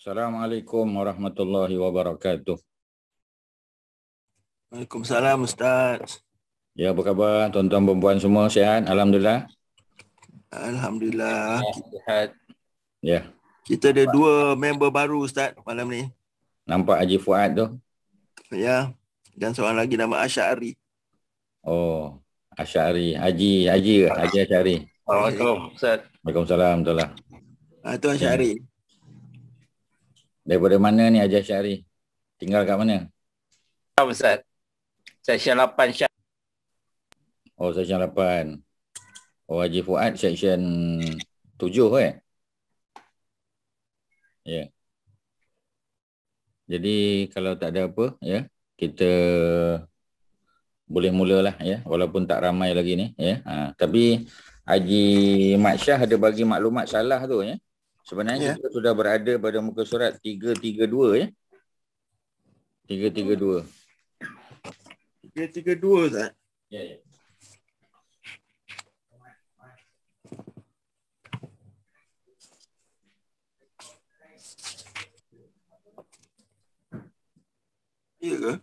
Assalamualaikum warahmatullahi wabarakatuh. Waalaikumsalam Ustaz. Ya, apa khabar tuan-tuan perempuan semua? Sihat? Alhamdulillah. Alhamdulillah. Ya, sihat. Ya. Kita ada dua member baru Ustaz malam ni. Nampak Haji Fuad tu? Ya. Dan seorang lagi nama Asyari. Oh, Asyari. Haji, Haji ke? Haji Asyari. Assalamualaikum Ustaz. Waalaikumsalam. Itu ah, Asyari. Ya. Daripada mana ni Haji Syari? Tinggal kat mana? Tahu Ustaz. Session 8 Syah. Oh, session 8. Oh, Haji Fuad session 7 eh. Ya. Yeah. Jadi kalau tak ada apa, ya, yeah, kita boleh mulalah ya yeah, walaupun tak ramai lagi ni ya. Yeah. Ha, tapi Haji Mat Syah ada bagi maklumat salah tu ya. Yeah. Sebenarnya yeah. kita sudah berada pada muka surat 332 ya. 332. 332 Ustaz. Ya yeah, ya. Yeah. Ya ke?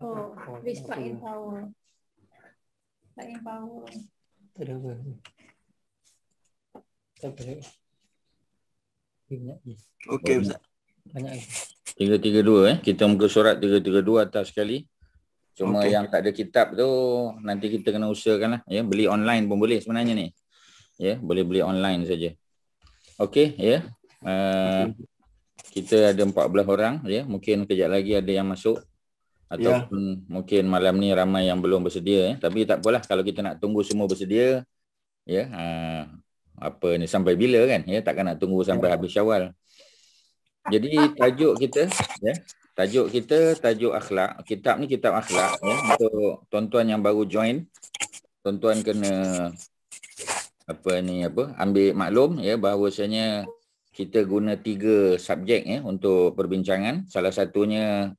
Oh, Pak oh, In Power. Pak Power. Tak ada apa. Tak ada. Okey, Ustaz. Tiga, tiga, dua. Eh? Kita muka surat tiga, tiga, dua atas sekali. Cuma okay. yang tak ada kitab tu, nanti kita kena usahakan lah, Ya? Beli online pun boleh sebenarnya ni. Ya, boleh beli online saja. Okey, ya. Uh, kita ada 14 orang. Ya? Mungkin kejap lagi ada yang masuk ataupun yeah. mungkin malam ni ramai yang belum bersedia eh tapi tak apalah kalau kita nak tunggu semua bersedia ya ha apa ni sampai bila kan ya takkan nak tunggu sampai yeah. habis Syawal jadi tajuk kita ya tajuk kita tajuk akhlak kitab ni kitab akhlak ya untuk tuan-tuan yang baru join tuan-tuan kena apa ni apa ambil maklum ya bahawasanya kita guna tiga subjek ya untuk perbincangan salah satunya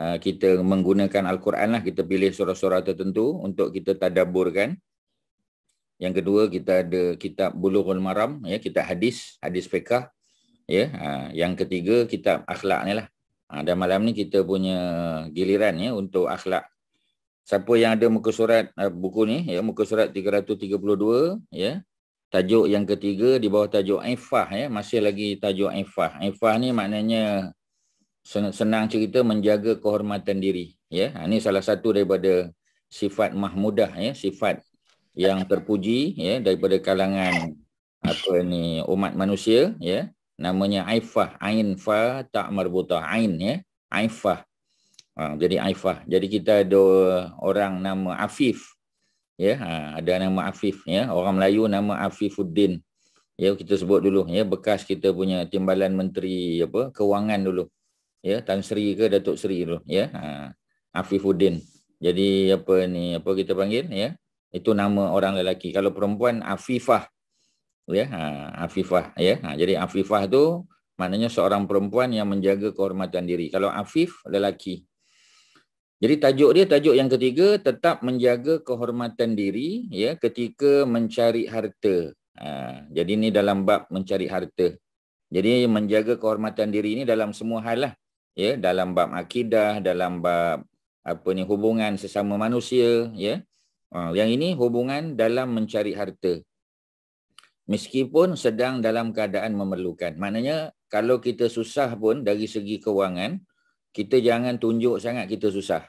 Ah, kita menggunakan Al-Quran lah, kita pilih surah-surah tertentu untuk kita tadaburkan. Yang kedua kita ada kitab Bulughul Maram, ya, kitab hadis, hadis fiqah. Ya, ah, yang ketiga kitab akhlak ni lah. Ah, dan malam ni kita punya giliran ya untuk akhlak. Siapa yang ada muka surat buku ni, ya, muka surat 332, ya, tajuk yang ketiga di bawah tajuk ifah ya masih lagi tajuk ifah ifah ni maknanya senang cerita menjaga kehormatan diri ya ini ha, salah satu daripada sifat mahmudah ya sifat yang terpuji ya daripada kalangan apa ni umat manusia ya namanya aifah ain fa ta marbutah ain ya aifah ha, jadi aifah jadi kita ada orang nama afif ya ha, ada nama afif ya orang Melayu nama afifuddin ya kita sebut dulu ya bekas kita punya timbalan menteri apa kewangan dulu ya Tan Sri ke Datuk Sri tu ya ha, Afifuddin jadi apa ni apa kita panggil ya itu nama orang lelaki kalau perempuan Afifah ya ha, Afifah ya ha, jadi Afifah tu maknanya seorang perempuan yang menjaga kehormatan diri kalau Afif lelaki jadi tajuk dia tajuk yang ketiga tetap menjaga kehormatan diri ya ketika mencari harta ha, jadi ni dalam bab mencari harta jadi menjaga kehormatan diri ini dalam semua hal lah ya dalam bab akidah dalam bab apa ni hubungan sesama manusia ya ha, yang ini hubungan dalam mencari harta meskipun sedang dalam keadaan memerlukan maknanya kalau kita susah pun dari segi kewangan kita jangan tunjuk sangat kita susah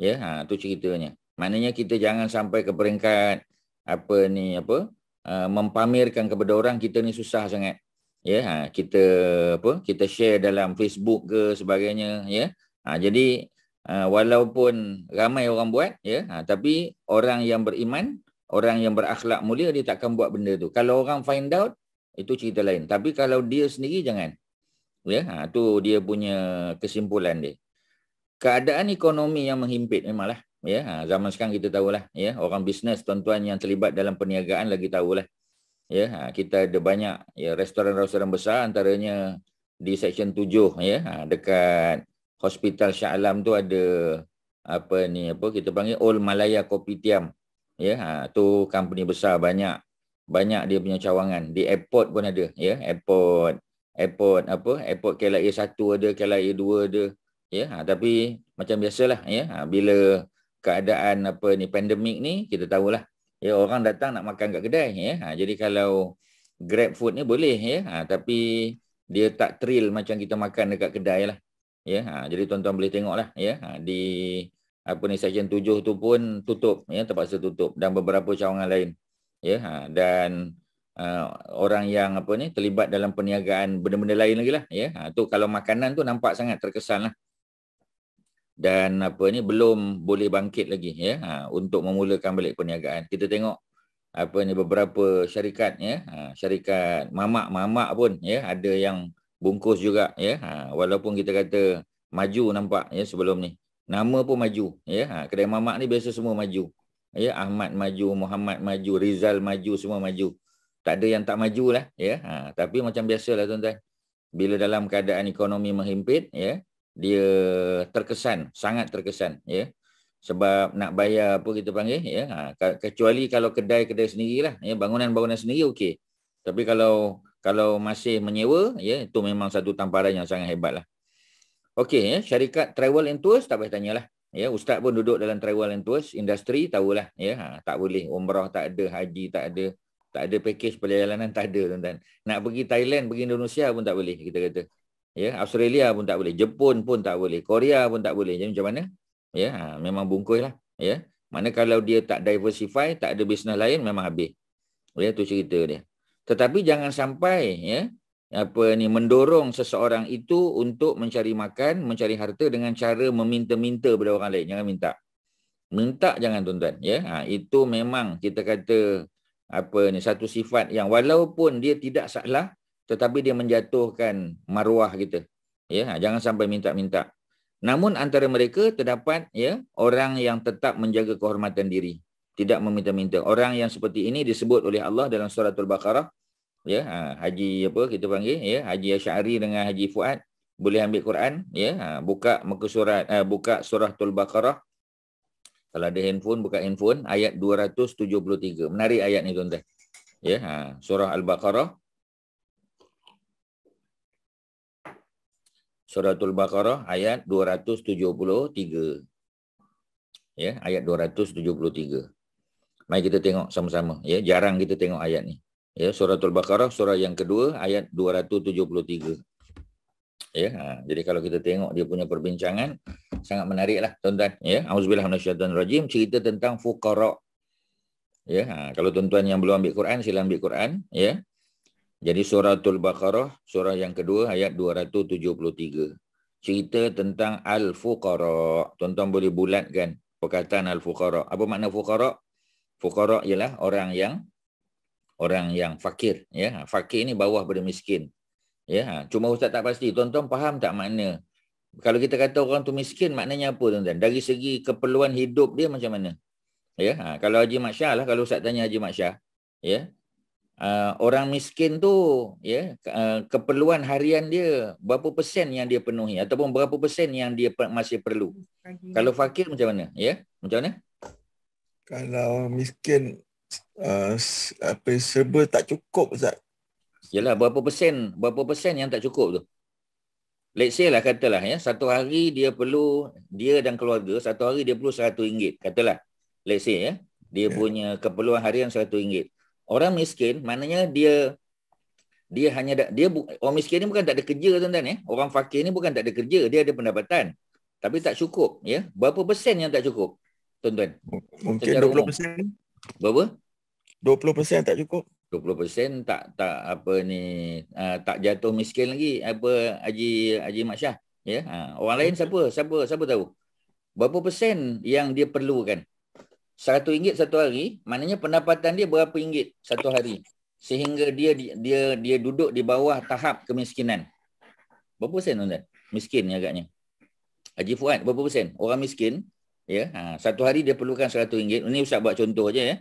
ya ha tu ceritanya maknanya kita jangan sampai ke peringkat apa ni apa ha, mempamerkan kepada orang kita ni susah sangat ya ha, kita apa kita share dalam Facebook ke sebagainya ya ha, jadi ha, walaupun ramai orang buat ya ha, tapi orang yang beriman orang yang berakhlak mulia dia takkan buat benda tu kalau orang find out itu cerita lain tapi kalau dia sendiri jangan ya ha, tu dia punya kesimpulan dia keadaan ekonomi yang menghimpit memanglah ya ha, zaman sekarang kita tahulah ya orang bisnes tuan-tuan yang terlibat dalam perniagaan lagi tahulah ya ha, kita ada banyak ya restoran-restoran besar antaranya di section 7 ya ha, dekat hospital Shah Alam tu ada apa ni apa kita panggil Old Malaya Kopitiam ya ha, tu company besar banyak banyak dia punya cawangan di airport pun ada ya airport airport apa airport KLIA 1 ada KLIA 2 ada ya tapi macam biasalah ya bila keadaan apa ni pandemik ni kita tahulah ya orang datang nak makan kat kedai ya ha, jadi kalau grab food ni boleh ya ha, tapi dia tak thrill macam kita makan dekat kedai lah ya ha, jadi tuan-tuan boleh tengok lah ya ha, di apa ni section 7 tu pun tutup ya terpaksa tutup dan beberapa cawangan lain ya ha, dan uh, orang yang apa ni terlibat dalam perniagaan benda-benda lain lagi lah ya ha, tu kalau makanan tu nampak sangat terkesan lah dan apa ni belum boleh bangkit lagi ya ha, untuk memulakan balik perniagaan. Kita tengok apa ni beberapa syarikat ya ha, syarikat mamak-mamak pun ya ada yang bungkus juga ya ha, walaupun kita kata maju nampak ya sebelum ni nama pun maju ya ha, kedai mamak ni biasa semua maju ya Ahmad maju Muhammad maju Rizal maju semua maju tak ada yang tak maju lah ya ha, tapi macam biasalah tuan-tuan bila dalam keadaan ekonomi menghimpit ya dia terkesan sangat terkesan ya sebab nak bayar apa kita panggil ya ha, kecuali kalau kedai-kedai sendirilah ya bangunan-bangunan sendiri okey tapi kalau kalau masih menyewa ya itu memang satu tamparan yang sangat hebatlah okey ya syarikat travel and tours tak payah tanyalah ya ustaz pun duduk dalam travel and tours industri tahulah ya ha, tak boleh umrah tak ada haji tak ada tak ada pakej perjalanan tak ada tuan-tuan nak pergi Thailand pergi Indonesia pun tak boleh kita kata Ya, Australia pun tak boleh, Jepun pun tak boleh, Korea pun tak boleh. Jadi macam mana? Ya, ha, memang bungkuslah. Ya. Mana kalau dia tak diversify, tak ada bisnes lain memang habis. Ya, tu cerita dia. Tetapi jangan sampai ya apa ni mendorong seseorang itu untuk mencari makan, mencari harta dengan cara meminta-minta pada orang lain. Jangan minta. Minta jangan tuan-tuan, ya. Ha, itu memang kita kata apa ni satu sifat yang walaupun dia tidak salah tetapi dia menjatuhkan maruah kita. Ya, ha, jangan sampai minta-minta. Namun antara mereka terdapat ya orang yang tetap menjaga kehormatan diri, tidak meminta-minta. Orang yang seperti ini disebut oleh Allah dalam surah Al-Baqarah ya ha, haji apa kita panggil ya haji Asy'ari dengan haji Fuad boleh ambil Quran ya ha, buka muka surat eh, buka surah al baqarah kalau ada handphone buka handphone ayat 273 menarik ayat ni tuan-tuan ya surah al baqarah 273 Suratul Baqarah ayat 273. Ya, ayat 273. Mari kita tengok sama-sama. Ya, jarang kita tengok ayat ni. Ya, Suratul Baqarah surah yang kedua ayat 273. Ya, ha. jadi kalau kita tengok dia punya perbincangan sangat menariklah tuan-tuan. Ya, auzubillahi minasyaitonirrajim cerita tentang fuqara. Ya, ha. kalau tuan-tuan yang belum ambil Quran sila ambil Quran, ya. Jadi surah al Baqarah, surah yang kedua ayat 273. Cerita tentang Al-Fuqara. Tuan-tuan boleh bulatkan perkataan Al-Fuqara. Apa makna Fuqara? Fuqara ialah orang yang orang yang fakir. Ya, Fakir ini bawah pada miskin. Ya, cuma Ustaz tak pasti. Tuan-tuan faham tak makna? Kalau kita kata orang tu miskin, maknanya apa tuan-tuan? Dari segi keperluan hidup dia macam mana? Ya, ha, kalau Haji Maksyah lah, kalau Ustaz tanya Haji Maksyah, ya, uh, orang miskin tu ya yeah, uh, keperluan harian dia berapa persen yang dia penuhi ataupun berapa persen yang dia per- masih perlu. Fakir. Kalau fakir macam mana? Ya, yeah? macam mana? Kalau miskin uh, apa serba tak cukup Ustaz. Yalah berapa persen berapa persen yang tak cukup tu? Let's say lah katalah ya, satu hari dia perlu dia dan keluarga satu hari dia perlu rm ringgit, katalah. Let's say ya, dia yeah. punya keperluan harian rm ringgit orang miskin maknanya dia dia hanya ada, dia orang miskin ni bukan tak ada kerja tuan-tuan ya. Orang fakir ni bukan tak ada kerja, dia ada pendapatan. Tapi tak cukup ya. Berapa persen yang tak cukup? Tuan-tuan. Mungkin 20%. Umum. Berapa? 20% tak cukup. 20% tak tak apa ni uh, tak jatuh miskin lagi apa Haji Haji Masyah ya. Uh, orang lain siapa? Siapa siapa tahu? Berapa persen yang dia perlukan? 20%. RM100 satu hari, maknanya pendapatan dia berapa ringgit satu hari sehingga dia dia dia duduk di bawah tahap kemiskinan. Berapa persen tuan-tuan? Miskin ni agaknya. Haji Fuad berapa persen? Orang miskin ya, ha, satu hari dia perlukan RM100. Ini usah buat contoh aja ya.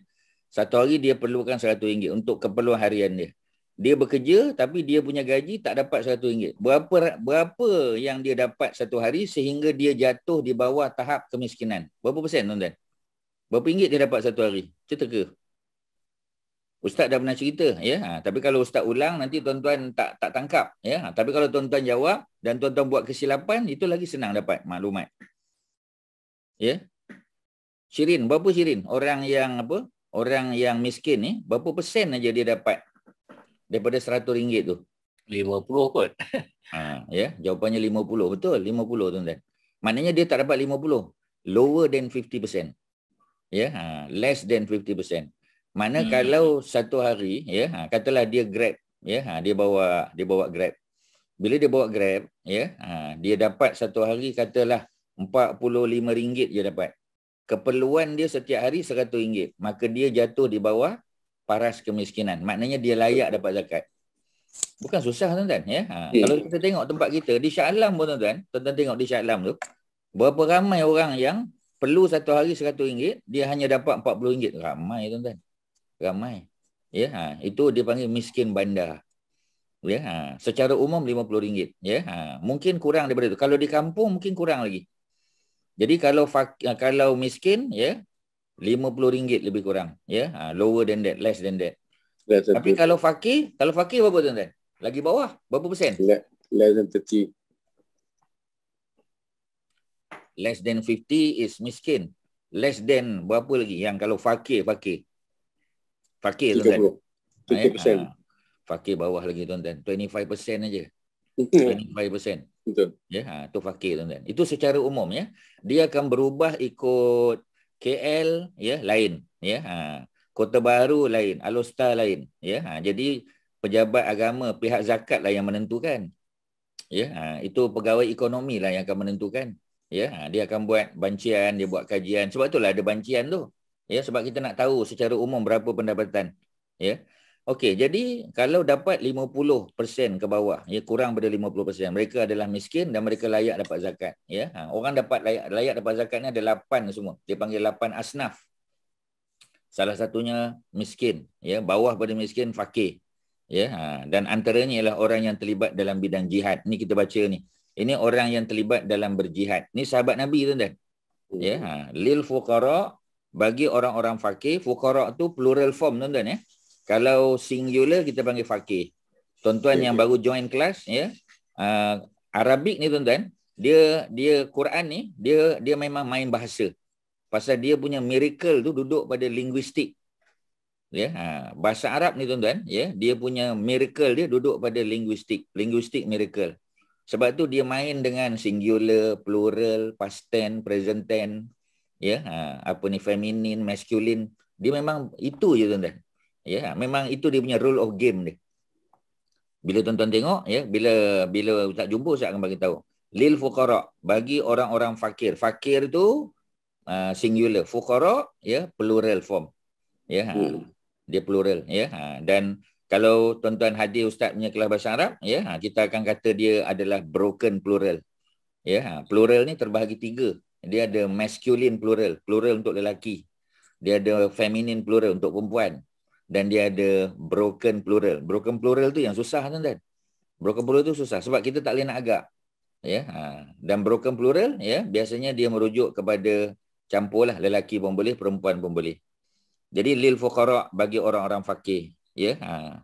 Satu hari dia perlukan RM100 untuk keperluan harian dia. Dia bekerja tapi dia punya gaji tak dapat RM100. Berapa berapa yang dia dapat satu hari sehingga dia jatuh di bawah tahap kemiskinan? Berapa persen tuan-tuan? Berapa ringgit dia dapat satu hari? Cerita ke? Ustaz dah pernah cerita ya. Ha, tapi kalau ustaz ulang nanti tuan-tuan tak tak tangkap ya. Ha, tapi kalau tuan-tuan jawab dan tuan-tuan buat kesilapan itu lagi senang dapat maklumat. Ya. Syirin, berapa Syirin? Orang yang apa? Orang yang miskin ni, berapa persen aja dia dapat daripada RM100 tu? 50 kot. Ha, ya, jawapannya 50. Betul, 50 tuan-tuan. Maknanya dia tak dapat 50. Lower than 50% ya ha, less than 50%. Mana hmm. kalau satu hari ya ha, katalah dia grab ya ha, dia bawa dia bawa grab. Bila dia bawa grab ya ha, dia dapat satu hari katalah RM45 dia dapat. Keperluan dia setiap hari RM100. Maka dia jatuh di bawah paras kemiskinan. Maknanya dia layak dapat zakat. Bukan susah tuan-tuan ya. Ha, yeah. kalau kita tengok tempat kita di Shah Alam pun tuan-tuan, tuan-tuan tengok di Shah Alam tu. Berapa ramai orang yang perlu satu hari rm ringgit dia hanya dapat empat puluh ringgit ramai tuan-tuan ramai ya ha itu dia panggil miskin bandar ya ha secara umum lima puluh ringgit ya ha mungkin kurang daripada itu kalau di kampung mungkin kurang lagi jadi kalau ha, kalau miskin ya lima puluh ringgit lebih kurang ya ha, lower than that less than that tapi kalau fakir kalau fakir berapa tuan-tuan lagi bawah berapa persen less than 30 less than 50 is miskin. Less than berapa lagi yang kalau fakir fakir. Fakir tu kan. 30%. Ayat, fakir bawah lagi tuan-tuan. 25% aja. 25%. Mm-hmm. Betul. Ya, ha, tu fakir tuan-tuan. Itu secara umum ya. Dia akan berubah ikut KL ya, lain ya. Ha. Kota Baru lain, Alostar lain ya. Ha. jadi pejabat agama, pihak zakat lah yang menentukan. Ya, ha. itu pegawai ekonomi lah yang akan menentukan ya ha, dia akan buat bancian dia buat kajian sebab itulah ada bancian tu ya sebab kita nak tahu secara umum berapa pendapatan ya okey jadi kalau dapat 50% ke bawah ya kurang daripada 50% mereka adalah miskin dan mereka layak dapat zakat ya ha, orang dapat layak layak dapat zakat ni ada lapan semua dia panggil 8 asnaf salah satunya miskin ya bawah pada miskin fakir ya ha, dan antaranya ialah orang yang terlibat dalam bidang jihad ni kita baca ni ini orang yang terlibat dalam berjihad. Ini sahabat Nabi tuan-tuan. Hmm. Ya, yeah. Ha. lil fuqara bagi orang-orang fakir, fuqara tu plural form tuan-tuan ya. Kalau singular kita panggil fakir. Tuan-tuan yang baru join kelas ya. Uh, ha, Arabik ni tuan-tuan, dia dia Quran ni, dia dia memang main bahasa. Pasal dia punya miracle tu duduk pada linguistik. Ya, yeah. Ha. bahasa Arab ni tuan-tuan, ya, yeah. dia punya miracle dia duduk pada linguistik, linguistik miracle. Sebab tu dia main dengan singular, plural, past tense, present tense, ya, ha, apa ni feminine, masculine. Dia memang itu je tuan-tuan. Ya, memang itu dia punya rule of game dia. Bila tuan-tuan tengok ya, bila bila tak jumpa saya akan bagi tahu. Lil fuqara, bagi orang-orang fakir. Fakir tu uh, singular, fuqara ya, plural form. Ya. Ha, hmm. Dia plural ya. Ha, dan kalau tuan-tuan hadir ustaz punya kelas bahasa Arab ya ha, kita akan kata dia adalah broken plural ya ha, plural ni terbahagi tiga dia ada masculine plural plural untuk lelaki dia ada feminine plural untuk perempuan dan dia ada broken plural broken plural tu yang susah tuan-tuan broken plural tu susah sebab kita tak boleh nak agak ya ha. dan broken plural ya biasanya dia merujuk kepada campurlah lelaki pun boleh perempuan pun boleh jadi lil fuqara bagi orang-orang fakir ya ha.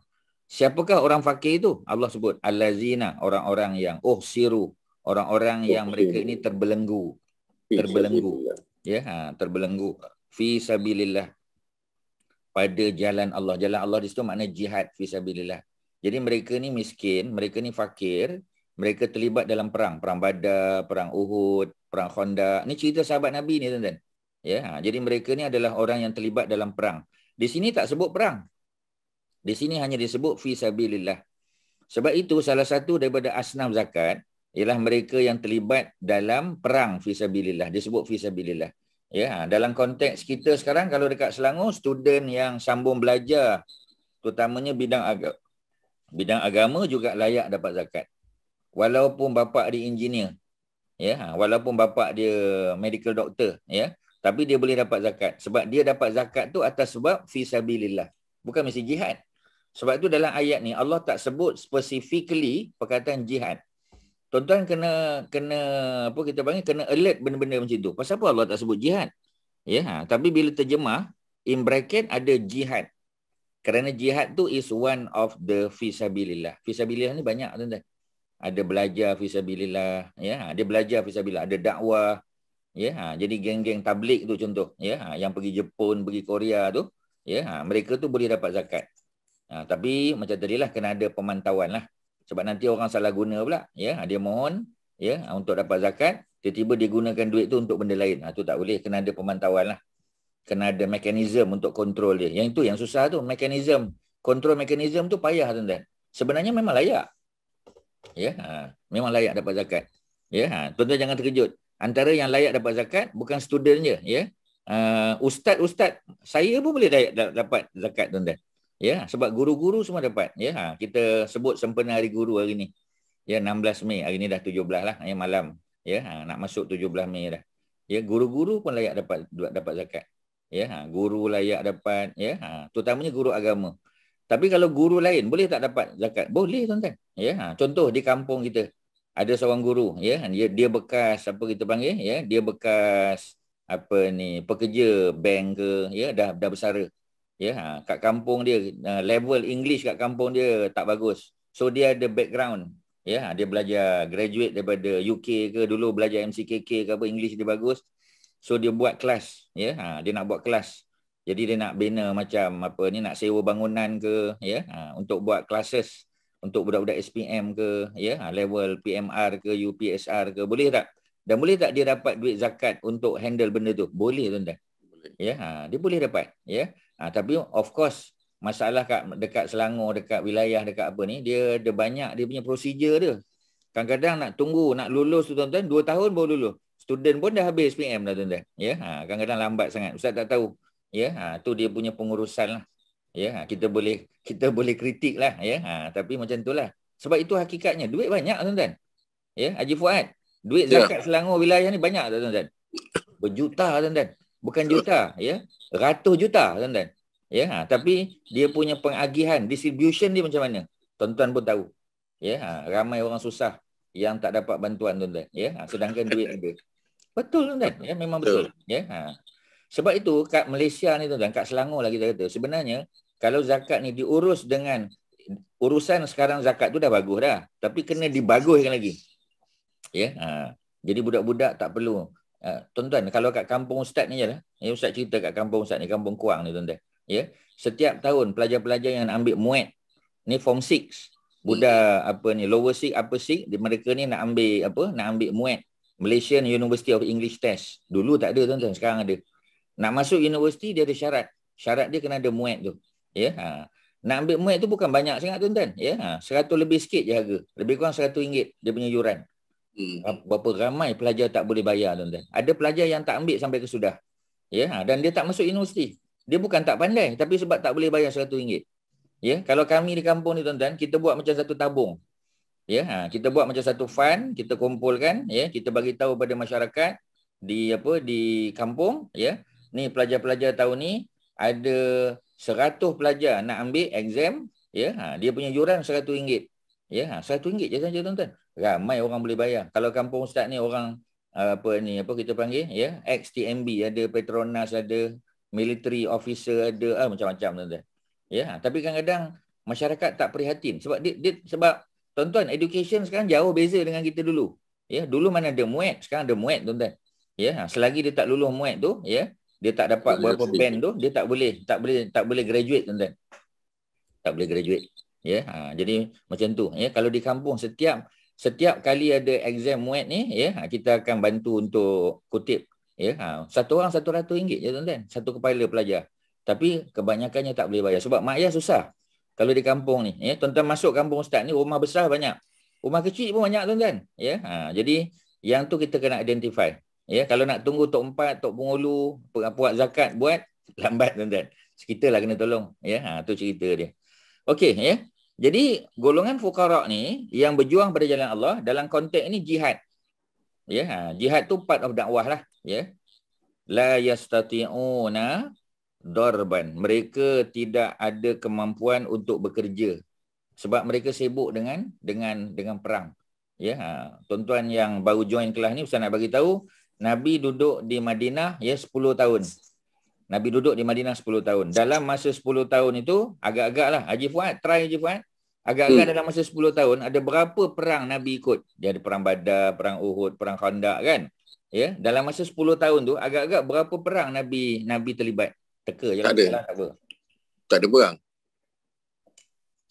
siapakah orang fakir itu Allah sebut allazina orang-orang yang oh siru orang-orang yang mereka ini terbelenggu terbelenggu ya ha. terbelenggu fi sabilillah pada jalan Allah jalan Allah di situ makna jihad fi sabilillah jadi mereka ni miskin mereka ni fakir mereka terlibat dalam perang perang badar perang uhud perang khandaq ni cerita sahabat nabi ni tuan-tuan ya ha. jadi mereka ni adalah orang yang terlibat dalam perang di sini tak sebut perang di sini hanya disebut fi sabilillah. Sebab itu salah satu daripada asnaf zakat ialah mereka yang terlibat dalam perang fi sabilillah. Disebut fi sabilillah. Ya, dalam konteks kita sekarang kalau dekat Selangor student yang sambung belajar terutamanya bidang agama. Bidang agama juga layak dapat zakat. Walaupun bapa dia engineer. Ya, walaupun bapa dia medical doctor, ya. Tapi dia boleh dapat zakat sebab dia dapat zakat tu atas sebab fi sabilillah. Bukan mesti jihad. Sebab itu dalam ayat ni Allah tak sebut specifically perkataan jihad. Tuan-tuan kena kena apa kita panggil kena alert benda-benda macam tu. Pasal apa Allah tak sebut jihad? Ya, ha. tapi bila terjemah in bracket ada jihad. Kerana jihad tu is one of the fisabilillah. Fisabilillah ni banyak tuan-tuan. Ada belajar fisabilillah, ya. Ha. Dia belajar fisabilillah, ada dakwah. Ya, ha. jadi geng-geng tablik tu contoh, ya. Ha. Yang pergi Jepun, pergi Korea tu, ya. Ha. Mereka tu boleh dapat zakat. Ha, tapi macam tadilah kena ada pemantauan lah. Sebab nanti orang salah guna pula. Ya, ha, dia mohon ya ha, untuk dapat zakat. Tiba-tiba dia gunakan duit tu untuk benda lain. Itu ha, tak boleh. Kena ada pemantauan lah. Kena ada mekanisme untuk kontrol dia. Yang itu yang susah tu. Mekanisme. Kontrol mekanisme tu payah tuan-tuan. Sebenarnya memang layak. Ya, ha, memang layak dapat zakat. Ya, ha, tuan-tuan jangan terkejut. Antara yang layak dapat zakat bukan student je. Ya. Uh, ustaz-ustaz saya pun boleh dapat zakat tuan-tuan. Ya, sebab guru-guru semua dapat. Ya, kita sebut sempena hari guru hari ni. Ya, 16 Mei. Hari ini dah 17 lah, ya malam. Ya, ha, nak masuk 17 Mei dah. Ya, guru-guru pun layak dapat dapat zakat. Ya, ha, guru layak dapat, ya. Ha, terutamanya guru agama. Tapi kalau guru lain boleh tak dapat zakat? Boleh, tuan-tuan. Ya, contoh di kampung kita ada seorang guru, ya. Dia dia bekas apa kita panggil, ya. Dia bekas apa ni pekerja bank ke ya dah dah besar. Ya, ha, kat kampung dia ha, level English kat kampung dia tak bagus. So dia ada background. Ya, ha, dia belajar graduate daripada UK ke dulu belajar MCKK ke apa English dia bagus. So dia buat kelas, ya. Ha, dia nak buat kelas. Jadi dia nak bina macam apa ni nak sewa bangunan ke, ya, ha, untuk buat classes untuk budak-budak SPM ke, ya, ha, level PMR ke UPSR ke, boleh tak? Dan boleh tak dia dapat duit zakat untuk handle benda tu? Boleh tuan-tuan. Ya, ha, dia boleh dapat, ya. Ha, tapi of course masalah kat dekat Selangor, dekat wilayah, dekat apa ni, dia ada banyak dia punya prosedur dia. Kadang-kadang nak tunggu, nak lulus tu tuan-tuan, dua tahun baru lulus. Student pun dah habis PM dah tuan-tuan. Ya, ha, kadang-kadang lambat sangat. Ustaz tak tahu. Ya, ha, tu dia punya pengurusan lah. Ya, ha, kita boleh kita boleh kritik lah. Ya, ha, tapi macam tu lah. Sebab itu hakikatnya. Duit banyak tuan-tuan. Ya, Haji Fuad. Duit ya. zakat ya. Selangor wilayah ni banyak tak tuan-tuan? Berjuta tuan-tuan bukan juta ya ratus juta tuan-tuan ya ha, tapi dia punya pengagihan distribution dia macam mana tuan-tuan pun tahu ya ha, ramai orang susah yang tak dapat bantuan tuan-tuan ya ha, sedangkan duit ada betul tuan-tuan ya memang betul ya ha. sebab itu kat Malaysia ni tuan-tuan kat Selangor lagi kita kata sebenarnya kalau zakat ni diurus dengan urusan sekarang zakat tu dah bagus dah tapi kena dibaguskan lagi ya ha. jadi budak-budak tak perlu Ah, tuan-tuan kalau kat kampung ustaz ni jelah ya ustaz cerita kat kampung ustaz ni kampung kuang ni tuan-tuan ya setiap tahun pelajar-pelajar yang ambil muet ni form 6 budak apa ni lower sick upper sick mereka ni nak ambil apa nak ambil muet Malaysian University of English test dulu tak ada tuan-tuan sekarang ada nak masuk universiti dia ada syarat syarat dia kena ada muet tu ya ha. nak ambil muet tu bukan banyak sangat tuan-tuan ya ha. 100 lebih sikit je harga lebih kurang 100 ringgit dia punya yuran Hmm. Ah, berapa ramai pelajar tak boleh bayar tuan-tuan. Ada pelajar yang tak ambil sampai kesudah. Ya, ah, dan dia tak masuk universiti. Dia bukan tak pandai tapi sebab tak boleh bayar RM100. Ya, kalau kami di kampung ni tuan-tuan, kita buat macam satu tabung. Ya, ah, kita buat macam satu fund, kita kumpulkan, ya, kita bagi tahu pada masyarakat di apa di kampung, ya. Ni pelajar-pelajar tahun ni ada 100 pelajar nak ambil exam, ya. dia punya yuran RM100. Ya, saya ha, ringgit je saja tuan-tuan. Ramai orang boleh bayar. Kalau kampung ustaz ni orang apa ni apa kita panggil ya XTMB ada Petronas ada military officer ada ah, macam-macam tuan-tuan. Ya, ha, tapi kadang-kadang masyarakat tak prihatin sebab dia, dia sebab tuan-tuan education sekarang jauh beza dengan kita dulu. Ya, dulu mana ada muet, sekarang ada muet tuan-tuan. Ya, ha, selagi dia tak lulus muet tu, ya, dia tak dapat berapa band tu, dia tak boleh, tak boleh tak boleh graduate tuan-tuan. Tak boleh graduate ya ha, jadi macam tu ya kalau di kampung setiap setiap kali ada exam muet ni ya ha, kita akan bantu untuk kutip ya ha, satu orang satu ratus ringgit je tuan-tuan satu kepala pelajar tapi kebanyakannya tak boleh bayar sebab mak ayah susah kalau di kampung ni ya tuan-tuan masuk kampung ustaz ni rumah besar banyak rumah kecil pun banyak tuan-tuan ya ha, jadi yang tu kita kena identify ya kalau nak tunggu tok empat tok pengulu buat zakat buat lambat tuan-tuan kita lah kena tolong ya ha, tu cerita dia Okey ya. Yeah. Jadi golongan fukara ni yang berjuang pada jalan Allah dalam konteks ini jihad. Ya, yeah, ha, jihad tu part of dakwah lah, ya. Yeah. La yastati'una dorban. Mereka tidak ada kemampuan untuk bekerja sebab mereka sibuk dengan dengan dengan perang. Ya, yeah. Ha, tuan-tuan yang baru join kelas ni saya nak bagi tahu Nabi duduk di Madinah ya yeah, 10 tahun. Nabi duduk di Madinah 10 tahun. Dalam masa 10 tahun itu agak agak lah Haji Fuad try Haji Fuad Agak-agak hmm. dalam masa 10 tahun ada berapa perang Nabi ikut? Dia ada perang Badar, perang Uhud, perang Khandaq kan? Ya, dalam masa 10 tahun tu agak-agak berapa perang Nabi Nabi terlibat? Teka je lah, ada. Lah, tak, apa. tak ada perang.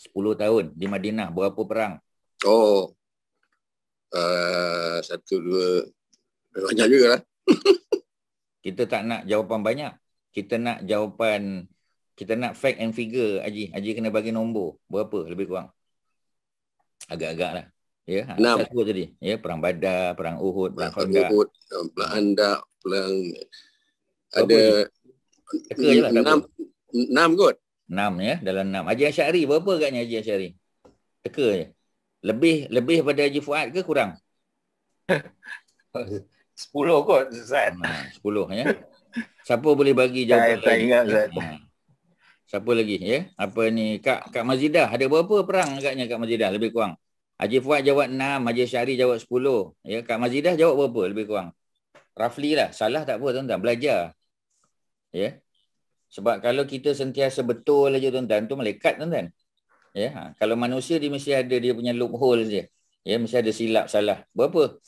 10 tahun di Madinah berapa perang? Oh. Uh, satu dua banyak juga lah. Kita tak nak jawapan banyak. Kita nak jawapan kita nak fact and figure Haji. Haji kena bagi nombor. Berapa lebih kurang? Agak-agak lah. Ya, enam. Satu tadi. Ya, perang Badar, perang Uhud, perang Khandaq. Perang Uhud, perang Handak, perang... Ada... Lah, enam, enam kot. Enam ya, dalam enam. Haji Asyari, berapa agaknya Haji Asyari? Teka je. Lebih lebih pada Haji Fuad ke kurang? Sepuluh kot, Zat. Sepuluh ya. Siapa boleh bagi jawapan? Saya tak ingat, Zat. Ya siapa lagi ya yeah? apa ni kak kak mazidah ada berapa perang agaknya kak mazidah lebih kurang haji fuad jawab 6 haji syari jawab 10 ya yeah? kak mazidah jawab berapa lebih kurang roughly lah salah tak apa tuan-tuan belajar ya yeah? sebab kalau kita sentiasa betul aja tuan-tuan tu melekat tuan-tuan ya yeah? Ha. kalau manusia dia mesti ada dia punya loophole dia ya yeah? mesti ada silap salah berapa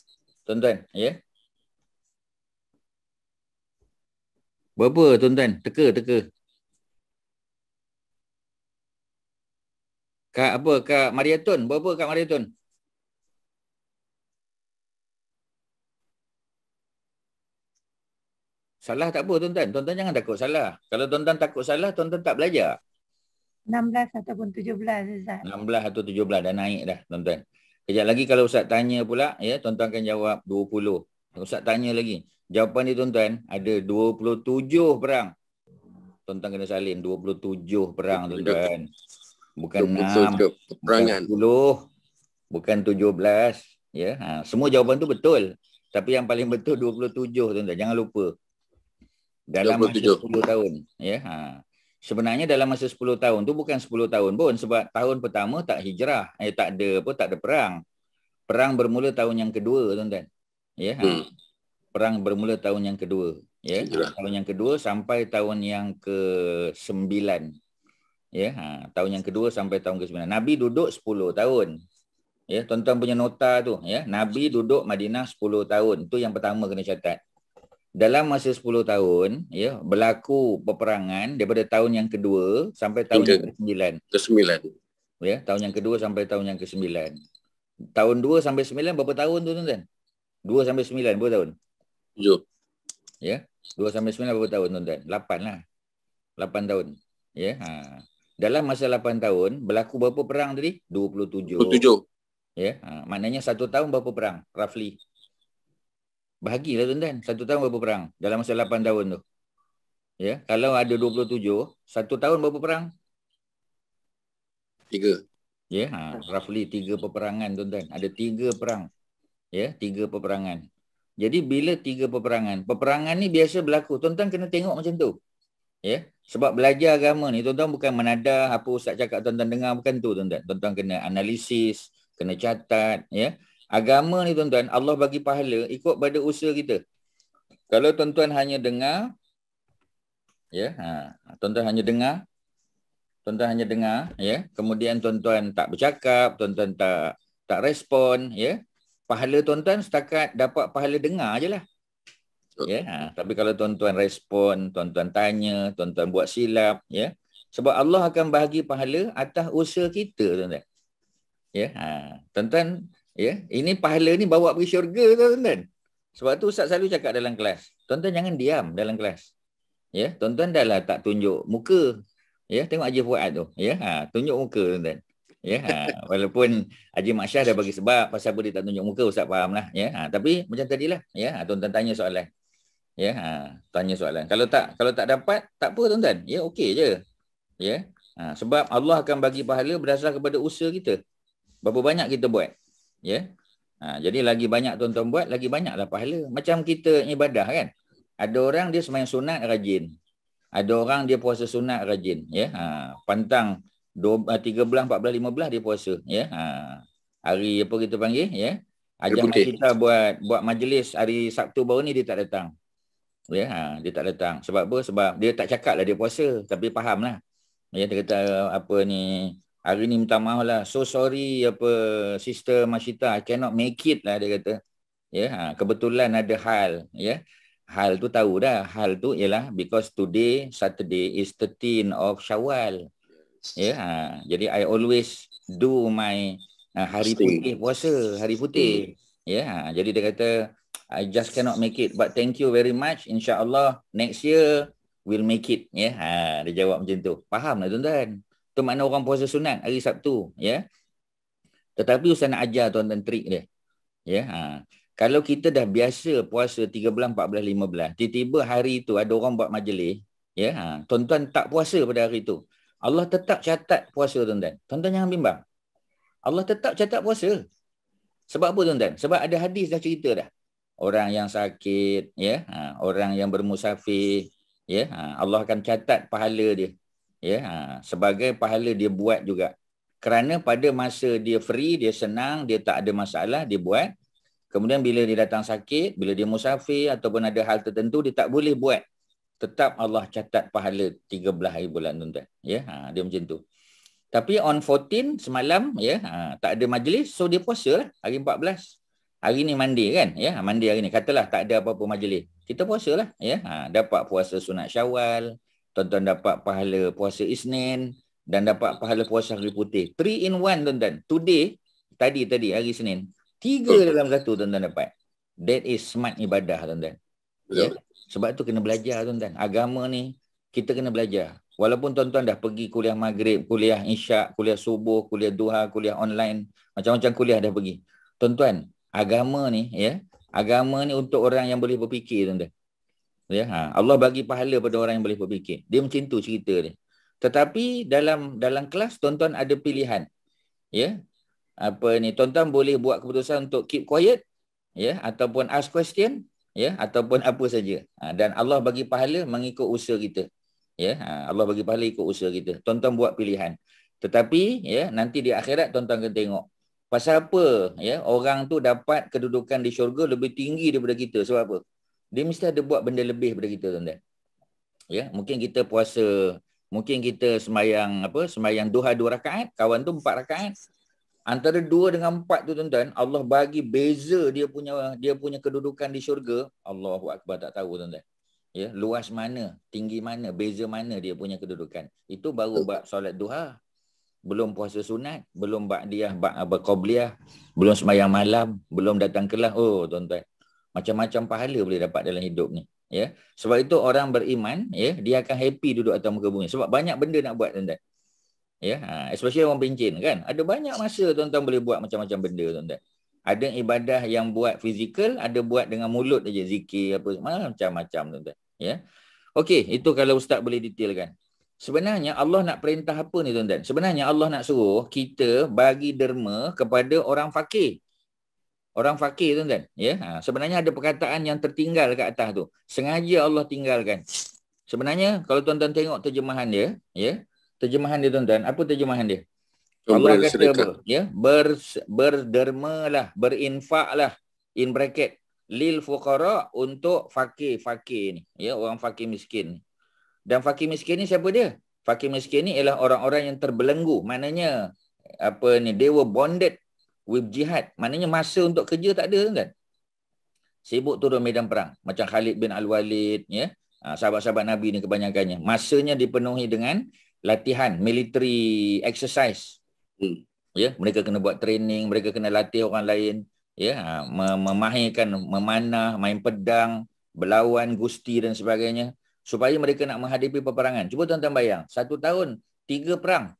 tuan-tuan ya yeah? Berapa tuan-tuan? Teka, teka. Kak apa Kak Mariaton? Berapa Kak Mariaton? Salah tak apa tuan-tuan. Tuan-tuan jangan takut salah. Kalau tuan-tuan takut salah, tuan-tuan tak belajar. 16 ataupun 17 Ustaz. 16 atau 17 dah naik dah tuan-tuan. Kejap lagi kalau Ustaz tanya pula, ya tuan-tuan akan jawab 20. Ustaz tanya lagi. Jawapan dia tuan-tuan ada 27 perang. Tuan-tuan kena salin 27 perang tuan-tuan bukan enam, bukan puluh, bukan tujuh belas. Ya, ha, semua jawapan tu betul. Tapi yang paling betul dua puluh tujuh tuan-tuan. Jangan lupa. Dalam 27. masa sepuluh tahun. Ya, ha. Sebenarnya dalam masa sepuluh tahun tu bukan sepuluh tahun pun. Sebab tahun pertama tak hijrah. Eh, tak ada apa, tak ada perang. Perang bermula tahun yang kedua tuan-tuan. Ya, ha. Hmm. Perang bermula tahun yang kedua. Ya, tahun yang kedua sampai tahun yang ke sembilan Ya, ha, tahun yang kedua sampai tahun ke-9. Nabi duduk 10 tahun. Ya, tuan-tuan punya nota tu, ya. Nabi duduk Madinah 10 tahun. Itu yang pertama kena catat. Dalam masa 10 tahun, ya, berlaku peperangan daripada tahun yang kedua sampai tahun Hingga yang ke-9. Ke-9. Ya, tahun yang kedua sampai tahun yang ke-9. Tahun 2 sampai 9 berapa tahun tu, tuan-tuan? 2 sampai 9 berapa tahun? 7. Ya. 2 sampai 9 berapa tahun, tuan-tuan? 8 lah. 8 tahun. Ya. Ha dalam masa 8 tahun berlaku berapa perang tadi? 27. 27. Ya, yeah. ha, maknanya satu tahun berapa perang? Roughly. Bahagilah tuan-tuan, satu tahun berapa perang dalam masa 8 tahun tu. Ya, yeah. kalau ada 27, satu tahun berapa perang? Tiga. Ya, yeah. ha, roughly tiga peperangan tuan-tuan. Ada tiga perang. Ya, yeah. tiga peperangan. Jadi bila tiga peperangan, peperangan ni biasa berlaku. Tuan-tuan kena tengok macam tu. Ya. Sebab belajar agama ni tuan-tuan bukan menadah apa ustaz cakap tuan-tuan dengar bukan tu tuan-tuan. Tuan-tuan kena analisis, kena catat ya. Agama ni tuan-tuan Allah bagi pahala ikut pada usaha kita. Kalau tuan-tuan hanya dengar ya, ha, tuan-tuan hanya dengar tuan-tuan hanya dengar ya, kemudian tuan-tuan tak bercakap, tuan-tuan tak tak respon ya. Pahala tuan-tuan setakat dapat pahala dengar lah ya yeah. tapi kalau tuan-tuan respon tuan-tuan tanya tuan-tuan buat silap ya sebab Allah akan bahagi pahala atas usaha kita tuan-tuan ya yeah. ha tuan-tuan ya ini pahala ni bawa pergi syurga tuan-tuan sebab tu ustaz selalu cakap dalam kelas tuan-tuan jangan diam dalam kelas ya yeah. tuan-tuan dah lah tak tunjuk muka ya yeah. tengok aja buat tu ya ha tunjuk muka tuan-tuan Ya, ha. walaupun Haji Maksyah dah bagi sebab pasal apa dia tak tunjuk muka, Ustaz faham lah. Ya, ha. tapi macam tadilah, ya, ha, tuan-tuan tanya soalan ya ha, tanya soalan kalau tak kalau tak dapat tak apa tuan-tuan ya okey je ya ha, sebab Allah akan bagi pahala berdasarkan kepada usaha kita berapa banyak kita buat ya ha, jadi lagi banyak tuan-tuan buat lagi banyaklah pahala macam kita ibadah kan ada orang dia sembahyang sunat rajin ada orang dia puasa sunat rajin ya ha, pantang 13 14 15 dia puasa ya ha, hari apa kita panggil ya Ajak kita buat buat majlis hari Sabtu baru ni dia tak datang. Ya, ha, dia tak datang. Sebab apa? Sebab dia tak cakap lah dia puasa. Tapi faham lah. Ya, dia kata apa ni. Hari ni minta maaf lah. So sorry apa sister Masyita. I cannot make it lah dia kata. Ya, ha, kebetulan ada hal. Ya, hal tu tahu dah. Hal tu ialah because today Saturday is 13 of Syawal. Ya, ha, jadi I always do my uh, hari putih puasa. Hari putih. Ya, ha, jadi dia kata... I just cannot make it. But thank you very much. InsyaAllah, next year, we'll make it. Ya, yeah? ha, dia jawab macam tu. Faham lah tuan-tuan. Itu makna orang puasa sunat hari Sabtu. Ya. Yeah? Tetapi Ustaz nak ajar tuan-tuan trik dia. Ya. Yeah? Ha. Kalau kita dah biasa puasa 13, 14, 15. Tiba-tiba hari itu ada orang buat majlis. Ya. Yeah? Ha. Tuan-tuan tak puasa pada hari itu. Allah tetap catat puasa tuan-tuan. Tuan-tuan jangan bimbang. Allah tetap catat puasa. Sebab apa tuan-tuan? Sebab ada hadis dah cerita dah orang yang sakit ya ha, orang yang bermusafir ya ha, Allah akan catat pahala dia ya ha, sebagai pahala dia buat juga kerana pada masa dia free dia senang dia tak ada masalah dia buat kemudian bila dia datang sakit bila dia musafir ataupun ada hal tertentu dia tak boleh buat tetap Allah catat pahala 13 hari bulan tuan ya ha, dia macam tu tapi on 14 semalam ya ha, tak ada majlis so dia puasa lah hari 14 hari ni mandi kan ya mandi hari ni katalah tak ada apa-apa majlis kita puasa lah, ya ha, dapat puasa sunat syawal tuan-tuan dapat pahala puasa isnin dan dapat pahala puasa hari putih three in one tuan-tuan today tadi tadi hari senin tiga dalam satu tuan-tuan dapat that is smart ibadah tuan-tuan ya sebab tu kena belajar tuan-tuan agama ni kita kena belajar walaupun tuan-tuan dah pergi kuliah maghrib kuliah isyak kuliah subuh kuliah duha kuliah online macam-macam kuliah dah pergi Tuan-tuan, agama ni ya agama ni untuk orang yang boleh berfikir tuan-tuan ya ha. Allah bagi pahala pada orang yang boleh berfikir dia macam tu cerita dia tetapi dalam dalam kelas tuan-tuan ada pilihan ya apa ni tuan-tuan boleh buat keputusan untuk keep quiet ya ataupun ask question ya ataupun apa saja ha. dan Allah bagi pahala mengikut usaha kita ya ha. Allah bagi pahala ikut usaha kita tuan-tuan buat pilihan tetapi ya nanti di akhirat tuan-tuan akan tengok Pasal apa? Ya, orang tu dapat kedudukan di syurga lebih tinggi daripada kita. Sebab apa? Dia mesti ada buat benda lebih daripada kita, tuan-tuan. Ya, mungkin kita puasa, mungkin kita sembahyang apa? Sembahyang duha dua rakaat, kawan tu empat rakaat. Antara dua dengan empat tu tuan-tuan, Allah bagi beza dia punya dia punya kedudukan di syurga. Allahu akbar tak tahu tuan-tuan. Ya, luas mana, tinggi mana, beza mana dia punya kedudukan. Itu baru buat solat duha belum puasa sunat, belum ba'diyah, ba'qabliyah, belum semayang malam, belum datang kelas. Oh, tuan-tuan. Macam-macam pahala boleh dapat dalam hidup ni. Ya. Sebab itu orang beriman, ya, dia akan happy duduk atas muka bumi. Sebab banyak benda nak buat, tuan-tuan. Ya, ha, especially orang pencin kan. Ada banyak masa tuan-tuan boleh buat macam-macam benda, tuan-tuan. Ada ibadah yang buat fizikal, ada buat dengan mulut aja zikir apa macam-macam tuan-tuan. Ya. Okey, itu kalau ustaz boleh detailkan. Sebenarnya Allah nak perintah apa ni tuan-tuan? Sebenarnya Allah nak suruh kita bagi derma kepada orang fakir. Orang fakir tuan-tuan. Ya? Ha, sebenarnya ada perkataan yang tertinggal kat atas tu. Sengaja Allah tinggalkan. Sebenarnya kalau tuan-tuan tengok terjemahan dia. ya, Terjemahan dia tuan-tuan. Apa terjemahan dia? Allah kata apa? Ya? Ber, berderma lah. Berinfak lah. In bracket. Lil fuqara untuk fakir-fakir ni. Ya? Orang fakir miskin ni. Dan fakir miskin ni siapa dia? Fakir miskin ni ialah orang-orang yang terbelenggu. Maknanya apa ni? They were bonded with jihad. Maknanya masa untuk kerja tak ada kan? Sibuk turun medan perang. Macam Khalid bin Al-Walid. Ya? Ha, sahabat-sahabat Nabi ni kebanyakannya. Masanya dipenuhi dengan latihan. Military exercise. Hmm. Ya? Mereka kena buat training. Mereka kena latih orang lain. Ya? Ha, memahirkan, memanah, main pedang. Berlawan, gusti dan sebagainya supaya mereka nak menghadapi peperangan. Cuba tuan-tuan bayang, satu tahun tiga perang.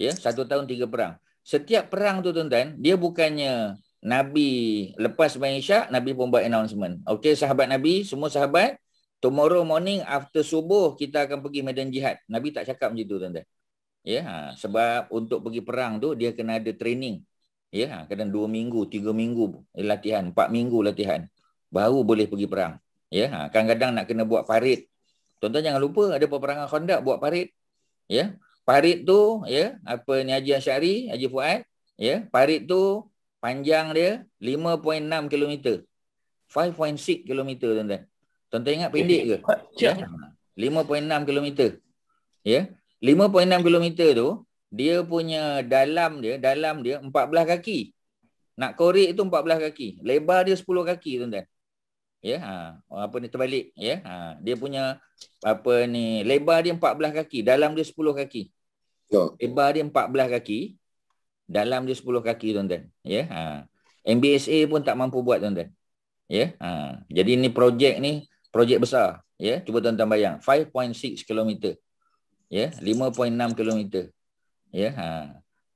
Ya, satu tahun tiga perang. Setiap perang tu tuan-tuan, dia bukannya Nabi lepas bayang isyak, Nabi pun buat announcement. Okey sahabat Nabi, semua sahabat, tomorrow morning after subuh kita akan pergi medan jihad. Nabi tak cakap macam tu tuan-tuan. Ya, ha, sebab untuk pergi perang tu dia kena ada training. Ya, ha, kadang dua minggu, tiga minggu latihan, empat minggu latihan. Baru boleh pergi perang. Ya, ha, kadang-kadang nak kena buat parade Tonton jangan lupa ada peperangan kondak buat parit. Ya. Parit tu ya apa ni Haji Asyari, Haji Fuad, ya. Parit tu panjang dia 5.6 km. 5.6 km tuan-tuan. tuan ingat pendek ke? Ya. 5.6 km. Ya. 5.6 km tu dia punya dalam dia dalam dia 14 kaki. Nak korek tu 14 kaki. Lebar dia 10 kaki tuan-tuan ya ha apa ni terbalik ya ha dia punya apa ni lebar dia 14 kaki dalam dia 10 kaki no. Ya. lebar dia 14 kaki dalam dia 10 kaki tuan-tuan ya ha MBSA pun tak mampu buat tuan-tuan ya ha jadi ni projek ni projek besar ya cuba tuan-tuan bayang 5.6 km ya 5.6 km ya ha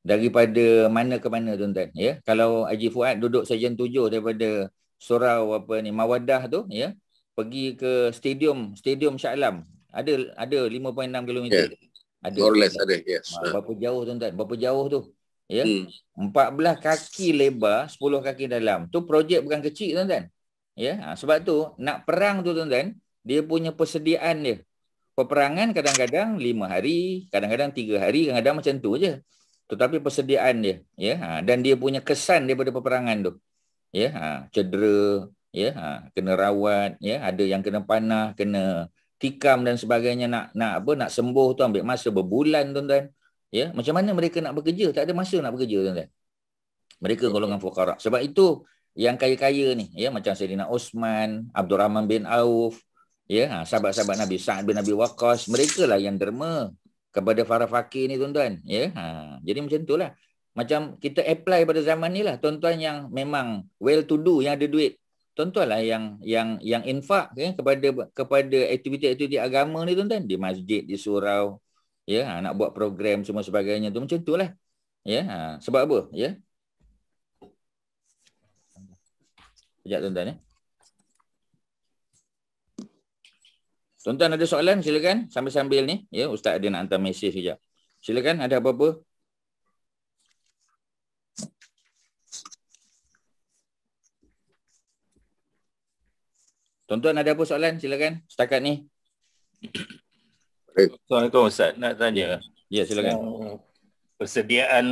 daripada mana ke mana tuan-tuan ya kalau Haji Fuad duduk sejen 7 daripada surau apa ni mawadah tu ya pergi ke stadium stadium Shah Alam ada ada 5.6 km yeah. ada More less ada yes ha, berapa jauh tuan-tuan berapa jauh tu ya hmm. 14 kaki lebar 10 kaki dalam tu projek bukan kecil tuan-tuan ya ha, sebab tu nak perang tu tuan-tuan dia punya persediaan dia peperangan kadang-kadang 5 hari kadang-kadang 3 hari kadang-kadang macam tu aje tetapi persediaan dia ya ha, dan dia punya kesan daripada peperangan tu ya ha, cedera ya ha, kena rawat ya ada yang kena panah kena tikam dan sebagainya nak nak apa nak sembuh tu ambil masa berbulan tuan-tuan ya macam mana mereka nak bekerja tak ada masa nak bekerja tuan-tuan mereka ya, ya. golongan fuqara sebab itu yang kaya-kaya ni ya macam Saidina Osman Abdul Rahman bin Auf ya ha, sahabat-sahabat Nabi Sa'ad bin Abi Waqqas mereka lah yang derma kepada para fakir ni tuan-tuan ya ha, jadi macam itulah macam kita apply pada zaman ni lah. Tuan-tuan yang memang well to do, yang ada duit. Tuan-tuan lah yang, yang, yang infak okay, ya, kepada kepada aktiviti-aktiviti agama ni tuan-tuan. Di masjid, di surau. Ya, ha, nak buat program semua sebagainya tu. Macam tu lah. Ya, ha, sebab apa? Ya. Yeah. Sekejap tuan-tuan ya. Tuan-tuan ada soalan silakan sambil-sambil ni. Ya, Ustaz ada nak hantar mesej sekejap. Silakan ada apa-apa. Tuan-tuan ada apa soalan? Silakan setakat ni. Assalamualaikum Ustaz. Nak tanya. Ya, ya silakan. persediaan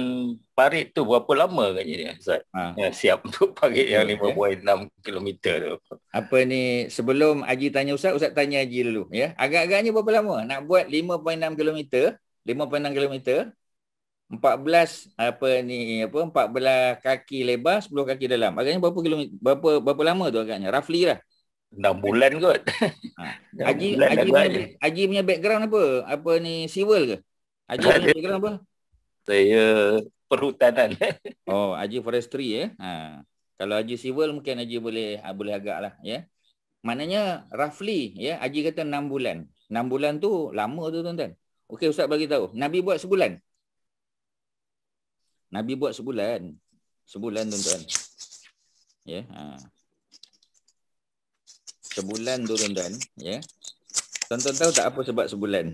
parit tu berapa lama katanya ni Ustaz? Ha. Yang siap untuk parit yang ya. lima 5.6 km tu. Apa ni sebelum Haji tanya Ustaz, Ustaz tanya Haji dulu ya. Agak-agaknya berapa lama nak buat lima lima enam kilometer 5.6 enam kilometer empat belas apa ni apa empat belah kaki lebar sepuluh kaki dalam agaknya berapa kilometer berapa berapa lama tu agaknya roughly lah Dah bulan kot. Ha. Aji, bulan Aji, punya, aja. Aji punya background apa? Apa ni, civil ke? Aji punya background apa? Saya perhutanan. oh, Aji forestry ya. Eh? Ha. Kalau Aji civil mungkin Aji boleh ha, boleh agak lah. Ya? Maknanya roughly, ya, Aji kata 6 bulan. 6 bulan tu lama tu tuan-tuan. Okey Ustaz bagi tahu. Nabi buat sebulan. Nabi buat sebulan. Sebulan tuan-tuan. Ya. Yeah, ha sebulan turun-turun ya tuan-tuan tahu tak apa sebab sebulan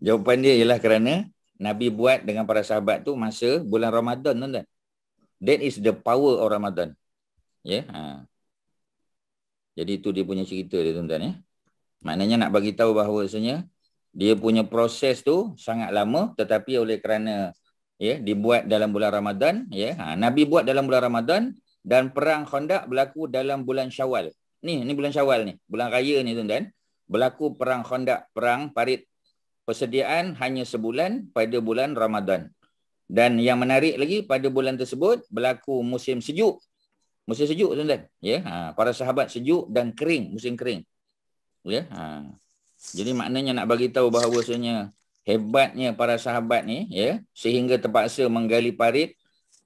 jawapan dia ialah kerana nabi buat dengan para sahabat tu masa bulan Ramadan tuan-tuan that is the power of Ramadan ya ha. jadi itu dia punya cerita dia tuan-tuan ya maknanya nak bagi tahu bahawa sebenarnya dia punya proses tu sangat lama tetapi oleh kerana ya dibuat dalam bulan Ramadan ya ha. nabi buat dalam bulan Ramadan dan perang Khandaq berlaku dalam bulan Syawal ni ni bulan Syawal ni, bulan raya ni tuan-tuan, berlaku perang Khandaq, perang Parit. Persediaan hanya sebulan pada bulan Ramadan. Dan yang menarik lagi pada bulan tersebut berlaku musim sejuk. Musim sejuk tuan-tuan. Ya, ha, para sahabat sejuk dan kering, musim kering. Ya, ha. Jadi maknanya nak bagi tahu bahawasanya hebatnya para sahabat ni ya sehingga terpaksa menggali parit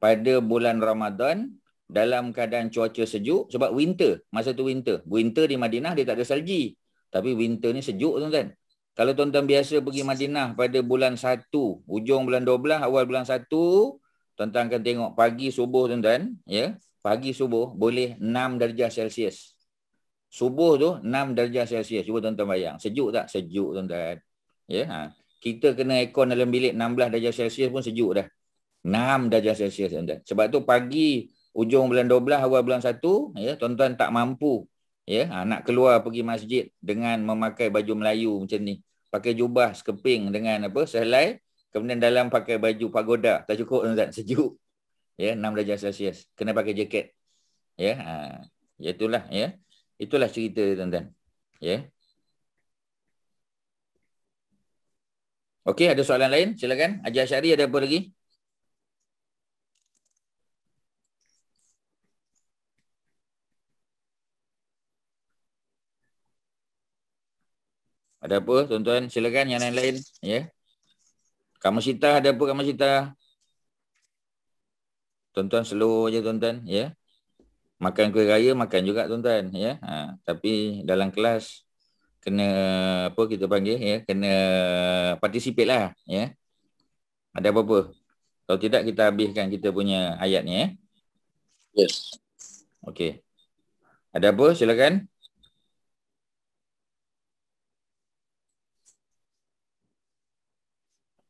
pada bulan Ramadan dalam keadaan cuaca sejuk sebab winter masa tu winter winter di Madinah dia tak ada salji tapi winter ni sejuk tuan-tuan kalau tuan-tuan biasa pergi Madinah pada bulan 1 hujung bulan 12 awal bulan 1 tuan-tuan akan tengok pagi subuh tuan-tuan ya pagi subuh boleh 6 darjah Celsius subuh tu 6 darjah Celsius cuba tuan-tuan bayang sejuk tak sejuk tuan-tuan ya ha. kita kena aircon dalam bilik 16 darjah Celsius pun sejuk dah 6 darjah Celsius tuan-tuan sebab tu pagi ujung bulan 12 awal bulan 1 ya tuan-tuan tak mampu ya ha, nak keluar pergi masjid dengan memakai baju Melayu macam ni pakai jubah sekeping dengan apa sehelai kemudian dalam pakai baju pagoda tak cukup tuan-tuan sejuk ya 6 darjah celsius kena pakai jaket ya ha ya, itulah ya itulah cerita tuan-tuan ya Okey, ada soalan lain? Silakan. Haji Asyari ada apa lagi? Ada apa tuan-tuan? Silakan yang lain-lain. Ya. Kamu Sita, ada apa Kamu Sita? Tuan-tuan slow je tuan-tuan. Ya. Makan kuih raya, makan juga tuan-tuan. Ya. Ha. Tapi dalam kelas, kena apa kita panggil ya kena participate lah ya ada apa-apa kalau tidak kita habiskan kita punya ayat ni ya yes okey ada apa silakan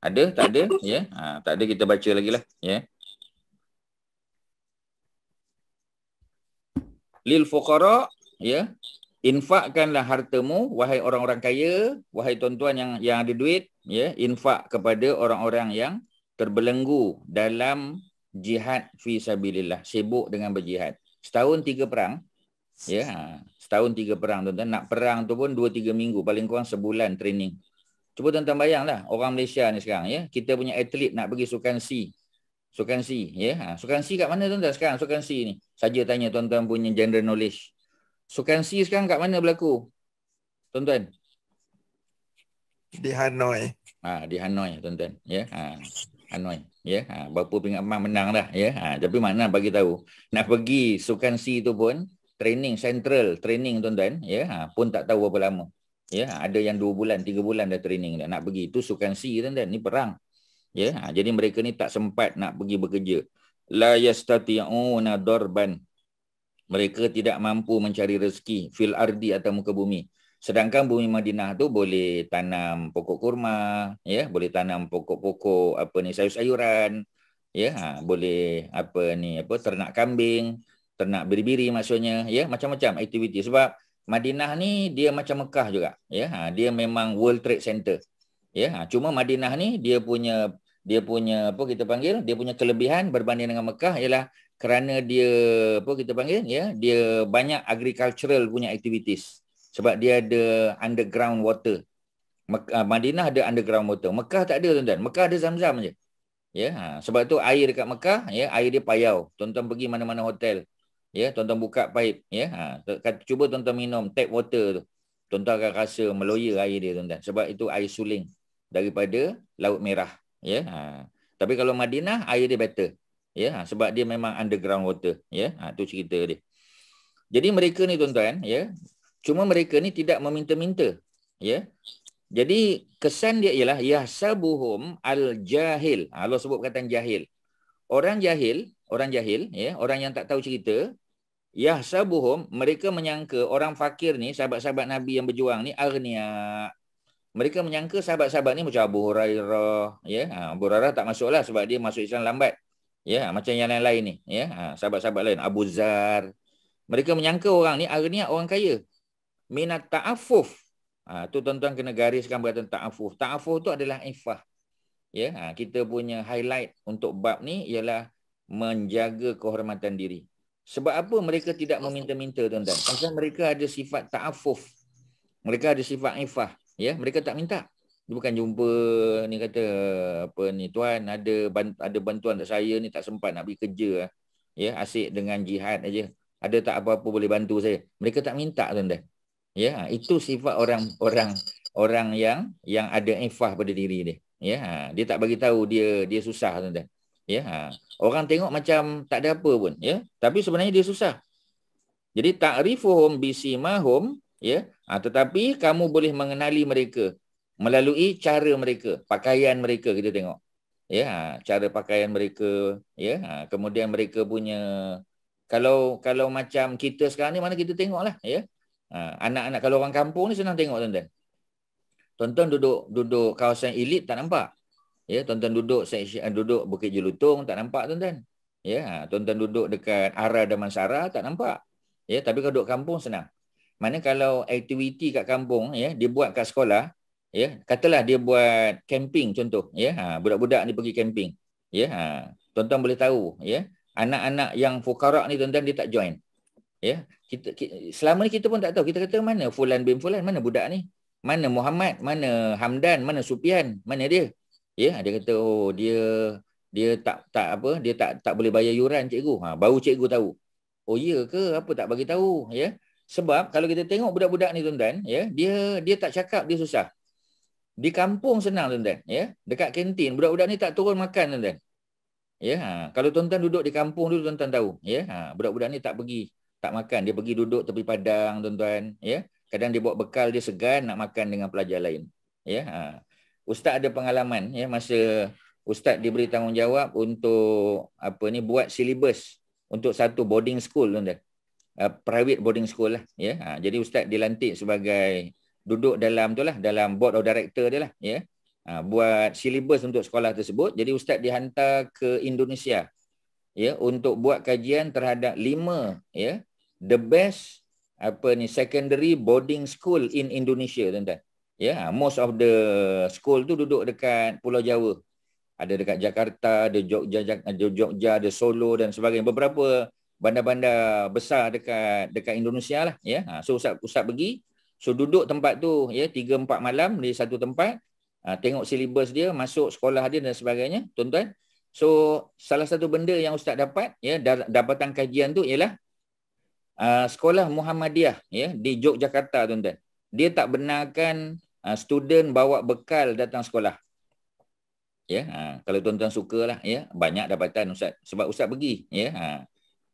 Ada? Tak ada? Ya. Yeah. Ha, tak ada kita baca lagi lah. Ya. Yeah. Lil fuqara, ya. Yeah. Infakkanlah hartamu wahai orang-orang kaya, wahai tuan-tuan yang yang ada duit, ya, yeah. infak kepada orang-orang yang terbelenggu dalam jihad fi sabilillah, sibuk dengan berjihad. Setahun tiga perang. Ya. Yeah. Ha, setahun tiga perang tuan-tuan. Nak perang tu pun dua tiga minggu. Paling kurang sebulan training. Cuba tuan-tuan bayanglah orang Malaysia ni sekarang ya. Kita punya atlet nak pergi sukan C. Sukan C ya. Ha, sukan C kat mana tuan-tuan sekarang? Sukan C ni. Saja tanya tuan-tuan punya general knowledge. Sukan C sekarang kat mana berlaku? Tuan-tuan. Di Hanoi. Ha, di Hanoi tuan-tuan ya. Ha, Hanoi ya. Ha, berapa pingat emas menang dah ya. Ha, tapi mana bagi tahu nak pergi sukan C tu pun training central training tuan-tuan ya. Ha, pun tak tahu berapa lama ya ada yang dua bulan tiga bulan dah training dah nak pergi itu sukan si tuan-tuan ni perang ya ha, jadi mereka ni tak sempat nak pergi bekerja la yastati'una darban mereka tidak mampu mencari rezeki fil ardi atau muka bumi sedangkan bumi Madinah tu boleh tanam pokok kurma ya boleh tanam pokok-pokok apa ni sayur-sayuran ya ha, boleh apa ni apa ternak kambing ternak biri-biri maksudnya ya macam-macam aktiviti sebab Madinah ni dia macam Mekah juga ya ha, dia memang World Trade Center ya ha, cuma Madinah ni dia punya dia punya apa kita panggil dia punya kelebihan berbanding dengan Mekah ialah kerana dia apa kita panggil ya dia banyak agricultural punya activities sebab dia ada underground water ah, Madinah ada underground water Mekah tak ada tuan-tuan Mekah ada zam-zam je ya ha, sebab tu air dekat Mekah ya air dia payau tuan-tuan pergi mana-mana hotel ya tuan-tuan buka paip ya ha, kan, cuba tuan-tuan minum tap water tu tuan-tuan akan rasa meloya air dia tuan-tuan sebab itu air suling daripada laut merah ya ha. tapi kalau Madinah air dia better ya ha, sebab dia memang underground water ya ha, tu cerita dia jadi mereka ni tuan-tuan ya cuma mereka ni tidak meminta-minta ya jadi kesan dia ialah yasabuhum al-jahil. Ha, Allah sebut perkataan jahil. Orang jahil, orang jahil ya, orang yang tak tahu cerita, Ya Yahsabuhum, mereka menyangka orang fakir ni, sahabat-sahabat Nabi yang berjuang ni, agniya. Mereka menyangka sahabat-sahabat ni macam Abu Hurairah. Ya? Ha, Abu Hurairah tak masuklah sebab dia masuk Islam lambat. Ya, ha, macam yang lain-lain ni. Ya? Ha, sahabat-sahabat lain, Abu Zar. Mereka menyangka orang ni agniya, orang kaya. Minat ta'afuf. Ha, tu tuan-tuan kena gariskan berkaitan ta'afuf. Ta'afuf tu adalah ifah. Ya, kita punya highlight untuk bab ni ialah menjaga kehormatan diri. Sebab apa mereka tidak meminta-minta tuan-tuan? Pasal mereka ada sifat ta'afuf. Mereka ada sifat ifah. Ya, mereka tak minta. Dia bukan jumpa ni kata apa ni tuan ada ada bantuan dekat saya ni tak sempat nak pergi kerja ya asyik dengan jihad aja ada tak apa-apa boleh bantu saya mereka tak minta tuan-tuan ya itu sifat orang orang orang yang yang ada ifah pada diri dia ya ha, dia tak bagi tahu dia dia susah tuan-tuan ya ha. orang tengok macam tak ada apa pun ya tapi sebenarnya dia susah jadi ta'rifuhum bi simahum ya ha, tetapi kamu boleh mengenali mereka melalui cara mereka pakaian mereka kita tengok ya ha, cara pakaian mereka ya ha, kemudian mereka punya kalau kalau macam kita sekarang ni mana kita tengok lah. ya ha, anak-anak kalau orang kampung ni senang tengok tuan-tuan tuan-tuan duduk duduk kawasan elit tak nampak Ya, tuan-tuan duduk eh, duduk Bukit Jelutong tak nampak tuan-tuan. Ya, ha, tuan-tuan duduk dekat Ara Damansara tak nampak. Ya, tapi kalau duduk kampung senang. Mana kalau aktiviti kat kampung ya, dia buat kat sekolah, ya, katalah dia buat camping contoh, ya. Ha, budak-budak ni pergi camping. Ya, ha, tuan-tuan boleh tahu ya, anak-anak yang fukara ni tuan-tuan dia tak join. Ya, kita, kita selama ni kita pun tak tahu. Kita kata mana fulan bin fulan, mana budak ni? Mana Muhammad, mana Hamdan, mana Supian, mana dia? ya yeah, dia kata oh dia dia tak tak apa dia tak tak boleh bayar yuran cikgu ha baru cikgu tahu oh ya ke apa tak bagi tahu ya yeah? sebab kalau kita tengok budak-budak ni tuan-tuan ya yeah, dia dia tak cakap dia susah di kampung senang tuan-tuan ya yeah? dekat kantin budak-budak ni tak turun makan tuan-tuan ya yeah? Ha. kalau tuan-tuan duduk di kampung dulu tuan-tuan tahu ya yeah? ha budak-budak ni tak pergi tak makan dia pergi duduk tepi padang tuan-tuan ya yeah? kadang dia bawa bekal dia segan nak makan dengan pelajar lain ya yeah? ha ustaz ada pengalaman ya masa ustaz diberi tanggungjawab untuk apa ni buat silibus untuk satu boarding school tuan uh, ah, private boarding school lah ya ha, jadi ustaz dilantik sebagai duduk dalam tu lah dalam board of director dia lah ya ha, buat silibus untuk sekolah tersebut jadi ustaz dihantar ke Indonesia ya untuk buat kajian terhadap lima ya the best apa ni secondary boarding school in Indonesia tuan-tuan ya yeah, most of the school tu duduk dekat pulau jawa ada dekat jakarta ada jogja ada jogja ada solo dan sebagainya beberapa bandar-bandar besar dekat dekat indonesia lah ya yeah. Ha, so ustaz ustaz pergi so duduk tempat tu ya tiga empat malam di satu tempat ha, tengok silibus dia masuk sekolah dia dan sebagainya Tonton. so salah satu benda yang ustaz dapat ya yeah, dapatan kajian tu ialah uh, sekolah muhammadiyah ya yeah, di yogyakarta tuan-tuan dia tak benarkan Ah, student bawa bekal datang sekolah. Ya, ha, kalau tuan-tuan sukalah ya, banyak dapatan ustaz sebab ustaz pergi ya. Ha.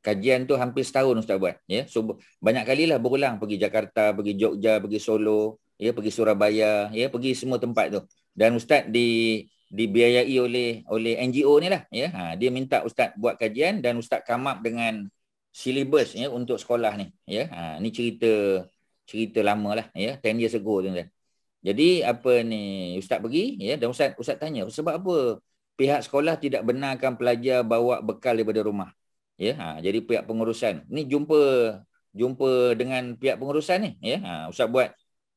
Kajian tu hampir setahun ustaz buat ya. So banyak lah berulang pergi Jakarta, pergi Jogja, pergi Solo, ya pergi Surabaya, ya pergi semua tempat tu. Dan ustaz di dibiayai oleh oleh NGO ni lah ya. Ha, dia minta ustaz buat kajian dan ustaz come up dengan silibus ya untuk sekolah ni ya. Ha, ni cerita cerita lama lah ya. 10 years ago tuan-tuan. Jadi apa ni ustaz pergi ya dan ustaz ustaz tanya sebab apa pihak sekolah tidak benarkan pelajar bawa bekal daripada rumah. Ya ha jadi pihak pengurusan ni jumpa jumpa dengan pihak pengurusan ni ya ha ustaz buat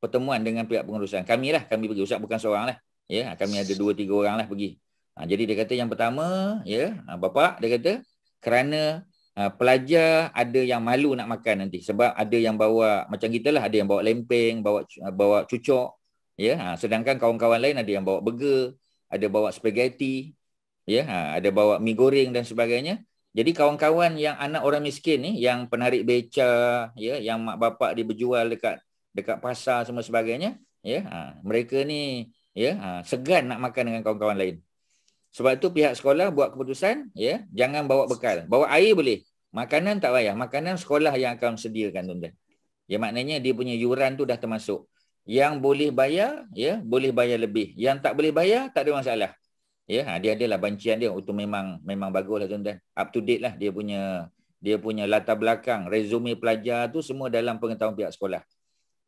pertemuan dengan pihak pengurusan. kami lah kami pergi ustaz bukan seorang lah Ya ha, kami ada dua tiga orang lah pergi. Ha, jadi dia kata yang pertama ya ha, bapa dia kata kerana Uh, pelajar ada yang malu nak makan nanti sebab ada yang bawa macam kita lah ada yang bawa lempeng bawa bawa cucuk Ya, ha, sedangkan kawan-kawan lain ada yang bawa burger, ada bawa spaghetti, ya, ha, ada bawa mi goreng dan sebagainya. Jadi kawan-kawan yang anak orang miskin ni yang penarik beca, ya, yang mak bapak dia berjual dekat dekat pasar semua sebagainya, ya, ha, mereka ni ya, ha, segan nak makan dengan kawan-kawan lain. Sebab tu pihak sekolah buat keputusan, ya, jangan bawa bekal. Bawa air boleh. Makanan tak payah. Makanan sekolah yang akan sediakan tuan-tuan. Ya maknanya dia punya yuran tu dah termasuk yang boleh bayar ya boleh bayar lebih yang tak boleh bayar tak ada masalah ya ha, dia adalah bancian dia untuk memang memang baguslah tuan-tuan up to date lah dia punya dia punya latar belakang resume pelajar tu semua dalam pengetahuan pihak sekolah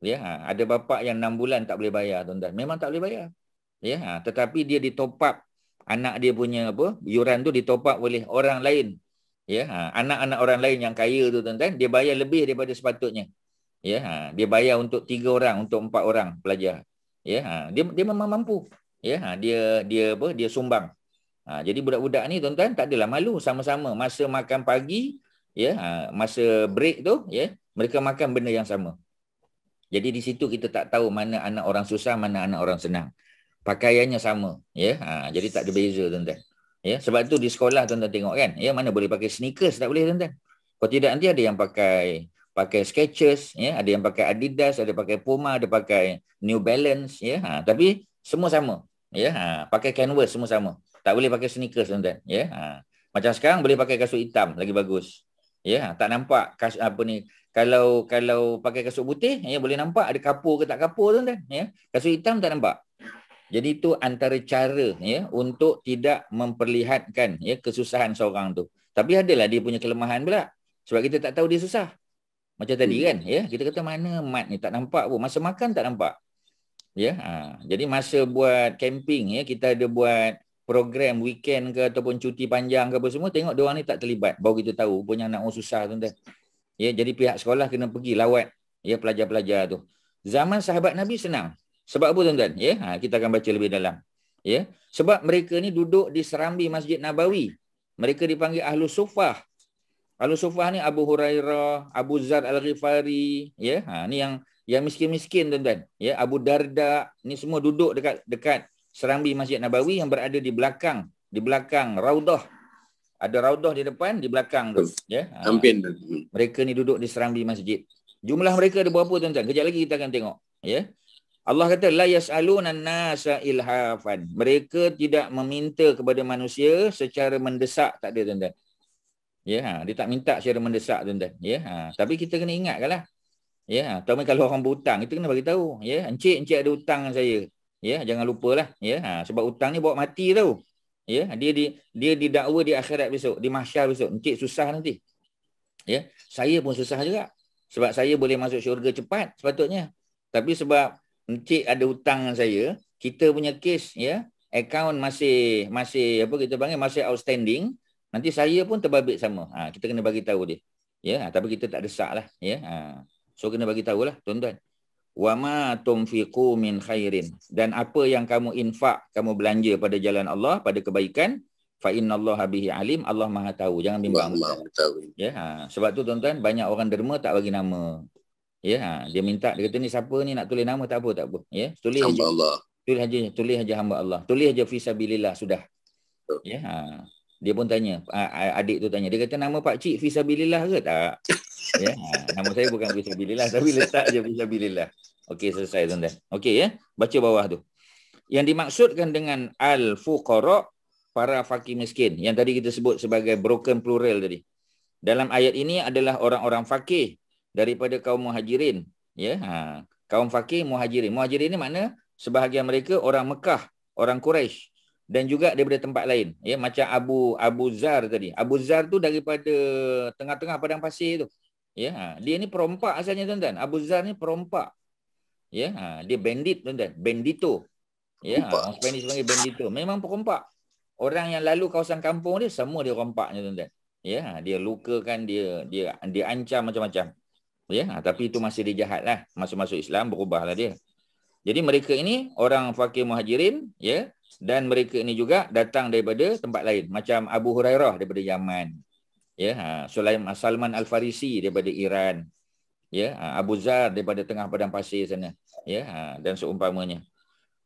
ya ha, ada bapa yang 6 bulan tak boleh bayar tuan-tuan memang tak boleh bayar ya ha, tetapi dia ditop anak dia punya apa yuran tu ditop oleh orang lain ya ha, anak-anak orang lain yang kaya tu tuan-tuan dia bayar lebih daripada sepatutnya Ya, ha. dia bayar untuk tiga orang, untuk empat orang pelajar. Ya, ha. dia dia memang mampu. Ya, ha. dia dia apa? Dia sumbang. Ha. jadi budak-budak ni tuan-tuan tak adalah malu sama-sama masa makan pagi, ya, ha. masa break tu, ya, mereka makan benda yang sama. Jadi di situ kita tak tahu mana anak orang susah, mana anak orang senang. Pakaiannya sama, ya. Ha. jadi tak ada beza tuan-tuan. Ya, sebab tu di sekolah tuan-tuan tengok kan, ya mana boleh pakai sneakers tak boleh tuan-tuan. Kalau tidak nanti ada yang pakai pakai Skechers, ya, ada yang pakai Adidas, ada pakai Puma, ada pakai New Balance, ya. Ha, tapi semua sama. Ya, ha, pakai canvas semua sama. Tak boleh pakai sneakers tuan ya. Ha. Macam sekarang boleh pakai kasut hitam lagi bagus. Ya, ha, tak nampak kas, apa ni. Kalau kalau pakai kasut putih, ya boleh nampak ada kapur ke tak kapur tuan-tuan, ya. Kasut hitam tak nampak. Jadi itu antara cara ya untuk tidak memperlihatkan ya kesusahan seorang tu. Tapi adalah dia punya kelemahan pula. Sebab kita tak tahu dia susah. Macam tadi hmm. kan, ya. Kita kata mana mat ni tak nampak pun. Masa makan tak nampak. Ya. Ha. Jadi masa buat camping ya, kita ada buat program weekend ke ataupun cuti panjang ke apa semua, tengok dia orang ni tak terlibat. Baru kita tahu punya anak orang susah tu dah. Ya, jadi pihak sekolah kena pergi lawat ya pelajar-pelajar tu. Zaman sahabat Nabi senang. Sebab apa tuan-tuan? Ya, ha, kita akan baca lebih dalam. Ya. Sebab mereka ni duduk di serambi Masjid Nabawi. Mereka dipanggil Ahlu Sufah. Ahlu Sufah ni Abu Hurairah, Abu Zar Al-Ghifari, ya. Ha ni yang yang miskin-miskin tuan-tuan. Ya, Abu Darda ni semua duduk dekat dekat Serambi Masjid Nabawi yang berada di belakang, di belakang Raudhah. Ada Raudhah di depan, di belakang tu, ya. Ha. Hmm. Mereka ni duduk di Serambi Masjid. Jumlah mereka ada berapa tuan-tuan? Kejap lagi kita akan tengok, ya. Allah kata la yasaluna nasa ilhafan. Mereka tidak meminta kepada manusia secara mendesak tak ada tuan-tuan. Ya, ha. dia tak minta secara mendesak tu tuan Ya, ha. tapi kita kena ingatkanlah. Ya, ha. tapi kalau orang berhutang, kita kena bagi tahu. Ya, encik, encik ada hutang dengan saya. Ya, jangan lupalah. Ya, ha. sebab hutang ni bawa mati tau. Ya, dia di dia didakwa di akhirat besok, di mahsyar besok. Encik susah nanti. Ya, saya pun susah juga. Sebab saya boleh masuk syurga cepat sepatutnya. Tapi sebab encik ada hutang dengan saya, kita punya kes ya, account masih masih apa kita panggil masih outstanding nanti saya pun terbabit sama. Ha, kita kena bagi tahu dia. Ya, ha, tapi kita tak desak lah. Ya, ha. So kena bagi tahulah tuan-tuan. Wama tomfiku min khairin dan apa yang kamu infak, kamu belanja pada jalan Allah, pada kebaikan, Fa'in Allah habihi alim, Allah Maha tahu. Jangan bimbang. Allah Maha tahu. Ya, ha. sebab tu tuan-tuan banyak orang derma tak bagi nama. Ya, ha. dia minta dia kata ni siapa ni nak tulis nama tak apa tak apa. Ya, tulis hamba je. Allah. Tulis aja, tulis aja hamba Allah. Tulis aja fi sabilillah sudah. Ya, ha dia pun tanya adik tu tanya dia kata nama pak cik fisabilillah ke tak ya nama saya bukan fisabilillah tapi letak je fisabilillah okey selesai tuan-tuan okey ya baca bawah tu yang dimaksudkan dengan al fuqara para fakir miskin yang tadi kita sebut sebagai broken plural tadi dalam ayat ini adalah orang-orang fakir daripada kaum muhajirin ya ha. kaum fakir muhajirin muhajirin ini makna sebahagian mereka orang Mekah orang Quraisy dan juga daripada tempat lain ya macam Abu Abu Zar tadi Abu Zar tu daripada tengah-tengah padang pasir tu ya ha, dia ni perompak asalnya tuan-tuan Abu Zar ni perompak ya ha, dia bandit tuan-tuan bandito ya ha, orang Spanish panggil bandito memang perompak orang yang lalu kawasan kampung dia semua dia rompaknya tuan-tuan ya dia lukakan dia dia dia ancam macam-macam ya tapi itu masih dia jahatlah masuk-masuk Islam berubahlah dia jadi mereka ini orang fakir muhajirin ya dan mereka ini juga datang daripada tempat lain macam Abu Hurairah daripada Yaman. Ya, ha, Sulaim Salman Al-Farisi daripada Iran. Ya, ha, Abu Zar daripada tengah padang pasir sana. Ya, ha, dan seumpamanya.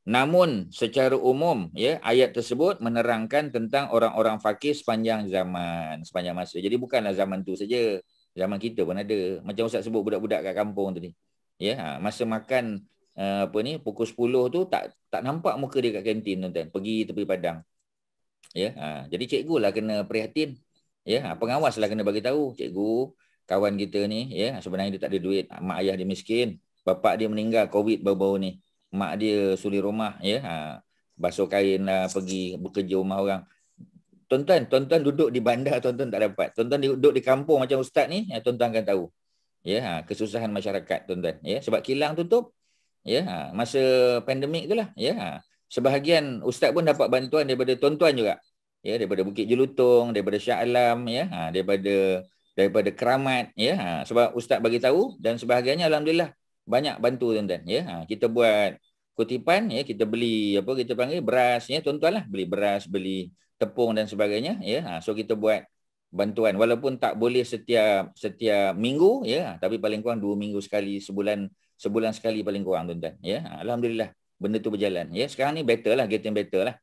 Namun secara umum ya ayat tersebut menerangkan tentang orang-orang fakir sepanjang zaman, sepanjang masa. Jadi bukanlah zaman tu saja. Zaman kita pun ada. Macam Ustaz sebut budak-budak kat kampung tadi. Ya, ha, masa makan Eh, apa ni pukul 10 tu tak tak nampak muka dia kat kantin tuan-tuan pergi tepi padang ya ha, jadi cikgu lah kena prihatin ya ha, pengawas lah kena bagi tahu cikgu kawan kita ni ya sebenarnya dia tak ada duit mak ayah dia miskin bapa dia meninggal covid baru-baru ni mak dia suli rumah ya ha, basuh kain lah, pergi bekerja rumah orang tuan-tuan tuan-tuan duduk di bandar tuan-tuan tak dapat tuan-tuan duduk di kampung macam ustaz ni ya, tuan-tuan akan tahu ya ha, kesusahan masyarakat tuan-tuan ya sebab kilang tutup ya ha, masa pandemik itulah ya ha. sebahagian ustaz pun dapat bantuan daripada tuan-tuan juga ya daripada bukit jelutong daripada syah alam ya ha, daripada daripada keramat ya ha. sebab ustaz bagi tahu dan sebahagiannya alhamdulillah banyak bantu tuan-tuan ya ha, kita buat kutipan ya kita beli apa kita panggil beras ya tuan-tuan lah. beli beras beli tepung dan sebagainya ya ha. so kita buat bantuan walaupun tak boleh setiap setiap minggu ya ha. tapi paling kurang dua minggu sekali sebulan sebulan sekali paling kurang tuan-tuan ya alhamdulillah benda tu berjalan ya sekarang ni better lah getting better lah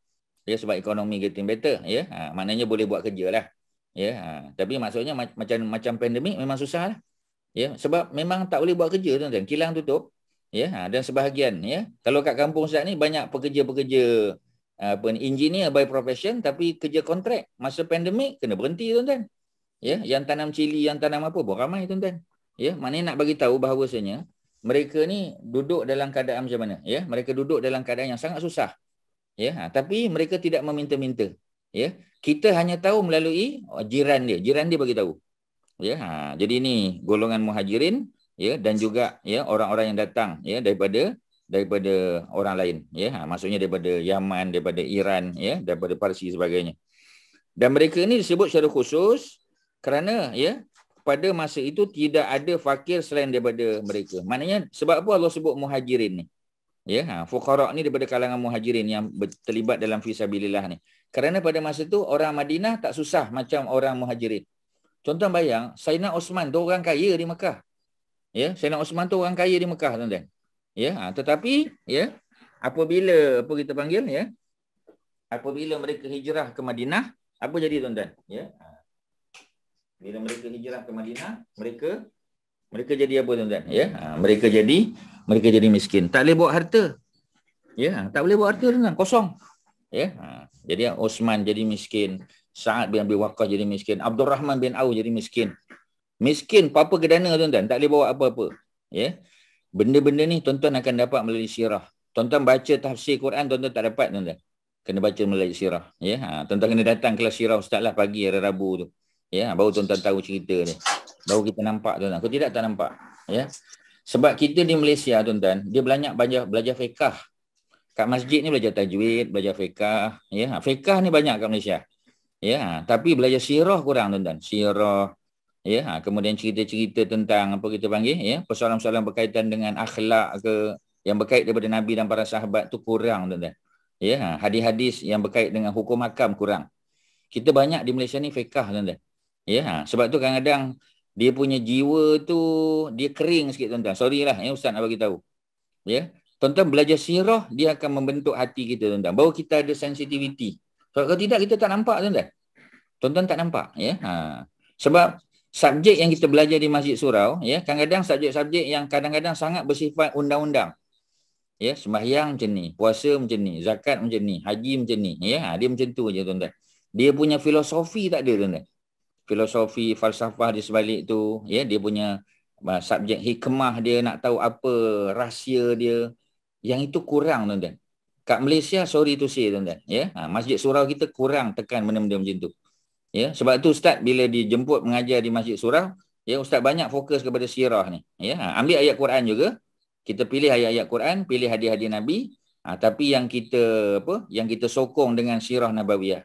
ya sebab ekonomi getting better ya ha, maknanya boleh buat kerja lah ya ha, tapi maksudnya macam macam pandemik memang susah lah ya sebab memang tak boleh buat kerja tuan-tuan kilang tutup ya ha, dan sebahagian ya kalau kat kampung saya ni banyak pekerja-pekerja apa ni engineer by profession tapi kerja kontrak masa pandemik kena berhenti tuan-tuan ya yang tanam cili yang tanam apa pun ramai tuan-tuan ya maknanya nak bagi tahu bahawasanya mereka ni duduk dalam keadaan macam mana ya mereka duduk dalam keadaan yang sangat susah ya ha, tapi mereka tidak meminta-minta ya kita hanya tahu melalui oh, jiran dia jiran dia bagi tahu ya ha, jadi ini golongan muhajirin ya dan juga ya orang-orang yang datang ya daripada daripada orang lain ya ha, maksudnya daripada Yaman daripada Iran ya daripada Parsi sebagainya dan mereka ini disebut secara khusus kerana ya pada masa itu tidak ada fakir selain daripada mereka. Maknanya sebab apa Allah sebut muhajirin ni? Ya, ha, fuqara ni daripada kalangan muhajirin yang terlibat dalam fisabilillah ni. Kerana pada masa itu orang Madinah tak susah macam orang muhajirin. Contoh bayang, Sayyidina Osman tu orang kaya di Mekah. Ya, Sayyidina Osman tu orang kaya di Mekah, tuan-tuan. Ya, ha, tetapi ya, apabila apa kita panggil ya? Apabila mereka hijrah ke Madinah, apa jadi tuan-tuan? Ya. Ha bila mereka hijrah ke Madinah mereka mereka jadi apa tuan-tuan ya ha, mereka jadi mereka jadi miskin tak boleh bawa harta ya tak boleh bawa harta tuan kosong ya ha, jadi Osman jadi miskin Sa'ad bin Abi Waqqah jadi miskin Abdul Rahman bin Auf jadi miskin miskin apa-apa kedana tuan-tuan tak boleh bawa apa-apa ya benda-benda ni tuan-tuan akan dapat melalui sirah tuan-tuan baca tafsir Quran tuan-tuan tak dapat tuan-tuan kena baca melalui sirah ya ha, tuan-tuan kena datang kelas sirah ustaz lah pagi hari Rabu tu Ya, baru tuan-tuan tahu cerita ni. Baru kita nampak tuan Kau tidak tak nampak. Ya. Sebab kita di Malaysia tuan-tuan, dia banyak belajar belajar fiqh. Kat masjid ni belajar tajwid, belajar fiqh, ya. Fiqh ni banyak kat Malaysia. Ya, tapi belajar sirah kurang tuan-tuan. Sirah ya, kemudian cerita-cerita tentang apa kita panggil ya, persoalan-persoalan berkaitan dengan akhlak ke yang berkait daripada Nabi dan para sahabat tu kurang tuan-tuan. Ya, hadis-hadis yang berkait dengan hukum hakam kurang. Kita banyak di Malaysia ni fiqh tuan-tuan. Ya, ha. sebab tu kadang-kadang dia punya jiwa tu dia kering sikit tuan-tuan. Sorry lah ya ustaz nak bagi tahu. Ya. Tuan-tuan belajar sirah dia akan membentuk hati kita tuan-tuan. Baru kita ada sensitiviti. So, kalau tidak kita tak nampak tuan-tuan. Tuan-tuan tak nampak ya. Ha. Sebab subjek yang kita belajar di masjid surau ya kadang-kadang subjek-subjek yang kadang-kadang sangat bersifat undang-undang ya sembahyang macam ni puasa macam ni zakat macam ni haji macam ni ya ha, dia macam tu aja tuan-tuan dia punya filosofi tak ada tuan-tuan filosofi falsafah di sebalik tu ya dia punya subjek hikmah dia nak tahu apa rahsia dia yang itu kurang tuan-tuan kat Malaysia sorry to say tuan-tuan ya ha, masjid surau kita kurang tekan benda-benda macam tu ya sebab tu ustaz bila dijemput mengajar di masjid surau ya ustaz banyak fokus kepada sirah ni ya ha, ambil ayat Quran juga kita pilih ayat-ayat Quran pilih hadis-hadis nabi ha, tapi yang kita apa yang kita sokong dengan sirah nabawiyah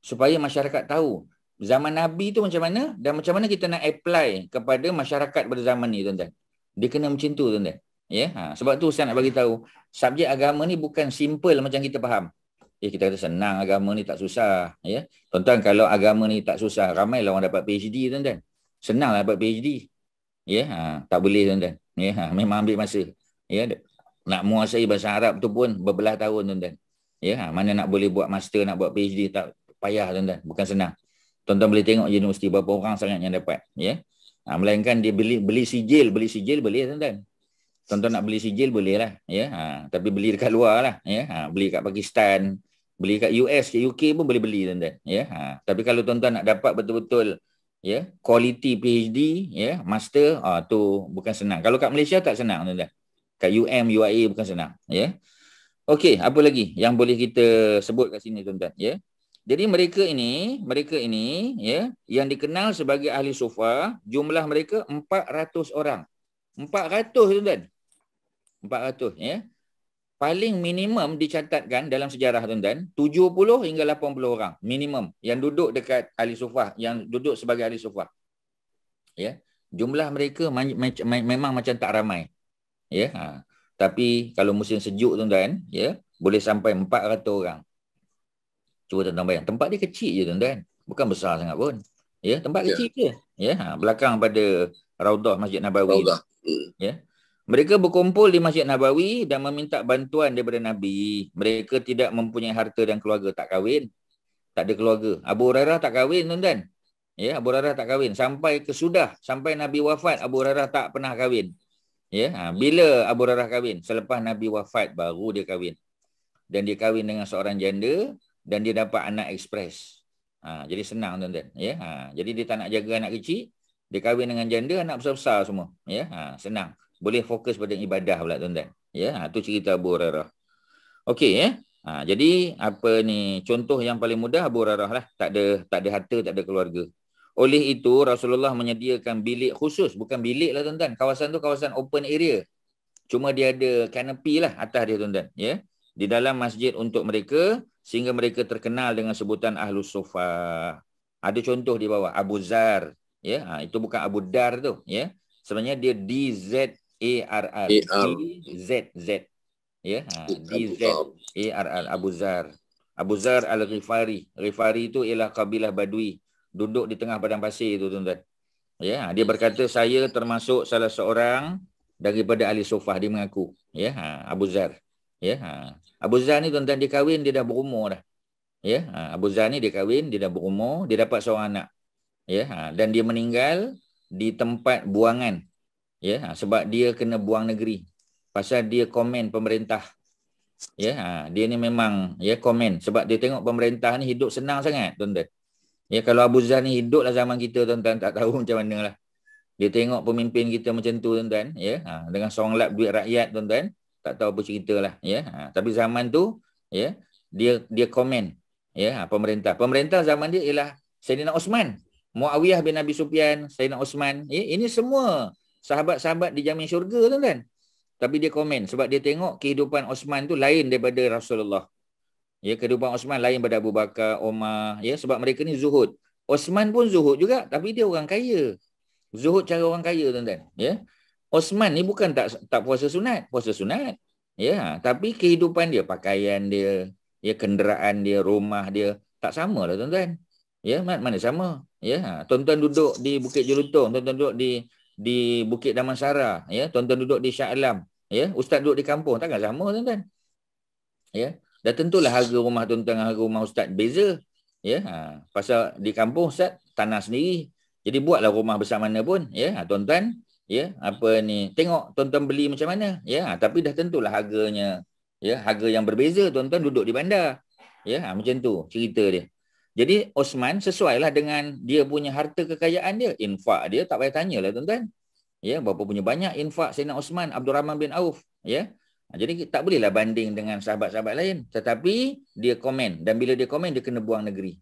supaya masyarakat tahu zaman Nabi tu macam mana dan macam mana kita nak apply kepada masyarakat pada zaman ni tuan-tuan. Dia kena macam tu tuan-tuan. Ya. Ha. sebab tu saya nak bagi tahu subjek agama ni bukan simple macam kita faham. Ya, kita kata senang agama ni tak susah. Ya. Tuan-tuan kalau agama ni tak susah, ramai lah orang dapat PhD tuan-tuan. Senang lah dapat PhD. Ya, ha, tak boleh tuan-tuan. Ya, ha, memang ambil masa. Ya, nak menguasai bahasa Arab tu pun berbelah tahun tuan-tuan. Ya, ha, mana nak boleh buat master, nak buat PhD tak payah tuan-tuan. Bukan senang. Tuan-tuan boleh tengok universiti berapa orang sangat yang dapat. Ya? Ha, melainkan dia beli beli sijil, beli sijil boleh tuan-tuan. Tuan-tuan nak beli sijil boleh lah. Ya? Ha, tapi beli dekat luar lah. Ya? Ha, beli dekat Pakistan, beli dekat US, UK pun boleh beli tuan-tuan. Ya? Ha, tapi kalau tuan-tuan nak dapat betul-betul ya, quality PhD, ya, master, ha, tu bukan senang. Kalau kat Malaysia tak senang tuan-tuan. Kat UM, UIA bukan senang. Ya? Okey, apa lagi yang boleh kita sebut kat sini tuan-tuan? Ya? Jadi mereka ini, mereka ini ya, yang dikenal sebagai ahli sufa, jumlah mereka 400 orang. 400 tuan-tuan. 400 ya. Paling minimum dicatatkan dalam sejarah tuan-tuan, 70 hingga 80 orang minimum yang duduk dekat ahli sufa, yang duduk sebagai ahli sufa. Ya. Jumlah mereka memang macam tak ramai. Ya. Ha. Tapi kalau musim sejuk tuan-tuan, ya, boleh sampai 400 orang. Cuba tuan-tuan bayang. Tempat dia kecil je tuan-tuan. Bukan besar sangat pun. Ya, tempat ya. kecil je. Ya, ha, belakang pada Raudah Masjid Nabawi. Raudah. Ya. Mereka berkumpul di Masjid Nabawi dan meminta bantuan daripada Nabi. Mereka tidak mempunyai harta dan keluarga. Tak kahwin. Tak ada keluarga. Abu Hurairah tak kahwin tuan-tuan. Ya, Abu Hurairah tak kahwin. Sampai kesudah. Sampai Nabi wafat, Abu Hurairah tak pernah kahwin. Ya, ha, bila Abu Hurairah kahwin? Selepas Nabi wafat, baru dia kahwin. Dan dia kahwin dengan seorang janda dan dia dapat anak ekspres. Ha, jadi senang tuan-tuan. Ya? Ha, jadi dia tak nak jaga anak kecil. Dia kahwin dengan janda, anak besar-besar semua. Ya? Ha, senang. Boleh fokus pada ibadah pula tuan-tuan. Ya? Ha, tu cerita Abu Hurairah. Okey ya. Ha, jadi apa ni contoh yang paling mudah Abu Hurairah lah. Tak ada, tak ada harta, tak ada keluarga. Oleh itu Rasulullah menyediakan bilik khusus. Bukan bilik lah tuan-tuan. Kawasan tu kawasan open area. Cuma dia ada canopy lah atas dia tuan-tuan. Ya? Di dalam masjid untuk mereka sehingga mereka terkenal dengan sebutan ahlu sofa ada contoh di bawah Abu Zar ya ha, itu bukan Abu Dar tu ya sebenarnya dia D Z A R A R Z Z ya ha, D Z A R A R Abu Zar Abu Zar al Rifari Rifari itu ialah kabilah Badui duduk di tengah padang pasir itu tuan-tuan ya ha, dia berkata saya termasuk salah seorang daripada ahli sofah dia mengaku ya ha, Abu Zar Ya. Ha. Abu Zan ni tuan-tuan dia kahwin dia dah berumur dah. Ya. Ha. Abu Zan ni dia kahwin dia dah berumur, dia dapat seorang anak. Ya. Ha. Dan dia meninggal di tempat buangan. Ya. Ha. Sebab dia kena buang negeri. Pasal dia komen pemerintah. Ya, ha. dia ni memang ya komen sebab dia tengok pemerintah ni hidup senang sangat, tuan-tuan. Ya, kalau Abu Zan ni hiduplah zaman kita tuan-tuan tak tahu macam manalah. Dia tengok pemimpin kita macam tu tuan-tuan, ya. Ha. dengan songlap duit rakyat tuan-tuan tak tahu apa lah, ya ha, tapi zaman tu ya dia dia komen ya ha, pemerintah pemerintah zaman dia ialah Sayyidina Osman Muawiyah bin Abi Sufyan Sayyidina Osman ya, ini semua sahabat-sahabat dijamin syurga tuan-tuan tapi dia komen sebab dia tengok kehidupan Osman tu lain daripada Rasulullah ya kehidupan Osman lain daripada Abu Bakar Umar ya sebab mereka ni zuhud Osman pun zuhud juga tapi dia orang kaya zuhud cara orang kaya tuan-tuan ya Osman ni bukan tak tak puasa sunat, puasa sunat. Ya, tapi kehidupan dia, pakaian dia, ya kenderaan dia, rumah dia tak samalah tuan-tuan. Ya, mana sama. Ya, tuan-tuan duduk di Bukit Jelutong, tuan-tuan duduk di di Bukit Damansara, ya, tuan-tuan duduk di Shah Alam, ya, ustaz duduk di kampung takkan sama tuan-tuan. Ya, dah tentulah harga rumah tuan-tuan harga rumah ustaz beza. Ya, ha. pasal di kampung ustaz tanah sendiri. Jadi buatlah rumah besar mana pun, ya, ha, tuan-tuan ya apa ni tengok tuan-tuan beli macam mana ya ha, tapi dah tentulah harganya ya harga yang berbeza tuan-tuan duduk di bandar ya ha, macam tu cerita dia jadi Osman sesuailah dengan dia punya harta kekayaan dia infak dia tak payah tanyalah tuan-tuan ya berapa punya banyak infak Sayyidina Osman Abdul Rahman bin Auf ya ha, jadi tak bolehlah banding dengan sahabat-sahabat lain tetapi dia komen dan bila dia komen dia kena buang negeri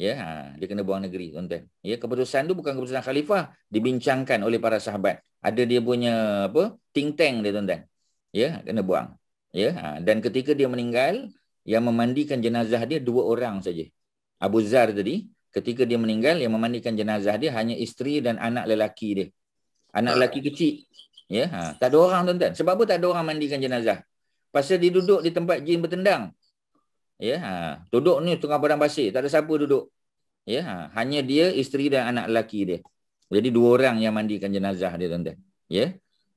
Ya, ha, dia kena buang negeri, tuan-tuan. Ya, keputusan tu bukan keputusan khalifah, dibincangkan oleh para sahabat. Ada dia punya apa? Think tank dia, tuan-tuan. Ya, kena buang. Ya, ha, dan ketika dia meninggal, yang memandikan jenazah dia dua orang saja. Abu Zar tadi, ketika dia meninggal, yang memandikan jenazah dia hanya isteri dan anak lelaki dia. Anak lelaki kecil. Ya, ha. tak ada orang tuan-tuan. Sebab apa tak ada orang mandikan jenazah? Pasal dia duduk di tempat jin bertendang. Ya, ha. duduk ni tengah padang pasir, tak ada siapa duduk. Ya, ha. hanya dia, isteri dan anak lelaki dia. Jadi dua orang yang mandikan jenazah dia tuan-tuan. Ya.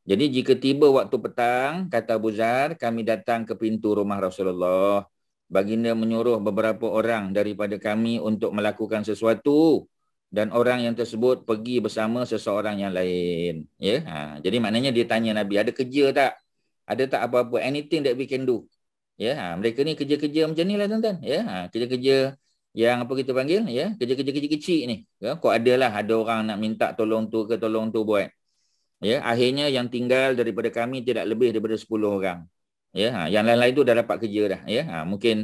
Jadi jika tiba waktu petang, kata Abu Zar, kami datang ke pintu rumah Rasulullah. Baginda menyuruh beberapa orang daripada kami untuk melakukan sesuatu dan orang yang tersebut pergi bersama seseorang yang lain. Ya, ha. jadi maknanya dia tanya Nabi, ada kerja tak? Ada tak apa-apa? Anything that we can do? ya ha, mereka ni kerja-kerja macam ni lah tuan-tuan ya ha, kerja-kerja yang apa kita panggil ya kerja-kerja kecil-kecil ni ya kok adalah ada orang nak minta tolong tu ke tolong tu buat ya akhirnya yang tinggal daripada kami tidak lebih daripada 10 orang ya ha, yang lain-lain tu dah dapat kerja dah ya ha, mungkin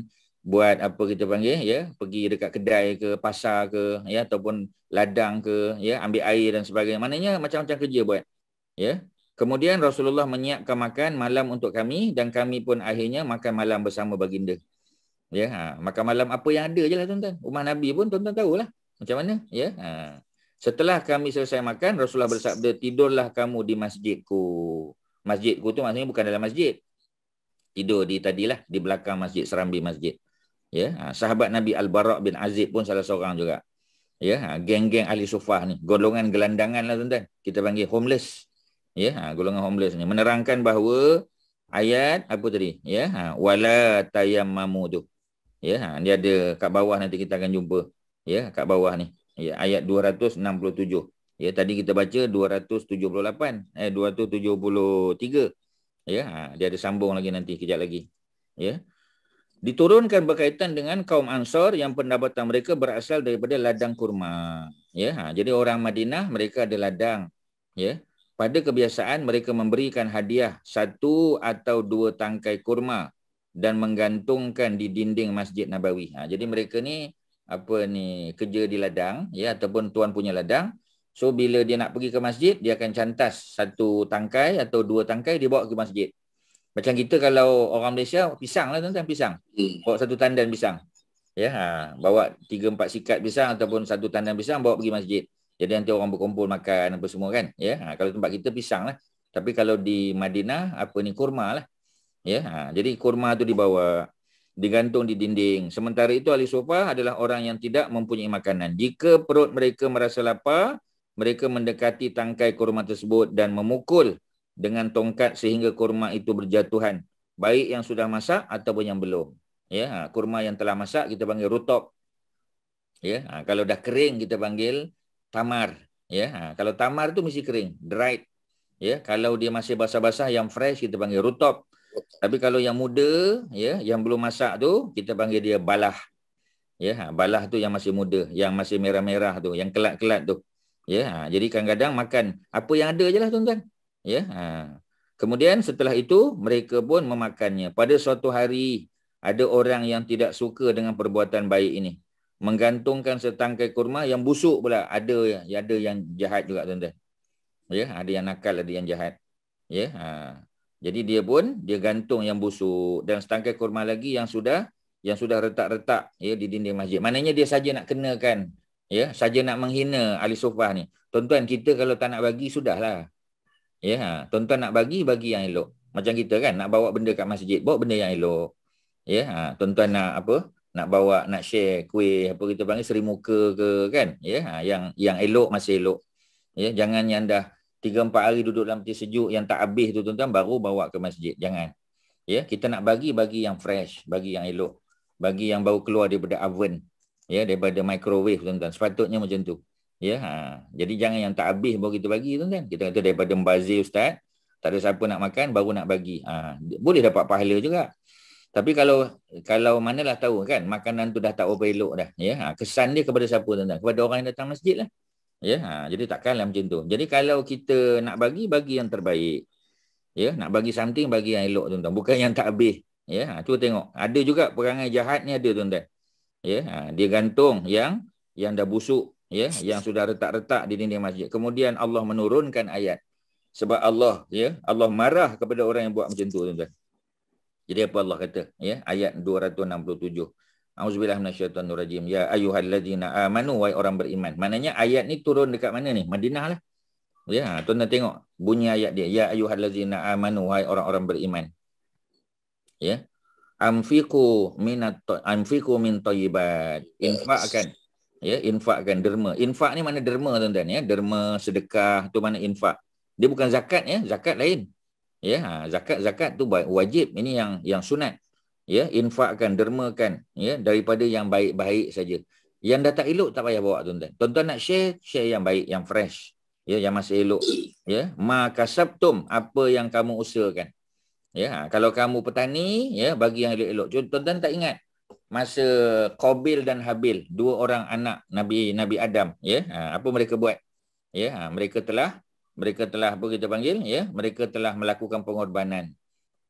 buat apa kita panggil ya pergi dekat kedai ke pasar ke ya ataupun ladang ke ya ambil air dan sebagainya maknanya macam-macam kerja buat ya Kemudian Rasulullah menyiapkan makan malam untuk kami dan kami pun akhirnya makan malam bersama baginda. Ya, ha. makan malam apa yang ada je lah tuan-tuan. Rumah Nabi pun tuan-tuan tahulah macam mana. Ya, ha. Setelah kami selesai makan, Rasulullah bersabda, tidurlah kamu di masjidku. Masjidku tu maksudnya bukan dalam masjid. Tidur di tadilah, di belakang masjid, serambi masjid. Ya, ha. Sahabat Nabi Al-Barak bin Azib pun salah seorang juga. Ya, ha. geng-geng ahli sufah ni. Golongan gelandangan lah tuan-tuan. Kita panggil homeless ya ha, golongan homeless ni menerangkan bahawa ayat apa tadi ya ha, wala tayammamu tu ya ha, dia ada kat bawah nanti kita akan jumpa ya kat bawah ni ya ayat 267 ya tadi kita baca 278 eh 273 ya ha, dia ada sambung lagi nanti kejap lagi ya diturunkan berkaitan dengan kaum ansar yang pendapatan mereka berasal daripada ladang kurma ya ha, jadi orang Madinah mereka ada ladang ya pada kebiasaan mereka memberikan hadiah satu atau dua tangkai kurma dan menggantungkan di dinding Masjid Nabawi. Ha, jadi mereka ni apa ni kerja di ladang ya ataupun tuan punya ladang. So bila dia nak pergi ke masjid, dia akan cantas satu tangkai atau dua tangkai dia bawa ke masjid. Macam kita kalau orang Malaysia pisang lah tuan-tuan pisang. Hmm. Bawa satu tandan pisang. Ya, ha, bawa tiga empat sikat pisang ataupun satu tandan pisang bawa pergi masjid. Jadi nanti orang berkumpul makan apa semua kan. Ya. Ha, kalau tempat kita pisang lah. Tapi kalau di Madinah apa ni kurma lah. Ya. Ha, jadi kurma tu dibawa digantung di dinding. Sementara itu ahli sofa adalah orang yang tidak mempunyai makanan. Jika perut mereka merasa lapar, mereka mendekati tangkai kurma tersebut dan memukul dengan tongkat sehingga kurma itu berjatuhan. Baik yang sudah masak ataupun yang belum. Ya, ha, kurma yang telah masak kita panggil rutop. Ya, ha, kalau dah kering kita panggil tamar ya ha, kalau tamar itu mesti kering dried ya kalau dia masih basah-basah yang fresh kita panggil rutop tapi kalau yang muda ya yang belum masak tu kita panggil dia balah ya ha, balah tu yang masih muda yang masih merah-merah tu yang kelat-kelat tu ya ha, jadi kadang-kadang makan apa yang ada jelah tuan-tuan ya ha. kemudian setelah itu mereka pun memakannya pada suatu hari ada orang yang tidak suka dengan perbuatan baik ini menggantungkan setangkai kurma yang busuk pula ada ya ada yang jahat juga tuan-tuan. Ya, ada yang nakal ada yang jahat. Ya, ha. Jadi dia pun dia gantung yang busuk dan setangkai kurma lagi yang sudah yang sudah retak-retak ya di dinding masjid. Maknanya dia saja nak kenakan ya, saja nak menghina ahli sufah ni. Tuan-tuan kita kalau tak nak bagi sudahlah. Ya, ha. tuan-tuan nak bagi bagi yang elok. Macam kita kan nak bawa benda kat masjid, bawa benda yang elok. Ya, ha. tuan-tuan nak apa? nak bawa nak share kuih apa kita panggil seri muka ke kan ya ha, yang yang elok masih elok ya jangan yang dah 3 4 hari duduk dalam peti sejuk yang tak habis tu tuan-tuan baru bawa ke masjid jangan ya kita nak bagi bagi yang fresh bagi yang elok bagi yang baru keluar daripada oven ya daripada microwave tuan-tuan sepatutnya macam tu ya ha. jadi jangan yang tak habis baru kita bagi tuan-tuan kita kata daripada mbazir ustaz tak ada siapa nak makan baru nak bagi ha. boleh dapat pahala juga tapi kalau kalau manalah tahu kan makanan tu dah tak over elok dah. Ya, ha, kesan dia kepada siapa tuan-tuan? Kepada orang yang datang masjid lah. Ya, ha, jadi takkanlah macam tu. Jadi kalau kita nak bagi, bagi yang terbaik. Ya, nak bagi something, bagi yang elok tuan-tuan. Bukan yang tak habis. Ya, ha, cuba tengok. Ada juga perangai jahat ni ada tuan-tuan. Ya, ha, dia gantung yang yang dah busuk. Ya, yang sudah retak-retak di dinding masjid. Kemudian Allah menurunkan ayat. Sebab Allah, ya, Allah marah kepada orang yang buat macam tu tuan-tuan. Jadi apa Allah kata? Ya, ayat 267. Auzubillah minasyaitanir rajim. Ya ayyuhallazina amanu wa orang beriman. Maknanya ayat ni turun dekat mana ni? Madinah lah. Ya, tuan-tuan tengok bunyi ayat dia. Ya ayyuhallazina amanu wa orang-orang beriman. Ya. Amfiku min amfiku min thayyibat. Infakkan. Ya, infakkan derma. Infak ni mana derma tuan-tuan ya? Derma, sedekah tu mana infak. Dia bukan zakat ya, zakat lain ya ha, zakat zakat tu wajib ini yang yang sunat ya infakkan dermakan ya daripada yang baik-baik saja yang dah tak elok tak payah bawa tuan-tuan tuan-tuan nak share share yang baik yang fresh ya yang masih elok ya ma kasabtum apa yang kamu usahakan ya ha, kalau kamu petani ya bagi yang elok-elok tuan-tuan tak ingat masa Qabil dan Habil dua orang anak Nabi Nabi Adam ya ha, apa mereka buat ya mereka telah mereka telah apa kita panggil ya mereka telah melakukan pengorbanan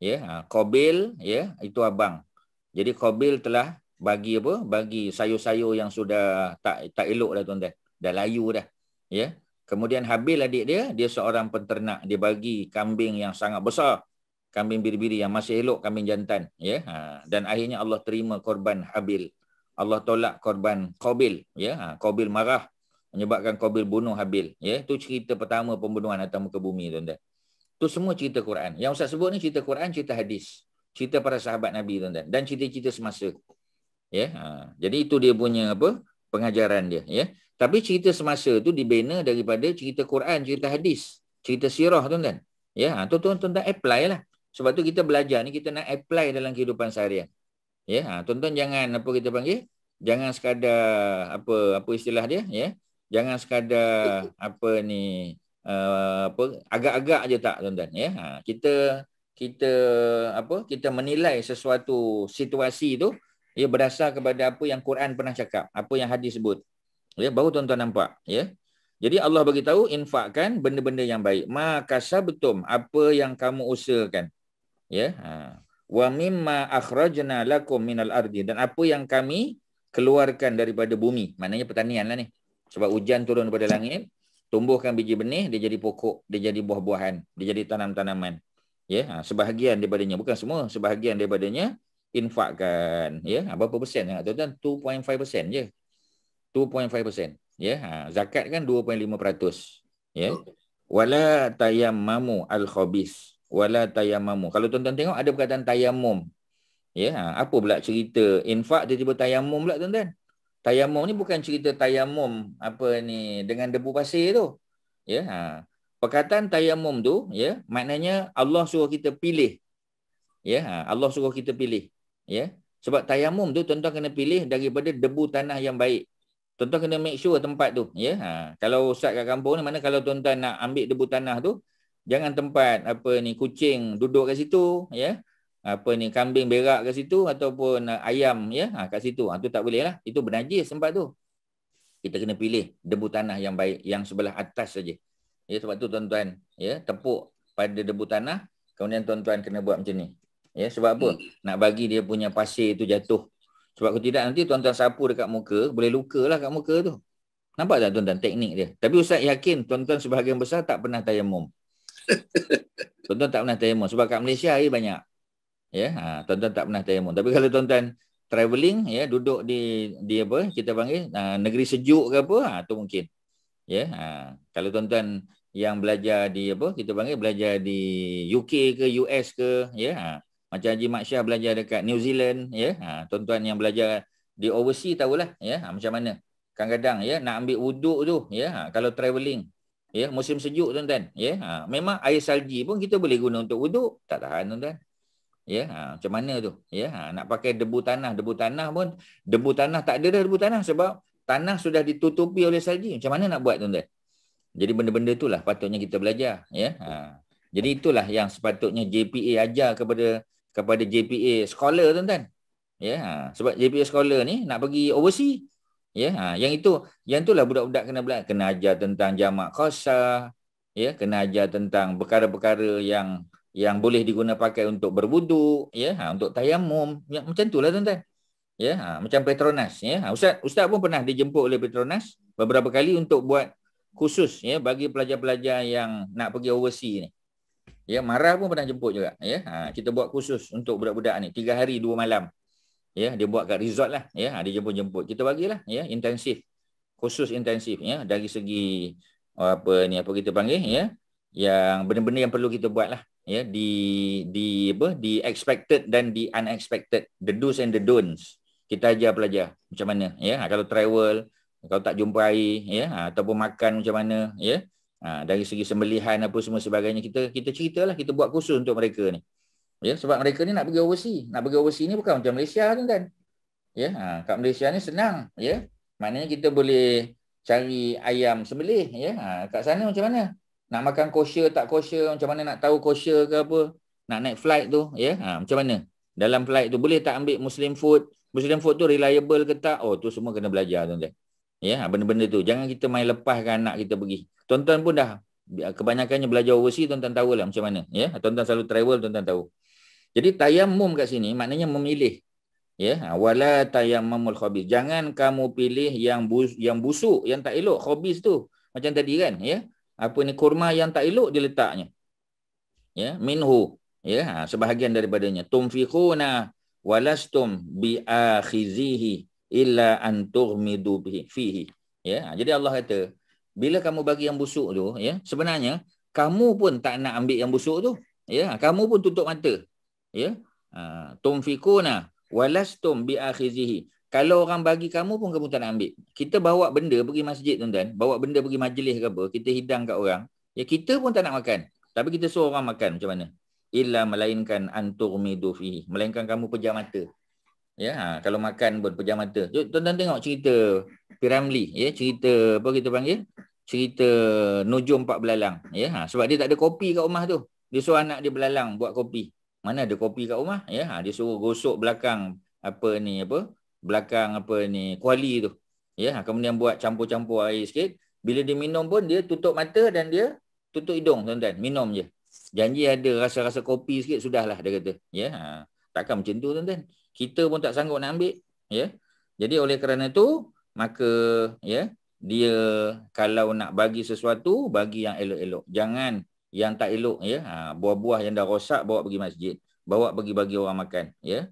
ya Qabil ha, ya itu abang jadi Qabil telah bagi apa bagi sayur-sayur yang sudah tak tak elok dah tuan-tuan dah layu dah ya kemudian Habil adik dia dia seorang penternak dia bagi kambing yang sangat besar kambing biri-biri yang masih elok kambing jantan ya ha, dan akhirnya Allah terima korban Habil Allah tolak korban Qabil ya Qabil ha, marah menyebabkan Qabil bunuh Habil. Ya, itu cerita pertama pembunuhan atas muka bumi tuan-tuan. Itu semua cerita Quran. Yang Ustaz sebut ni cerita Quran, cerita hadis. Cerita para sahabat Nabi tuan-tuan. Dan cerita-cerita semasa. Ya, ha. Jadi itu dia punya apa pengajaran dia. Ya. Tapi cerita semasa tu dibina daripada cerita Quran, cerita hadis. Cerita sirah tuan-tuan. Ya, ha. tu tuan-tuan apply lah. Sebab tu kita belajar ni, kita nak apply dalam kehidupan seharian. Ya, ha. tuan-tuan jangan apa kita panggil. Jangan sekadar apa apa istilah dia. Ya, jangan sekadar apa ni uh, apa agak-agak aja tak tuan-tuan ya ha, kita kita apa kita menilai sesuatu situasi tu ya berdasar kepada apa yang Quran pernah cakap apa yang hadis sebut ya baru tuan-tuan nampak ya jadi Allah bagi tahu infakkan benda-benda yang baik ma kasabtum apa yang kamu usahakan ya ha wa mimma akhrajna lakum minal ardi dan apa yang kami keluarkan daripada bumi maknanya pertanianlah ni sebab hujan turun daripada langit, tumbuhkan biji benih, dia jadi pokok, dia jadi buah-buahan, dia jadi tanam-tanaman. Ya, ha, sebahagian daripadanya, bukan semua, sebahagian daripadanya infakkan. Ya, ha, apa persen? Ha, ya, tuan-tuan, 2.5 persen je. 2.5 persen. Ya, zakat kan 2.5 peratus. Ya. Wala tayammamu al-khabis. Wala tayammamu. Kalau tuan-tuan tengok, ada perkataan tayammum. Ya, apa pula cerita infak tiba-tiba tayammum pula tuan-tuan? tayamum ni bukan cerita tayamum apa ni dengan debu pasir tu. Ya. Ha. Perkataan tayamum tu ya maknanya Allah suruh kita pilih. Ya, ha. Allah suruh kita pilih. Ya. Sebab tayamum tu tuan-tuan kena pilih daripada debu tanah yang baik. Tuan-tuan kena make sure tempat tu. Ya. Ha. Kalau ustaz kat kampung ni mana kalau tuan-tuan nak ambil debu tanah tu jangan tempat apa ni kucing duduk kat situ ya apa ni kambing berak kat situ ataupun eh, ayam ya ha, kat situ ha, tu tak boleh lah itu bernajis tempat tu kita kena pilih debu tanah yang baik yang sebelah atas saja ya sebab tu tuan-tuan ya tepuk pada debu tanah kemudian tuan-tuan kena buat macam ni ya sebab apa nak bagi dia punya pasir itu jatuh sebab kalau tidak nanti tuan-tuan sapu dekat muka boleh luka lah kat muka tu nampak tak tuan-tuan teknik dia tapi ustaz yakin tuan-tuan sebahagian besar tak pernah tayamum tuan-tuan tak pernah tayamum sebab kat Malaysia air banyak ya ha, tuan-tuan tak pernah tayamum tapi kalau tuan-tuan travelling ya duduk di di apa kita panggil ha, negeri sejuk ke apa ha, tu mungkin ya ha, kalau tuan-tuan yang belajar di apa kita panggil belajar di UK ke US ke ya ha, macam Haji Maksya belajar dekat New Zealand ya ha, tuan-tuan yang belajar di overseas tahulah ya ha, macam mana kadang-kadang ya nak ambil wuduk tu ya ha, kalau travelling ya musim sejuk tuan-tuan ya ha, memang air salji pun kita boleh guna untuk wuduk tak tahan tuan-tuan Ya, ha, macam mana tu? Ya, ha, nak pakai debu tanah, debu tanah pun debu tanah tak ada dah debu tanah sebab tanah sudah ditutupi oleh salji. Macam mana nak buat tuan-tuan? Jadi benda-benda itulah patutnya kita belajar, ya. Ha. Jadi itulah yang sepatutnya JPA ajar kepada kepada JPA scholar tuan-tuan. Ya, ha. sebab JPA scholar ni nak pergi overseas. Ya, ha. yang itu, yang itulah budak-budak kena belajar, kena ajar tentang jamak qasar, ya, kena ajar tentang perkara-perkara yang yang boleh diguna pakai untuk berwuduk ya ha, untuk tayamum ya, macam itulah tuan-tuan ya ha, macam Petronas ya ha, ustaz ustaz pun pernah dijemput oleh Petronas beberapa kali untuk buat khusus ya bagi pelajar-pelajar yang nak pergi overseas ni ya marah pun pernah jemput juga ya ha, kita buat khusus untuk budak-budak ni Tiga hari dua malam ya dia buat kat resort lah ya ha, dia jemput-jemput kita bagilah ya intensif khusus intensif ya dari segi apa ni apa kita panggil ya yang benar-benar yang perlu kita buat lah ya di di apa di expected dan di unexpected the do's and the don'ts kita ajar pelajar macam mana ya ha, kalau travel kalau tak jumpa air ya ha, ataupun makan macam mana ya ha, dari segi sembelihan apa semua sebagainya kita kita ceritalah kita buat khusus untuk mereka ni ya sebab mereka ni nak pergi overseas nak pergi overseas ni bukan macam Malaysia tu kan ya kat Malaysia ni senang ya maknanya kita boleh cari ayam sembelih ya kat sana macam mana nak makan kosher tak kosher macam mana nak tahu kosher ke apa nak naik flight tu ya ha, macam mana dalam flight tu boleh tak ambil muslim food muslim food tu reliable ke tak oh tu semua kena belajar tuan-tuan ya ha, benda-benda tu jangan kita main lepas lepaskan anak kita pergi tuan-tuan pun dah kebanyakannya belajar overseas tuan-tuan lah. macam mana ya tuan-tuan selalu travel tuan-tuan tahu jadi tayammum kat sini maknanya memilih ya ha, wala tayammumul khabis jangan kamu pilih yang bus, yang busuk yang tak elok khabis tu macam tadi kan ya apa ni kurma yang tak elok diletaknya ya minhu ya ha, sebahagian daripadanya tumfikhuna walastum bi akhizihi illa an tughmidu fihi ya ha, jadi Allah kata bila kamu bagi yang busuk tu ya sebenarnya kamu pun tak nak ambil yang busuk tu ya ha, kamu pun tutup mata ya tumfikuna walastum bi akhizihi kalau orang bagi kamu pun kamu tak nak ambil. Kita bawa benda pergi masjid tuan-tuan, bawa benda pergi majlis ke apa, kita hidang kat orang, ya kita pun tak nak makan. Tapi kita suruh orang makan macam mana? Illa melainkan anturmidu fihi. Melainkan kamu pejam mata. Ya, ha, kalau makan pun pejam mata. Tuan-tuan tengok cerita Piramli, ya, cerita apa kita panggil? Cerita Nujum Pak Belalang. Ya, ha, sebab dia tak ada kopi kat rumah tu. Dia suruh anak dia belalang buat kopi. Mana ada kopi kat rumah? Ya, ha, dia suruh gosok belakang apa ni apa? belakang apa ni kuali tu ya ha, kemudian buat campur-campur air sikit bila dia minum pun dia tutup mata dan dia tutup hidung tuan-tuan minum je janji ada rasa-rasa kopi sikit sudahlah dia kata ya ha. takkan macam tu tuan-tuan kita pun tak sanggup nak ambil ya jadi oleh kerana tu maka ya dia kalau nak bagi sesuatu bagi yang elok-elok jangan yang tak elok ya ha. buah-buah yang dah rosak bawa pergi masjid bawa pergi bagi orang makan ya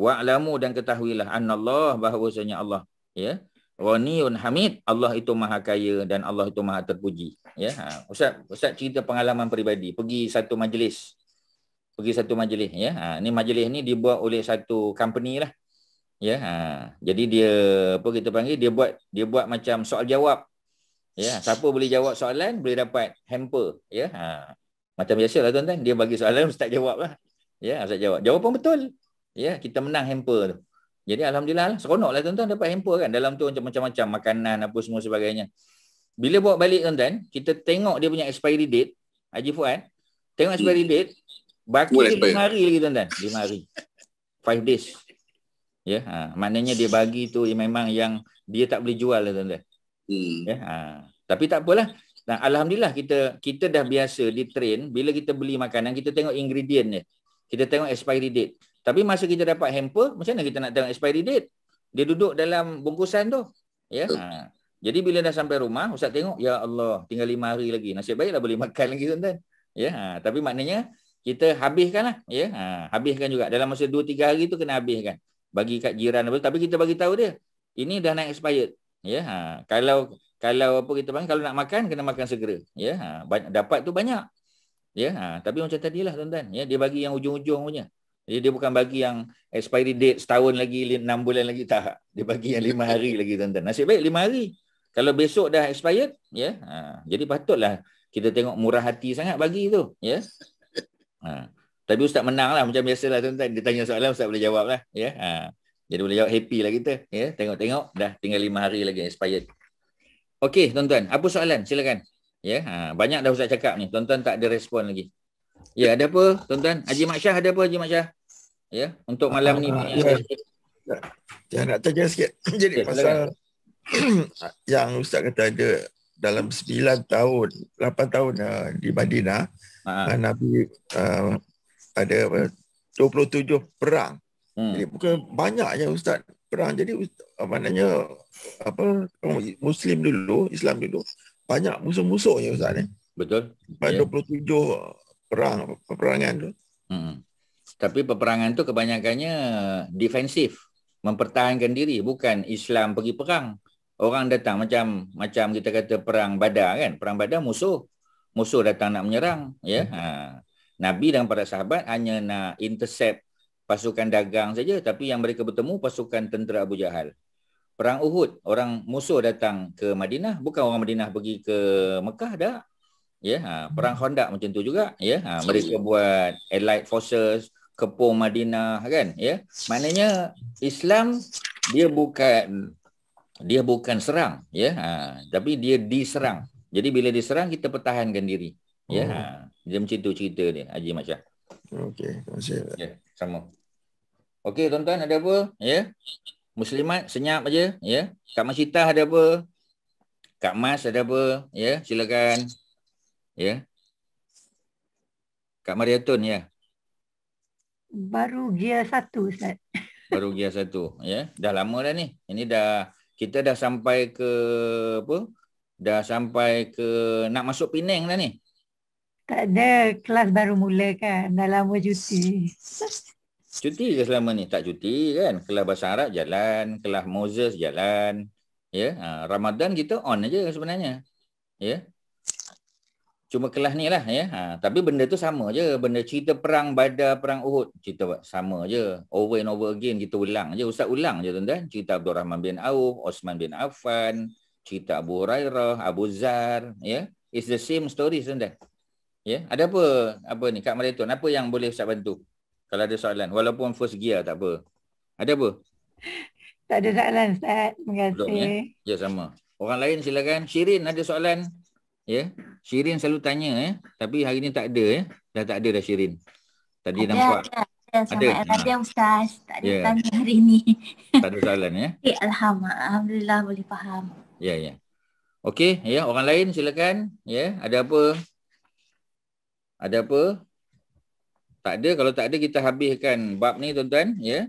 wa'lamu dan ketahuilah annallah bahwasanya Allah ya Roniun Hamid Allah itu maha kaya dan Allah itu maha terpuji ya ha. ustaz ustaz cerita pengalaman peribadi pergi satu majlis pergi satu majlis ya ha. ni majlis ini dibuat oleh satu company lah ya ha. jadi dia apa kita panggil dia buat dia buat macam soal jawab ya siapa boleh jawab soalan boleh dapat hamper ya ha. macam biasalah tuan-tuan dia bagi soalan mesti jawab lah ya ustaz jawab jawapan betul Ya, kita menang hamper tu. Jadi alhamdulillah lah, seronok lah tuan-tuan dapat hamper kan dalam tu macam-macam makanan apa semua sebagainya. Bila bawa balik tuan-tuan, kita tengok dia punya expiry date, Haji Fuad, tengok expiry hmm. date, baki dia 5 hari lagi tuan-tuan, 5 hari. 5 days. Ya, ha. maknanya dia bagi tu yang memang yang dia tak boleh jual lah tuan-tuan. Hmm. Ya, ha. Tapi tak apalah. Dan alhamdulillah kita kita dah biasa di train bila kita beli makanan kita tengok ingredient dia. Kita tengok expiry date. Tapi masa kita dapat hamper, macam mana kita nak tengok expiry date? Dia duduk dalam bungkusan tu. Ya. Ha. Jadi bila dah sampai rumah, ustaz tengok, ya Allah, tinggal lima hari lagi. Nasib baiklah boleh makan lagi tuan-tuan. Ya. Ha. Tapi maknanya kita habiskanlah, ya. Ha. Habiskan juga dalam masa dua tiga hari tu kena habiskan. Bagi kat jiran apa tapi kita bagi tahu dia. Ini dah naik expired. Ya. Ha. Kalau kalau apa kita panggil kalau nak makan kena makan segera. Ya. Ha. dapat tu banyak. Ya. Ha. Tapi macam tadilah tuan-tuan, ya dia bagi yang ujung-ujung punya. Jadi dia bukan bagi yang expiry date setahun lagi, enam bulan lagi, tak. Dia bagi yang lima hari lagi tuan-tuan. Nasib baik lima hari. Kalau besok dah expired, ya. Yeah. Ha. jadi patutlah kita tengok murah hati sangat bagi tu. Ya. Yeah. Ha. Tapi Ustaz menang lah macam biasalah tuan-tuan. Dia tanya soalan, Ustaz boleh jawab lah. Ya. Yeah. Ha. Jadi boleh jawab happy lah kita. Ya. Yeah. Tengok-tengok dah tinggal lima hari lagi expired. Okey tuan-tuan. Apa soalan? Silakan. Ya. Yeah. Ha. Banyak dah Ustaz cakap ni. Tuan-tuan tak ada respon lagi. Ya, ada apa tuan-tuan? Haji Mat Syah ada apa Haji Mat Syah? Ya, untuk malam uh, ni. Ah, ya. Ya. Saya nak tanya sikit. Jadi okay, ya, pasal silakan. yang Ustaz kata ada dalam 9 tahun, 8 tahun uh, di Madinah, uh-huh. uh, Nabi uh, ada 27 perang. Hmm. Jadi bukan banyak ya Ustaz perang. Jadi Ustaz, maknanya apa, Muslim dulu, Islam dulu, banyak musuh-musuh ya Ustaz. Eh? Betul. 27 yeah perang peperangan tu. Hmm. Tapi peperangan tu kebanyakannya defensif, mempertahankan diri bukan Islam pergi perang. Orang datang macam macam kita kata perang Badar kan, perang Badar musuh musuh datang nak menyerang ya. Hmm. Ha. Nabi dan para sahabat hanya nak intercept pasukan dagang saja tapi yang mereka bertemu pasukan tentera Abu Jahal. Perang Uhud, orang musuh datang ke Madinah, bukan orang Madinah pergi ke Mekah dah ya ha, perang Honda hmm. macam tu juga ya ha, mereka buat elite forces kepung Madinah kan ya maknanya Islam dia bukan dia bukan serang ya ha, tapi dia diserang jadi bila diserang kita pertahankan diri ya ha, oh. ha, dia macam tu cerita dia Haji Masya okey terima ya sama okey tuan-tuan ada apa ya muslimat senyap aja ya kat masjidah ada apa Kak Mas ada apa? Ya, silakan. Ya. Kak Mariatun ya. Baru gear satu Ustaz. Baru gear satu ya. Dah lama dah ni. Ini dah kita dah sampai ke apa? Dah sampai ke nak masuk Penang dah ni. Tak ada kelas baru mula kan. Dah lama cuti. Cuti ke selama ni? Tak cuti kan. Kelas Bahasa Arab jalan. Kelas Moses jalan. Ya, ha, Ramadan kita on aja sebenarnya. Ya, Cuma kelas ni lah ya. Ha, tapi benda tu sama je. Benda cerita perang badar, perang Uhud. Cerita sama je. Over and over again kita ulang je. Ustaz ulang je tuan-tuan. Cerita Abdul Rahman bin Auf, Osman bin Affan. Cerita Abu Hurairah, Abu Zar. Ya? It's the same story tuan-tuan. Ya? Ada apa apa ni Kak Mariton? Apa yang boleh Ustaz bantu? Kalau ada soalan. Walaupun first gear tak apa. Ada apa? Tak ada soalan Ustaz. Terima ya. kasih. ya? sama. Orang lain silakan. Shirin ada soalan? Ya. Yeah. Syirin selalu tanya ya, eh? tapi hari ni tak ada ya. Eh? Dah tak ada dah Shirin. Tadi ada, nampak. Ada. Ada, ada. ada ha. ustaz. Tak ada yeah. tanya hari ni. tak ada soalan ya. Eh? alhamdulillah boleh faham. Ya yeah, ya. Yeah. Okey, ya yeah. orang lain silakan. Ya, yeah. ada apa? Ada apa? Tak ada. Kalau tak ada kita habiskan bab ni tuan-tuan, ya. Yeah.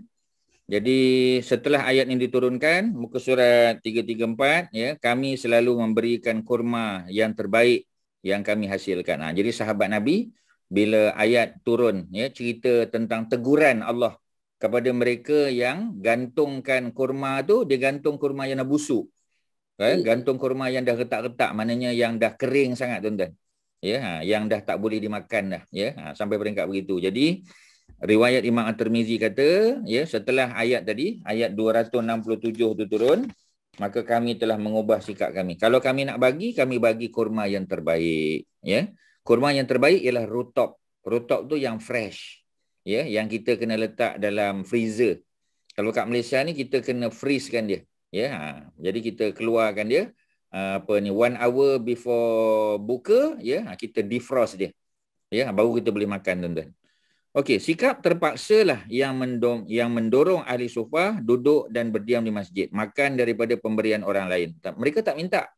Jadi setelah ayat ini diturunkan muka surat 334 ya kami selalu memberikan kurma yang terbaik yang kami hasilkan. Ha, jadi sahabat Nabi bila ayat turun ya cerita tentang teguran Allah kepada mereka yang gantungkan kurma tu dia gantung kurma yang dah busuk. Ya, hmm. gantung kurma yang dah retak-retak maknanya yang dah kering sangat tuan-tuan. Ya, ha, yang dah tak boleh dimakan dah ya ha, sampai peringkat begitu. Jadi Riwayat Imam At-Tirmizi kata, ya, setelah ayat tadi, ayat 267 tu turun, maka kami telah mengubah sikap kami. Kalau kami nak bagi, kami bagi kurma yang terbaik, ya. Kurma yang terbaik ialah rutop. Rutop tu yang fresh. Ya, yang kita kena letak dalam freezer. Kalau kat Malaysia ni kita kena freeze kan dia. Ya. Ha. Jadi kita keluarkan dia ha, apa ni one hour before buka, ya, ha, kita defrost dia. Ya, ha, baru kita boleh makan, tuan-tuan. Okey, sikap terpaksalah yang mendorong, yang mendorong ahli sufa duduk dan berdiam di masjid, makan daripada pemberian orang lain. Mereka tak minta.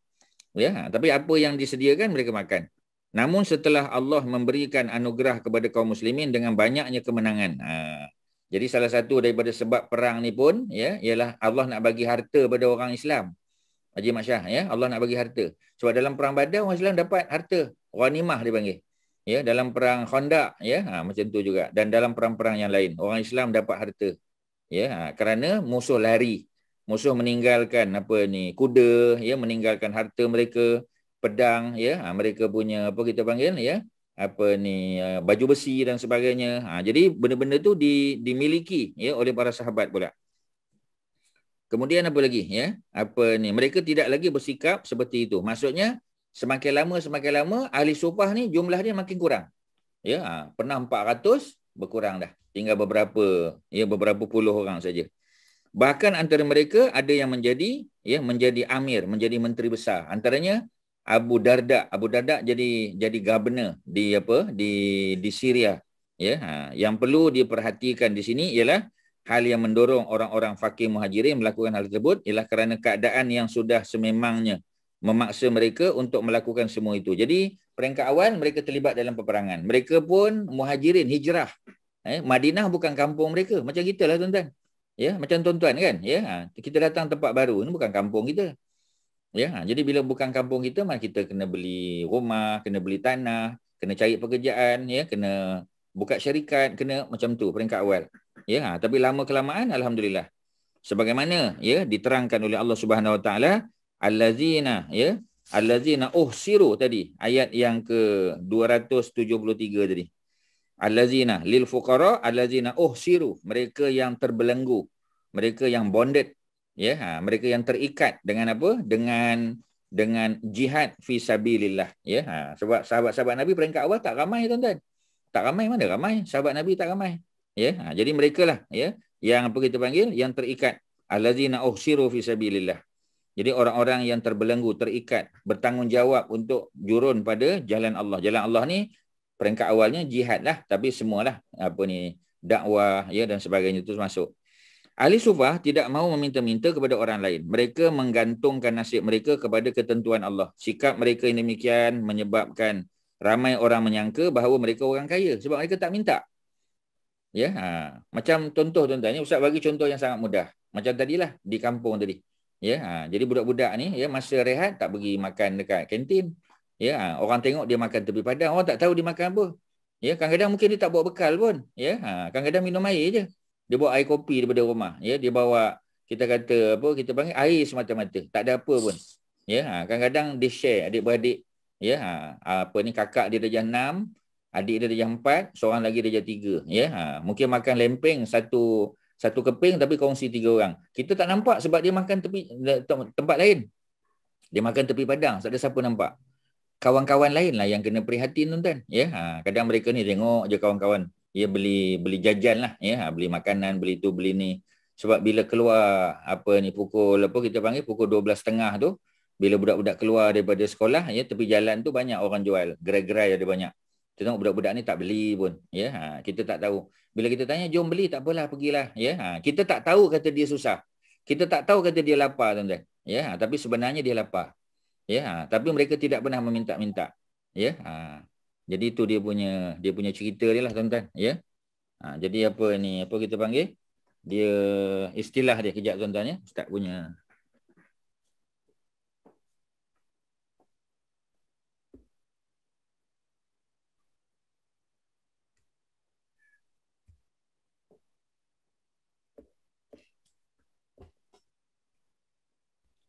Ya, tapi apa yang disediakan mereka makan. Namun setelah Allah memberikan anugerah kepada kaum muslimin dengan banyaknya kemenangan. Ha. Jadi salah satu daripada sebab perang ni pun ya ialah Allah nak bagi harta kepada orang Islam. Haji Masyah ya, Allah nak bagi harta. Sebab dalam perang Badar orang Islam dapat harta, ghanimah dipanggil ya dalam perang Honda ya ha, macam tu juga dan dalam perang-perang yang lain orang Islam dapat harta ya ha, kerana musuh lari musuh meninggalkan apa ni kuda ya meninggalkan harta mereka pedang ya ha, mereka punya apa kita panggil ya apa ni eh, baju besi dan sebagainya ha, jadi benda-benda tu di, dimiliki ya oleh para sahabat pula kemudian apa lagi ya apa ni mereka tidak lagi bersikap seperti itu maksudnya semakin lama semakin lama ahli sufah ni jumlah dia makin kurang. Ya, ha, pernah 400 berkurang dah. Tinggal beberapa, ya beberapa puluh orang saja. Bahkan antara mereka ada yang menjadi ya menjadi amir, menjadi menteri besar. Antaranya Abu Darda, Abu Darda jadi jadi governor di apa di di Syria. Ya, ha, yang perlu diperhatikan di sini ialah hal yang mendorong orang-orang fakir muhajirin melakukan hal tersebut ialah kerana keadaan yang sudah sememangnya memaksa mereka untuk melakukan semua itu. Jadi peringkat awal mereka terlibat dalam peperangan. Mereka pun muhajirin, hijrah. Eh, Madinah bukan kampung mereka. Macam kita lah tuan-tuan. Ya, macam tuan-tuan kan? Ya, ha. kita datang tempat baru. Ini bukan kampung kita. Ya, ha. jadi bila bukan kampung kita, mana kita kena beli rumah, kena beli tanah, kena cari pekerjaan, ya, kena buka syarikat, kena macam tu peringkat awal. Ya, ha. tapi lama kelamaan alhamdulillah. Sebagaimana ya diterangkan oleh Allah Subhanahu Wa Taala, Al-lazina, ya Al-lazina. Oh siru tadi ayat yang ke 273 tadi Al-lazina. allazina lil fuqara Oh siru. mereka yang terbelenggu mereka yang bonded ya ha, mereka yang terikat dengan apa dengan dengan jihad fi sabilillah ya ha, sebab sahabat-sahabat nabi peringkat awal tak ramai tuan-tuan tak ramai mana ramai sahabat nabi tak ramai ya ha, jadi merekalah ya yang apa kita panggil yang terikat allazina uhsiru oh, fi sabilillah jadi orang-orang yang terbelenggu, terikat, bertanggungjawab untuk jurun pada jalan Allah. Jalan Allah ni peringkat awalnya jihad lah. Tapi semualah apa ni dakwah ya dan sebagainya itu masuk. Ahli sufah tidak mahu meminta-minta kepada orang lain. Mereka menggantungkan nasib mereka kepada ketentuan Allah. Sikap mereka yang demikian menyebabkan ramai orang menyangka bahawa mereka orang kaya. Sebab mereka tak minta. Ya, ha. macam contoh tuan-tuan. Ustaz bagi contoh yang sangat mudah. Macam tadilah di kampung tadi. Ya, ha, jadi budak-budak ni ya masa rehat tak pergi makan dekat kantin. Ya, ha, orang tengok dia makan tepi padang, orang tak tahu dia makan apa. Ya, kadang-kadang mungkin dia tak bawa bekal pun. Ya, ha, kadang-kadang minum air je. Dia bawa air kopi daripada rumah. Ya, dia bawa kita kata apa kita panggil air semata-mata. Tak ada apa pun. Ya, ha, kadang-kadang dia share adik-beradik. Ya, ha, apa ni kakak dia dah 6, adik dia dah 4, seorang lagi dah 3. Ya, ha, mungkin makan lempeng satu satu keping tapi kongsi tiga orang. Kita tak nampak sebab dia makan tepi tempat lain. Dia makan tepi padang. Tak ada siapa nampak. Kawan-kawan lain lah yang kena prihatin tuan-tuan. Ya, ha, kadang mereka ni tengok je kawan-kawan. Ya, beli beli jajan lah. Ya, ha, beli makanan, beli tu, beli ni. Sebab bila keluar apa ni pukul apa kita panggil pukul 12.30 tu. Bila budak-budak keluar daripada sekolah, ya, tepi jalan tu banyak orang jual. Gerai-gerai ada banyak. Kita tengok budak-budak ni tak beli pun. Ya, ha, kita tak tahu. Bila kita tanya, jom beli, tak apalah, pergilah. Ya, ha, kita tak tahu kata dia susah. Kita tak tahu kata dia lapar, tuan-tuan. Ya, ha, tapi sebenarnya dia lapar. Ya, ha, tapi mereka tidak pernah meminta-minta. Ya, ha, jadi itu dia punya dia punya cerita dia lah, tuan-tuan. Ya, ha, jadi apa ni, apa kita panggil? Dia istilah dia kejap tuan-tuan ya. Ustaz punya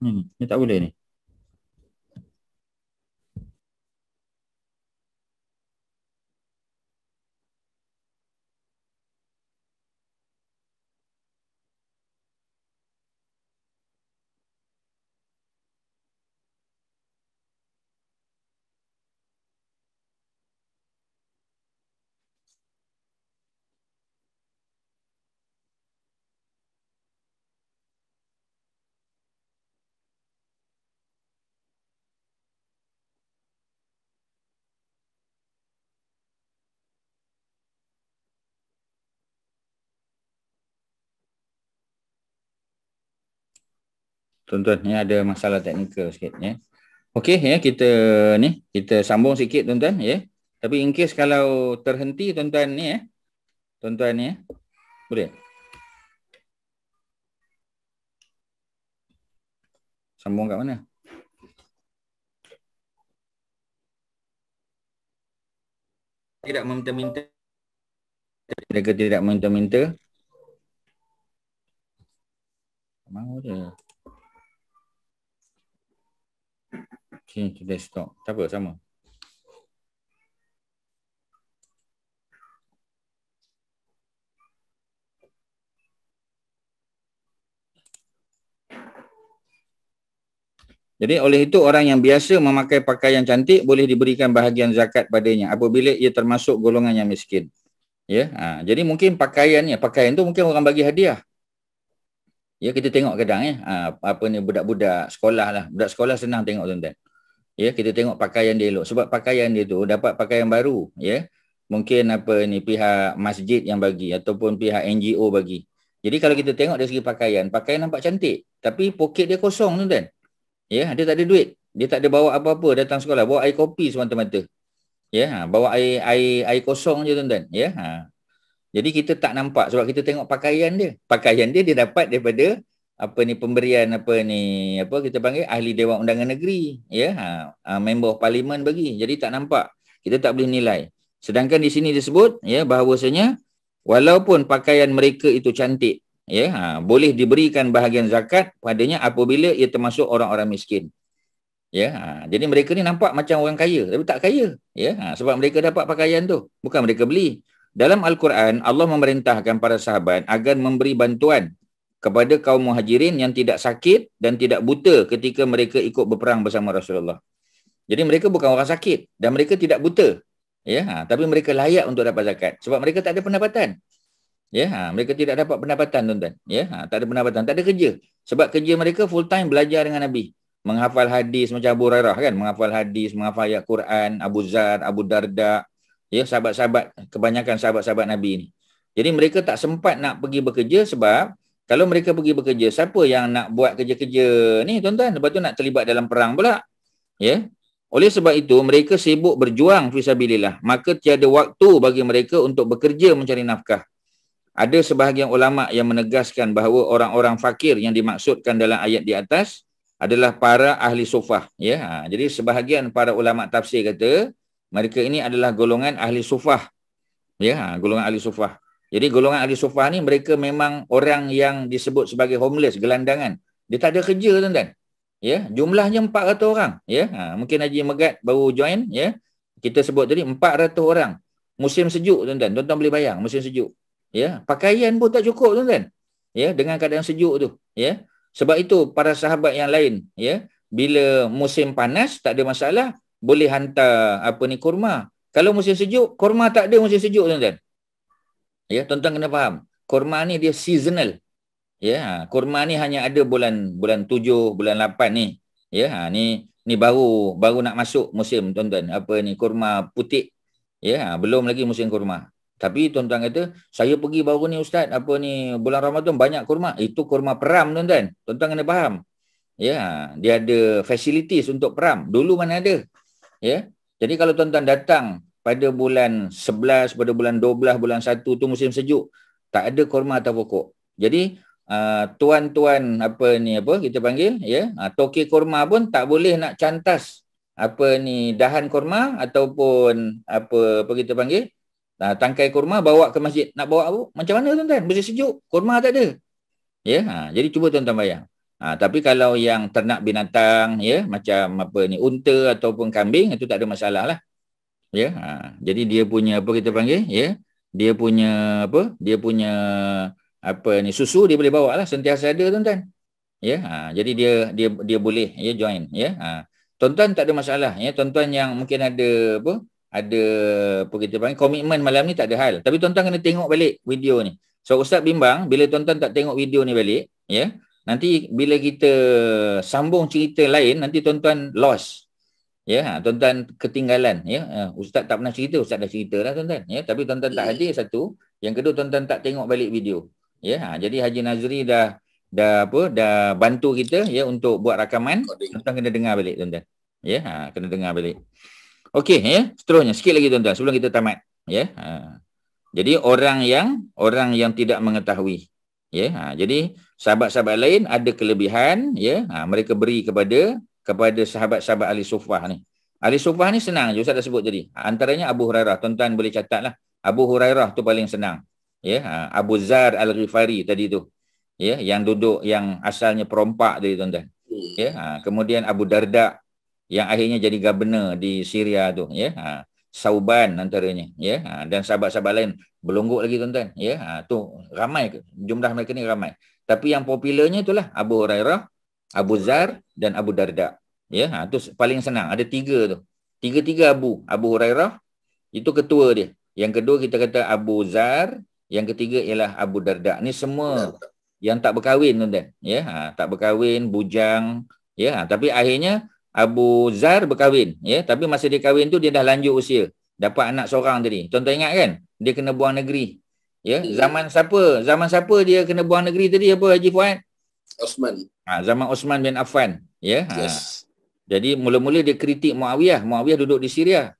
ni ni tak boleh ni tuan-tuan ya, ada masalah teknikal sikit ya. Okey ya kita ni kita sambung sikit tuan-tuan ya. Tapi in case kalau terhenti tuan-tuan ni ya. Tuan-tuan ni ya. Boleh. Sambung kat mana? Tidak meminta-minta. Mereka tidak meminta-minta. Mau dia. change desktop. Tak apa, sama. Jadi oleh itu orang yang biasa memakai pakaian cantik boleh diberikan bahagian zakat padanya apabila ia termasuk golongan yang miskin. Ya, ha, jadi mungkin pakaiannya, pakaian tu mungkin orang bagi hadiah. Ya, kita tengok kadang ya, ha, apa ni budak-budak sekolah lah. Budak sekolah senang tengok tuan-tuan ya kita tengok pakaian dia elok sebab pakaian dia tu dapat pakaian baru ya mungkin apa ni pihak masjid yang bagi ataupun pihak NGO bagi jadi kalau kita tengok dari segi pakaian pakaian nampak cantik tapi poket dia kosong tu kan ya dia tak ada duit dia tak ada bawa apa-apa datang sekolah bawa air kopi semata-mata ya ha, bawa air air air kosong je tuan-tuan ya ha. jadi kita tak nampak sebab kita tengok pakaian dia pakaian dia dia dapat daripada apa ni pemberian apa ni apa kita panggil ahli dewan undangan negeri ya ha, ha member parlimen bagi jadi tak nampak kita tak boleh nilai sedangkan di sini disebut ya bahawasanya walaupun pakaian mereka itu cantik ya ha, boleh diberikan bahagian zakat padanya apabila ia termasuk orang-orang miskin ya ha, jadi mereka ni nampak macam orang kaya tapi tak kaya ya ha, sebab mereka dapat pakaian tu bukan mereka beli dalam al-Quran Allah memerintahkan para sahabat agar memberi bantuan kepada kaum muhajirin yang tidak sakit dan tidak buta ketika mereka ikut berperang bersama Rasulullah. Jadi mereka bukan orang sakit dan mereka tidak buta. Ya, ha, tapi mereka layak untuk dapat zakat sebab mereka tak ada pendapatan. Ya, ha, mereka tidak dapat pendapatan tuan-tuan. Ya, ha, tak ada pendapatan, tak ada kerja. Sebab kerja mereka full time belajar dengan Nabi, menghafal hadis macam Abu Hurairah kan, menghafal hadis, menghafal ayat Quran, Abu Zar, Abu Darda, ya sahabat-sahabat kebanyakan sahabat-sahabat Nabi ini. Jadi mereka tak sempat nak pergi bekerja sebab kalau mereka pergi bekerja siapa yang nak buat kerja-kerja ni tuan-tuan lepas tu nak terlibat dalam perang pula ya yeah? oleh sebab itu mereka sibuk berjuang fisabilillah maka tiada waktu bagi mereka untuk bekerja mencari nafkah ada sebahagian ulama yang menegaskan bahawa orang-orang fakir yang dimaksudkan dalam ayat di atas adalah para ahli sufah ya ha, jadi sebahagian para ulama tafsir kata mereka ini adalah golongan ahli sufah ya ha, golongan ahli sufah jadi golongan ahli sofa ni mereka memang orang yang disebut sebagai homeless, gelandangan. Dia tak ada kerja tuan-tuan. Ya, jumlahnya 400 orang, ya. Ha, mungkin Haji Megat baru join, ya. Kita sebut tadi 400 orang. Musim sejuk tuan-tuan, tuan-tuan boleh bayang musim sejuk. Ya, pakaian pun tak cukup tuan-tuan. Ya, dengan keadaan sejuk tu, ya. Sebab itu para sahabat yang lain, ya, bila musim panas tak ada masalah, boleh hantar apa ni kurma. Kalau musim sejuk, kurma tak ada musim sejuk tuan-tuan. Ya, tuan-tuan kena faham. Kurma ni dia seasonal. Ya, ha, kurma ni hanya ada bulan bulan 7, bulan 8 ni. Ya, ha, ni ni baru baru nak masuk musim tuan-tuan. Apa ni kurma putih. Ya, ha, belum lagi musim kurma. Tapi tuan-tuan kata, saya pergi baru ni ustaz, apa ni bulan Ramadan banyak kurma. Itu kurma peram tuan-tuan. Tuan-tuan kena faham. Ya, ha, dia ada facilities untuk peram. Dulu mana ada. Ya. Jadi kalau tuan-tuan datang pada bulan 11, pada bulan 12, bulan 1 tu musim sejuk. Tak ada korma atau pokok. Jadi uh, tuan-tuan apa ni apa kita panggil ya yeah? uh, toke korma pun tak boleh nak cantas apa ni dahan korma ataupun apa apa kita panggil uh, tangkai korma bawa ke masjid nak bawa apa macam mana tuan-tuan musim sejuk korma tak ada ya yeah? Ha, uh, jadi cuba tuan-tuan bayang Ha, tapi kalau yang ternak binatang ya macam apa ni unta ataupun kambing itu tak ada masalah lah ya ha. jadi dia punya apa kita panggil ya dia punya apa dia punya apa ni susu dia boleh bawa lah sentiasa ada tuan-tuan ya ha. jadi dia dia dia boleh ya join ya ha. tuan-tuan tak ada masalah ya tuan-tuan yang mungkin ada apa ada apa kita panggil komitmen malam ni tak ada hal tapi tuan-tuan kena tengok balik video ni so ustaz bimbang bila tuan-tuan tak tengok video ni balik ya nanti bila kita sambung cerita lain nanti tuan-tuan lost ya ha, tuan-tuan ketinggalan ya ha, ustaz tak pernah cerita ustaz dah cerita lah tuan-tuan ya tapi tuan-tuan tak hadir satu yang kedua tuan-tuan tak tengok balik video ya ha, jadi Haji Nazri dah dah apa dah bantu kita ya untuk buat rakaman tuan-tuan kena dengar balik tuan-tuan ya ha, kena dengar balik okey ya seterusnya sikit lagi tuan-tuan sebelum kita tamat ya ha. jadi orang yang orang yang tidak mengetahui ya ha, jadi sahabat-sahabat lain ada kelebihan ya ha, mereka beri kepada kepada sahabat-sahabat Ali Sufah ni. Ali Sufah ni senang je Ustaz dah sebut tadi. Antaranya Abu Hurairah. Tuan-tuan boleh catat lah. Abu Hurairah tu paling senang. Ya, ha, Abu Zar al Rifari tadi tu. Ya, yang duduk yang asalnya perompak tadi tuan-tuan. Ya, ha, kemudian Abu Darda yang akhirnya jadi governor di Syria tu. Ya, ha, Sauban antaranya. Ya, dan sahabat-sahabat lain. Belungguk lagi tuan-tuan. Ya, tu ramai Jumlah mereka ni ramai. Tapi yang popularnya itulah Abu Hurairah, Abu Zar dan Abu Darda. Ya, ha, tu paling senang. Ada tiga tu. Tiga-tiga Abu. Abu Hurairah. Itu ketua dia. Yang kedua kita kata Abu Zar. Yang ketiga ialah Abu Darda. Ni semua yang tak berkahwin tu dia. Ya, ha, tak berkahwin, bujang. Ya, ha, tapi akhirnya Abu Zar berkahwin. Ya, tapi masa dia kahwin tu dia dah lanjut usia. Dapat anak seorang tadi. Contoh ingat kan? Dia kena buang negeri. Ya, hmm. zaman siapa? Zaman siapa dia kena buang negeri tadi apa Haji Fuad? Osman. Ha, zaman Osman bin Affan. Ya. Ha. Yes. Jadi mula-mula dia kritik Muawiyah, Muawiyah duduk di Syria.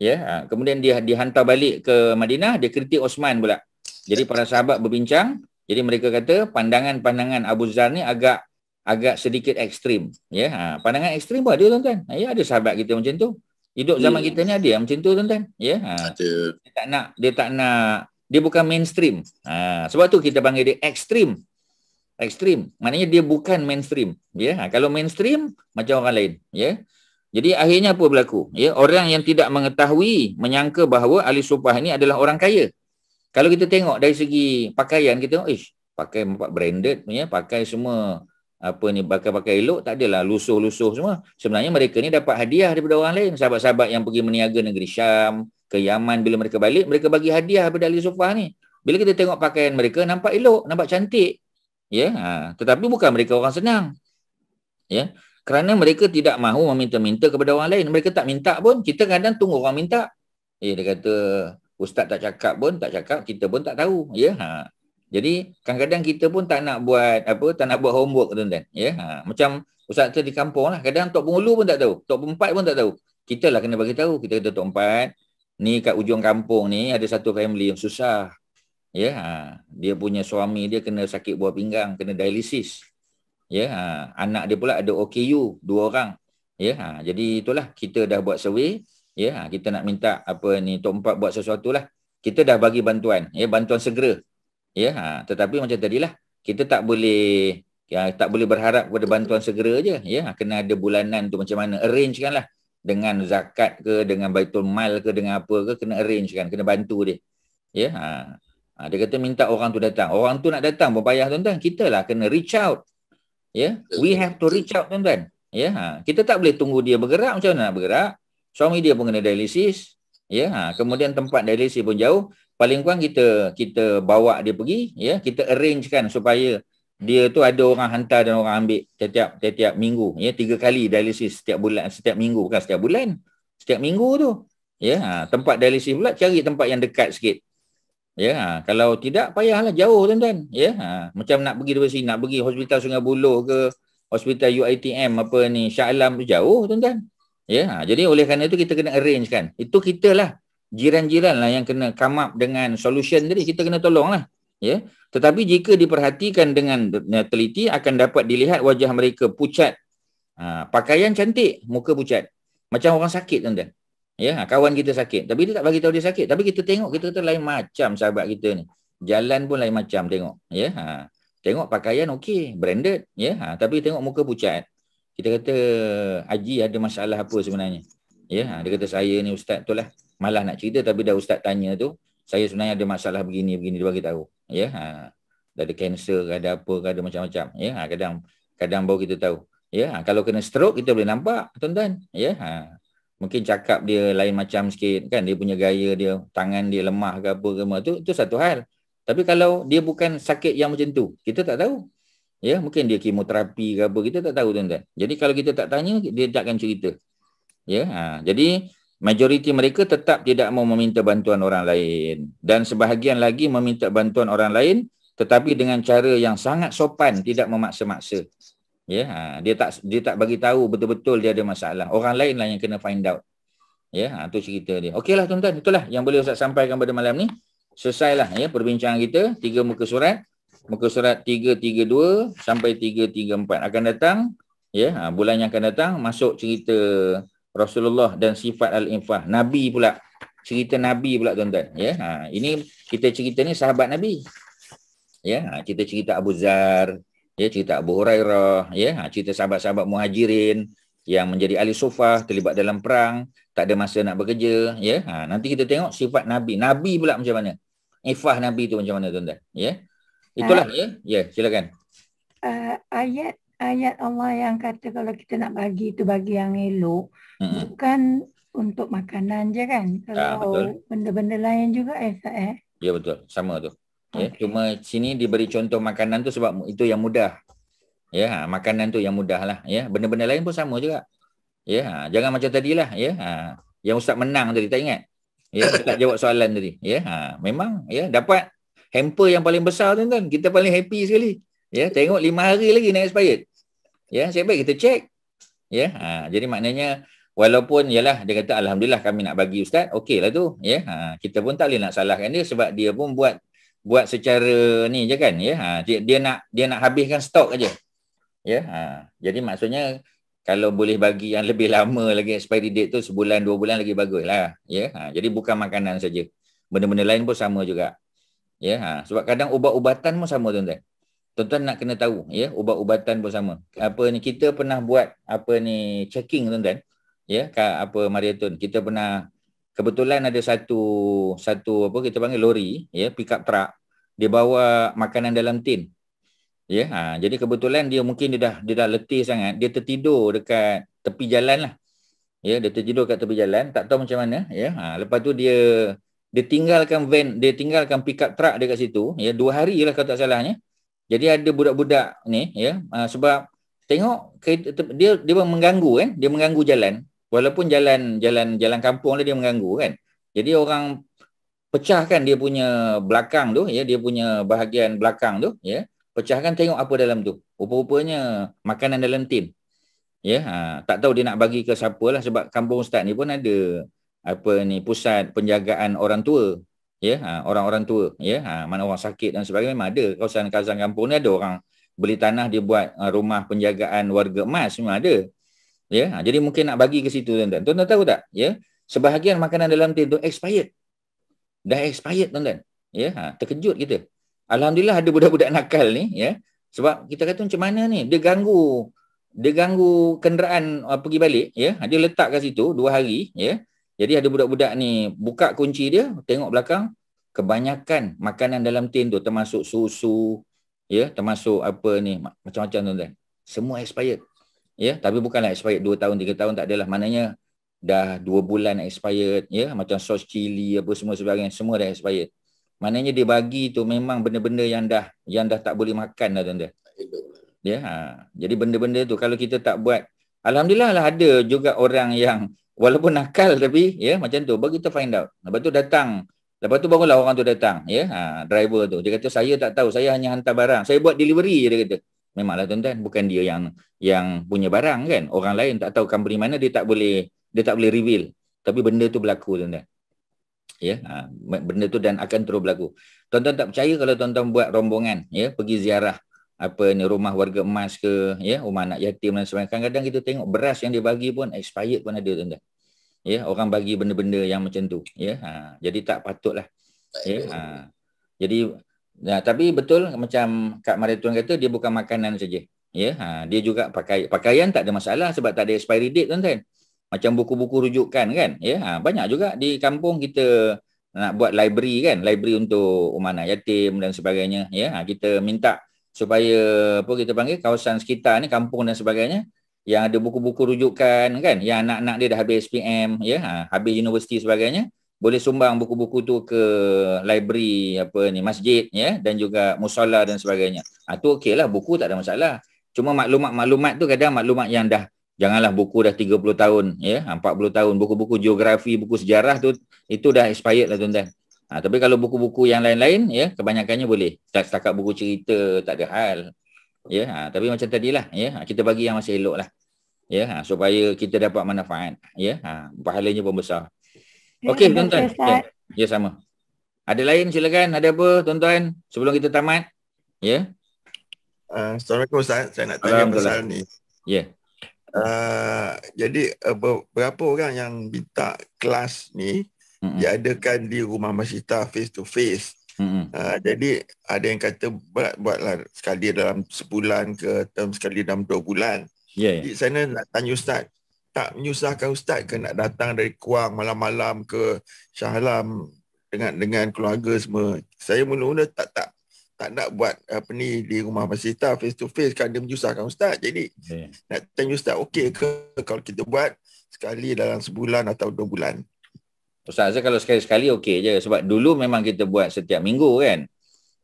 Ya, ha, kemudian dia dihantar balik ke Madinah, dia kritik Osman pula. Jadi para sahabat berbincang, jadi mereka kata pandangan-pandangan Abu Zar ni agak agak sedikit ekstrim. Ya, ha, pandangan ekstrim pun dia tuan-tuan. Ha, ya, ada sahabat kita macam tu. Hidup zaman hmm. kita ni ada yang macam tu tuan-tuan. Ya. Ha. Dia tak nak dia tak nak dia bukan mainstream. Ha, sebab tu kita panggil dia ekstrim ekstrim. Maknanya dia bukan mainstream. Ya. Ha, kalau mainstream, macam orang lain. Ya. Jadi akhirnya apa berlaku? Ya. Orang yang tidak mengetahui, menyangka bahawa ahli sufah ini adalah orang kaya. Kalau kita tengok dari segi pakaian, kita tengok, ish, pakai empat branded, ya, pakai semua apa ni pakai-pakai elok tak adalah lusuh-lusuh semua sebenarnya mereka ni dapat hadiah daripada orang lain sahabat-sahabat yang pergi meniaga negeri Syam ke Yaman bila mereka balik mereka bagi hadiah kepada Ali Sufah ni bila kita tengok pakaian mereka nampak elok nampak cantik ya ha. tetapi bukan mereka orang senang ya kerana mereka tidak mahu meminta-minta kepada orang lain mereka tak minta pun kita kadang tunggu orang minta ya dia kata ustaz tak cakap pun tak cakap kita pun tak tahu ya ha jadi kadang-kadang kita pun tak nak buat apa tak nak buat homework tuan-tuan ya ha macam ustaz tu di kampung lah kadang tok pengulu pun tak tahu tok empat pun tak tahu kita lah kena bagi tahu kita kata tok empat ni kat ujung kampung ni ada satu family yang susah Ya, ha. dia punya suami dia kena sakit buah pinggang, kena dialisis. Ya, ha. anak dia pula ada OKU dua orang. Ya, ha. jadi itulah kita dah buat survey. Ya, kita nak minta apa ni Tok Empat buat sesuatu lah. Kita dah bagi bantuan, ya bantuan segera. Ya, tetapi macam tadilah kita tak boleh ya, tak boleh berharap kepada bantuan segera aje. Ya, kena ada bulanan tu macam mana arrange kan lah dengan zakat ke dengan baitul mal ke dengan apa ke kena arrange kan kena bantu dia ya ha, Ha, dia kata minta orang tu datang. Orang tu nak datang pun payah tuan-tuan. Kita lah kena reach out. yeah? Ya? we have to reach out tuan-tuan. yeah? ha. kita tak boleh tunggu dia bergerak macam mana nak bergerak. Suami dia pun kena dialisis. yeah? ha. kemudian tempat dialisis pun jauh. Paling kurang kita kita bawa dia pergi. yeah? kita arrange kan supaya dia tu ada orang hantar dan orang ambil setiap setiap minggu. yeah? tiga kali dialisis setiap bulan, setiap minggu bukan setiap bulan. Setiap minggu tu. yeah? ha. tempat dialisis pula cari tempat yang dekat sikit. Ya, ha. kalau tidak payahlah jauh tuan-tuan. Ya, ha. macam nak pergi dari sini, nak pergi Hospital Sungai Buloh ke Hospital UiTM apa ni, Shah Alam jauh tuan-tuan. Ya, ha. jadi oleh kerana itu kita kena arrange kan. Itu kita lah jiran-jiran lah yang kena come up dengan solution tadi kita kena tolong lah ya tetapi jika diperhatikan dengan eh, teliti akan dapat dilihat wajah mereka pucat ha, pakaian cantik muka pucat macam orang sakit tuan-tuan Ya, kawan kita sakit. Tapi dia tak bagi tahu dia sakit. Tapi kita tengok kita kata lain macam sahabat kita ni. Jalan pun lain macam tengok. Ya. Ha. Tengok pakaian okey, branded, ya. Ha. Tapi tengok muka pucat. Kita kata Haji ada masalah apa sebenarnya? Ya, ha. dia kata saya ni ustaz tu lah. Malah nak cerita tapi dah ustaz tanya tu, saya sebenarnya ada masalah begini begini dia bagi tahu. Ya. Ha. Dah ada kanser, ada apa, ada macam-macam. Ya, ha. kadang kadang baru kita tahu. Ya, ha. kalau kena stroke kita boleh nampak, tuan-tuan. Ya, ha mungkin cakap dia lain macam sikit kan dia punya gaya dia tangan dia lemah ke apa ke apa tu itu satu hal tapi kalau dia bukan sakit yang macam tu kita tak tahu ya mungkin dia kemoterapi ke apa kita tak tahu tuan-tuan jadi kalau kita tak tanya dia takkan cerita ya ha. jadi majoriti mereka tetap tidak mau meminta bantuan orang lain dan sebahagian lagi meminta bantuan orang lain tetapi dengan cara yang sangat sopan tidak memaksa-maksa Ya, ha, dia tak dia tak bagi tahu betul-betul dia ada masalah. Orang lainlah yang kena find out. Ya, ha, tu cerita dia. Okeylah tuan-tuan, itulah yang boleh saya sampaikan pada malam ni. Selesailah ya perbincangan kita tiga muka surat. Muka surat 332 sampai 334 akan datang ya ha, bulan yang akan datang masuk cerita Rasulullah dan sifat al-infah. Nabi pula cerita Nabi pula tuan-tuan ya. Ha, ini kita cerita ni sahabat Nabi. Ya, ha, kita cerita Abu Zar, ya cerita Abu Hurairah ya ha, cerita sahabat-sahabat Muhajirin yang menjadi ahli sufah terlibat dalam perang tak ada masa nak bekerja ya ha, nanti kita tengok sifat nabi nabi pula macam mana ifah nabi tu macam mana tuan-tuan ya itulah uh, ya ya silakan uh, ayat ayat Allah yang kata kalau kita nak bagi itu bagi yang elok mm-hmm. bukan untuk makanan je kan ah, kalau ah, benda-benda lain juga eh, eh? ya betul sama tu Ya, okay. Hmm. cuma sini diberi contoh makanan tu sebab itu yang mudah. Ya, ha, makanan tu yang mudah lah. Ya, benda-benda lain pun sama juga. Ya, ha, jangan macam tadi lah. Ya, ha, yang Ustaz menang tadi tak ingat. Ya, tak jawab soalan tadi. Ya, memang ya dapat hamper yang paling besar tuan-tuan. Kita paling happy sekali. Ya, tengok lima hari lagi naik expired. Ya, siap kita cek, Ya, ha, jadi maknanya walaupun ialah dia kata alhamdulillah kami nak bagi ustaz, okeylah tu. Ya, ha, kita pun tak boleh nak salahkan dia sebab dia pun buat buat secara ni je kan ya ha dia, dia nak dia nak habiskan stok aja ya ha jadi maksudnya kalau boleh bagi yang lebih lama lagi expiry date tu sebulan dua bulan lagi bagus lah ya ha jadi bukan makanan saja benda-benda lain pun sama juga ya ha sebab kadang ubat-ubatan pun sama tuan-tuan tuan-tuan nak kena tahu ya ubat-ubatan pun sama apa ni kita pernah buat apa ni checking tuan-tuan ya apa marathon kita pernah kebetulan ada satu satu apa kita panggil lori ya pickup truck dia bawa makanan dalam tin ya ha, jadi kebetulan dia mungkin dia dah dia dah letih sangat dia tertidur dekat tepi jalan lah ya dia tertidur dekat tepi jalan tak tahu macam mana ya ha, lepas tu dia dia tinggalkan van dia tinggalkan pickup truck dekat situ ya dua hari lah kalau tak salahnya jadi ada budak-budak ni ya ha, sebab tengok dia dia mengganggu kan eh? dia mengganggu jalan walaupun jalan jalan jalan kampung dia mengganggu kan jadi orang pecahkan dia punya belakang tu ya dia punya bahagian belakang tu ya pecahkan tengok apa dalam tu rupa-rupanya makanan dalam tin ya ha, tak tahu dia nak bagi ke siapalah sebab kampung ustaz ni pun ada apa ni pusat penjagaan orang tua ya ha, orang-orang tua ya ha, mana orang sakit dan sebagainya memang ada kawasan-kawasan kampung ni ada orang beli tanah dia buat ha, rumah penjagaan warga emas memang ada Ya, ha, jadi mungkin nak bagi ke situ tuan-tuan. Tuan-tuan tahu tak? Ya. Sebahagian makanan dalam tin tu expired. Dah expired tuan-tuan. Ya, ha, terkejut kita. Alhamdulillah ada budak-budak nakal ni, ya. Sebab kita kata macam mana ni? Dia ganggu dia ganggu kenderaan uh, pergi balik ya ha, dia letak kat situ dua hari ya jadi ada budak-budak ni buka kunci dia tengok belakang kebanyakan makanan dalam tin tu termasuk susu ya termasuk apa ni macam-macam tuan-tuan semua expired ya tapi bukanlah expired 2 tahun 3 tahun tak adalah maknanya dah 2 bulan expired ya macam sos cili apa semua sebagainya semua dah expired maknanya dia bagi tu memang benda-benda yang dah yang dah tak boleh makan dah tuan-tuan ya ha. jadi benda-benda tu kalau kita tak buat alhamdulillah lah ada juga orang yang walaupun nakal tapi ya macam tu bagi kita find out lepas tu datang lepas tu barulah orang tu datang ya ha, driver tu dia kata saya tak tahu saya hanya hantar barang saya buat delivery dia kata Memanglah tuan-tuan bukan dia yang yang punya barang kan. Orang lain tak tahu company mana dia tak boleh dia tak boleh reveal. Tapi benda tu berlaku tuan-tuan. Ya, ha, benda tu dan akan terus berlaku. Tuan-tuan tak percaya kalau tuan-tuan buat rombongan ya, pergi ziarah apa ni rumah warga emas ke ya, rumah anak yatim dan sebagainya. Kadang-kadang kita tengok beras yang dia bagi pun expired pun ada tuan-tuan. Ya, orang bagi benda-benda yang macam tu ya. Ha, jadi tak patutlah. Ya, ha, jadi Nah, ya, tapi betul macam Kak Maritun kata dia bukan makanan saja. Ya, ha, dia juga pakai pakaian tak ada masalah sebab tak ada expiry date tuan-tuan. Macam buku-buku rujukan kan. Ya, ha, banyak juga di kampung kita nak buat library kan, library untuk umat yatim dan sebagainya. Ya, ha, kita minta supaya apa kita panggil kawasan sekitar ni kampung dan sebagainya yang ada buku-buku rujukan kan yang anak-anak dia dah habis SPM ya ha, habis universiti sebagainya boleh sumbang buku-buku tu ke library apa ni masjid ya dan juga musola dan sebagainya. Ah tu okeylah buku tak ada masalah. Cuma maklumat-maklumat tu kadang maklumat yang dah janganlah buku dah 30 tahun ya, 40 ha, tahun buku-buku geografi, buku sejarah tu itu dah expired lah tuan-tuan. Ha, tapi kalau buku-buku yang lain-lain ya kebanyakannya boleh. Tak setakat buku cerita tak ada hal. Ya, ha, tapi macam tadilah ya, ha, kita bagi yang masih elok lah. Ya, ha, supaya kita dapat manfaat. Ya, ha, pahalanya pun besar. Okey, tuan-tuan. Ya, yeah. yeah, sama. Ada lain silakan. Ada apa tuan-tuan sebelum kita tamat? Ya. Yeah. Uh, Assalamualaikum Ustaz. Saya nak tanya pasal ni. Ya. Yeah. Uh, jadi uh, berapa orang yang minta kelas ni mm-hmm. diadakan di rumah masjidah face to face. Mm-hmm. Uh, ah, jadi ada yang kata buat buatlah sekali dalam sebulan ke term sekali dalam dua bulan. Yeah, yeah. Jadi saya nak tanya Ustaz, tak menyusahkan ustaz ke nak datang dari Kuang malam-malam ke Shah Alam dengan dengan keluarga semua. Saya mula-mula tak tak tak nak buat apa ni di rumah Masita face to face kan dia menyusahkan ustaz. Jadi okay. Ya. nak tanya ustaz okey ke kalau kita buat sekali dalam sebulan atau dua bulan? Ustaz saya kalau sekali-sekali okey je sebab dulu memang kita buat setiap minggu kan.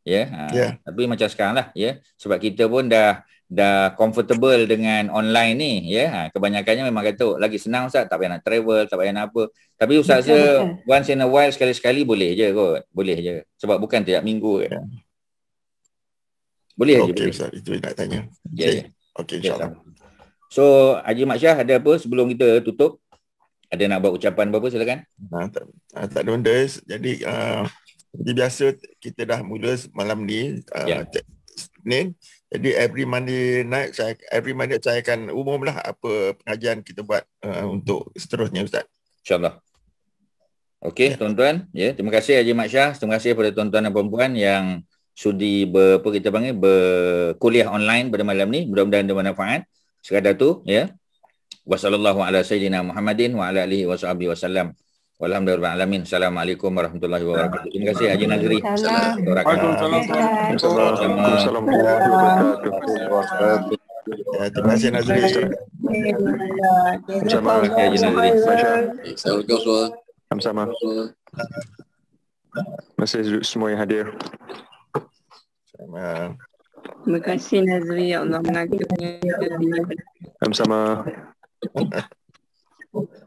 Ya. Yeah? Ha. yeah. Tapi macam sekarang lah ya yeah? sebab kita pun dah dah comfortable dengan online ni ya yeah? ha, kebanyakannya memang kata oh, lagi senang ustaz tak payah nak travel tak payah nak apa tapi ustaz rasa once in a while sekali-sekali boleh je kot boleh je sebab bukan tiap minggu kan yeah. boleh okay, je okey ustaz itu nak tanya yeah, ya. okey yeah. okay, insyaallah so Haji Maksyah ada apa sebelum kita tutup ada nak buat ucapan apa-apa silakan nah, ha, tak, ha, tak ada jadi uh, biasa kita dah mula malam ni uh, yeah. Ya. Senin jadi every Monday night saya every Monday saya akan umumlah apa pengajian kita buat uh, untuk seterusnya ustaz. Insya-Allah. Okey ya. tuan-tuan, ya terima kasih Haji Mat Syah, terima kasih kepada tuan-tuan dan puan-puan yang sudi ber, apa kita panggil berkuliah online pada malam ni, mudah-mudahan bermanfaat. Sekadar tu ya. Wassallallahu ala sayyidina Muhammadin wa ala alihi wasallam. Alhamdulillah. Assalamualaikum warahmatullahi wabarakatuh. Terima kasih Haji Nazri. Assalamualaikum warahmatullahi wabarakatuh. Ya, terima kasih Nazri. Terima kasih Haji Nazri. Assalamualaikum warahmatullahi wabarakatuh. Terima kasih semua yang hadir. Terima kasih Nazri. Allah mengagumkan. Terima kasih.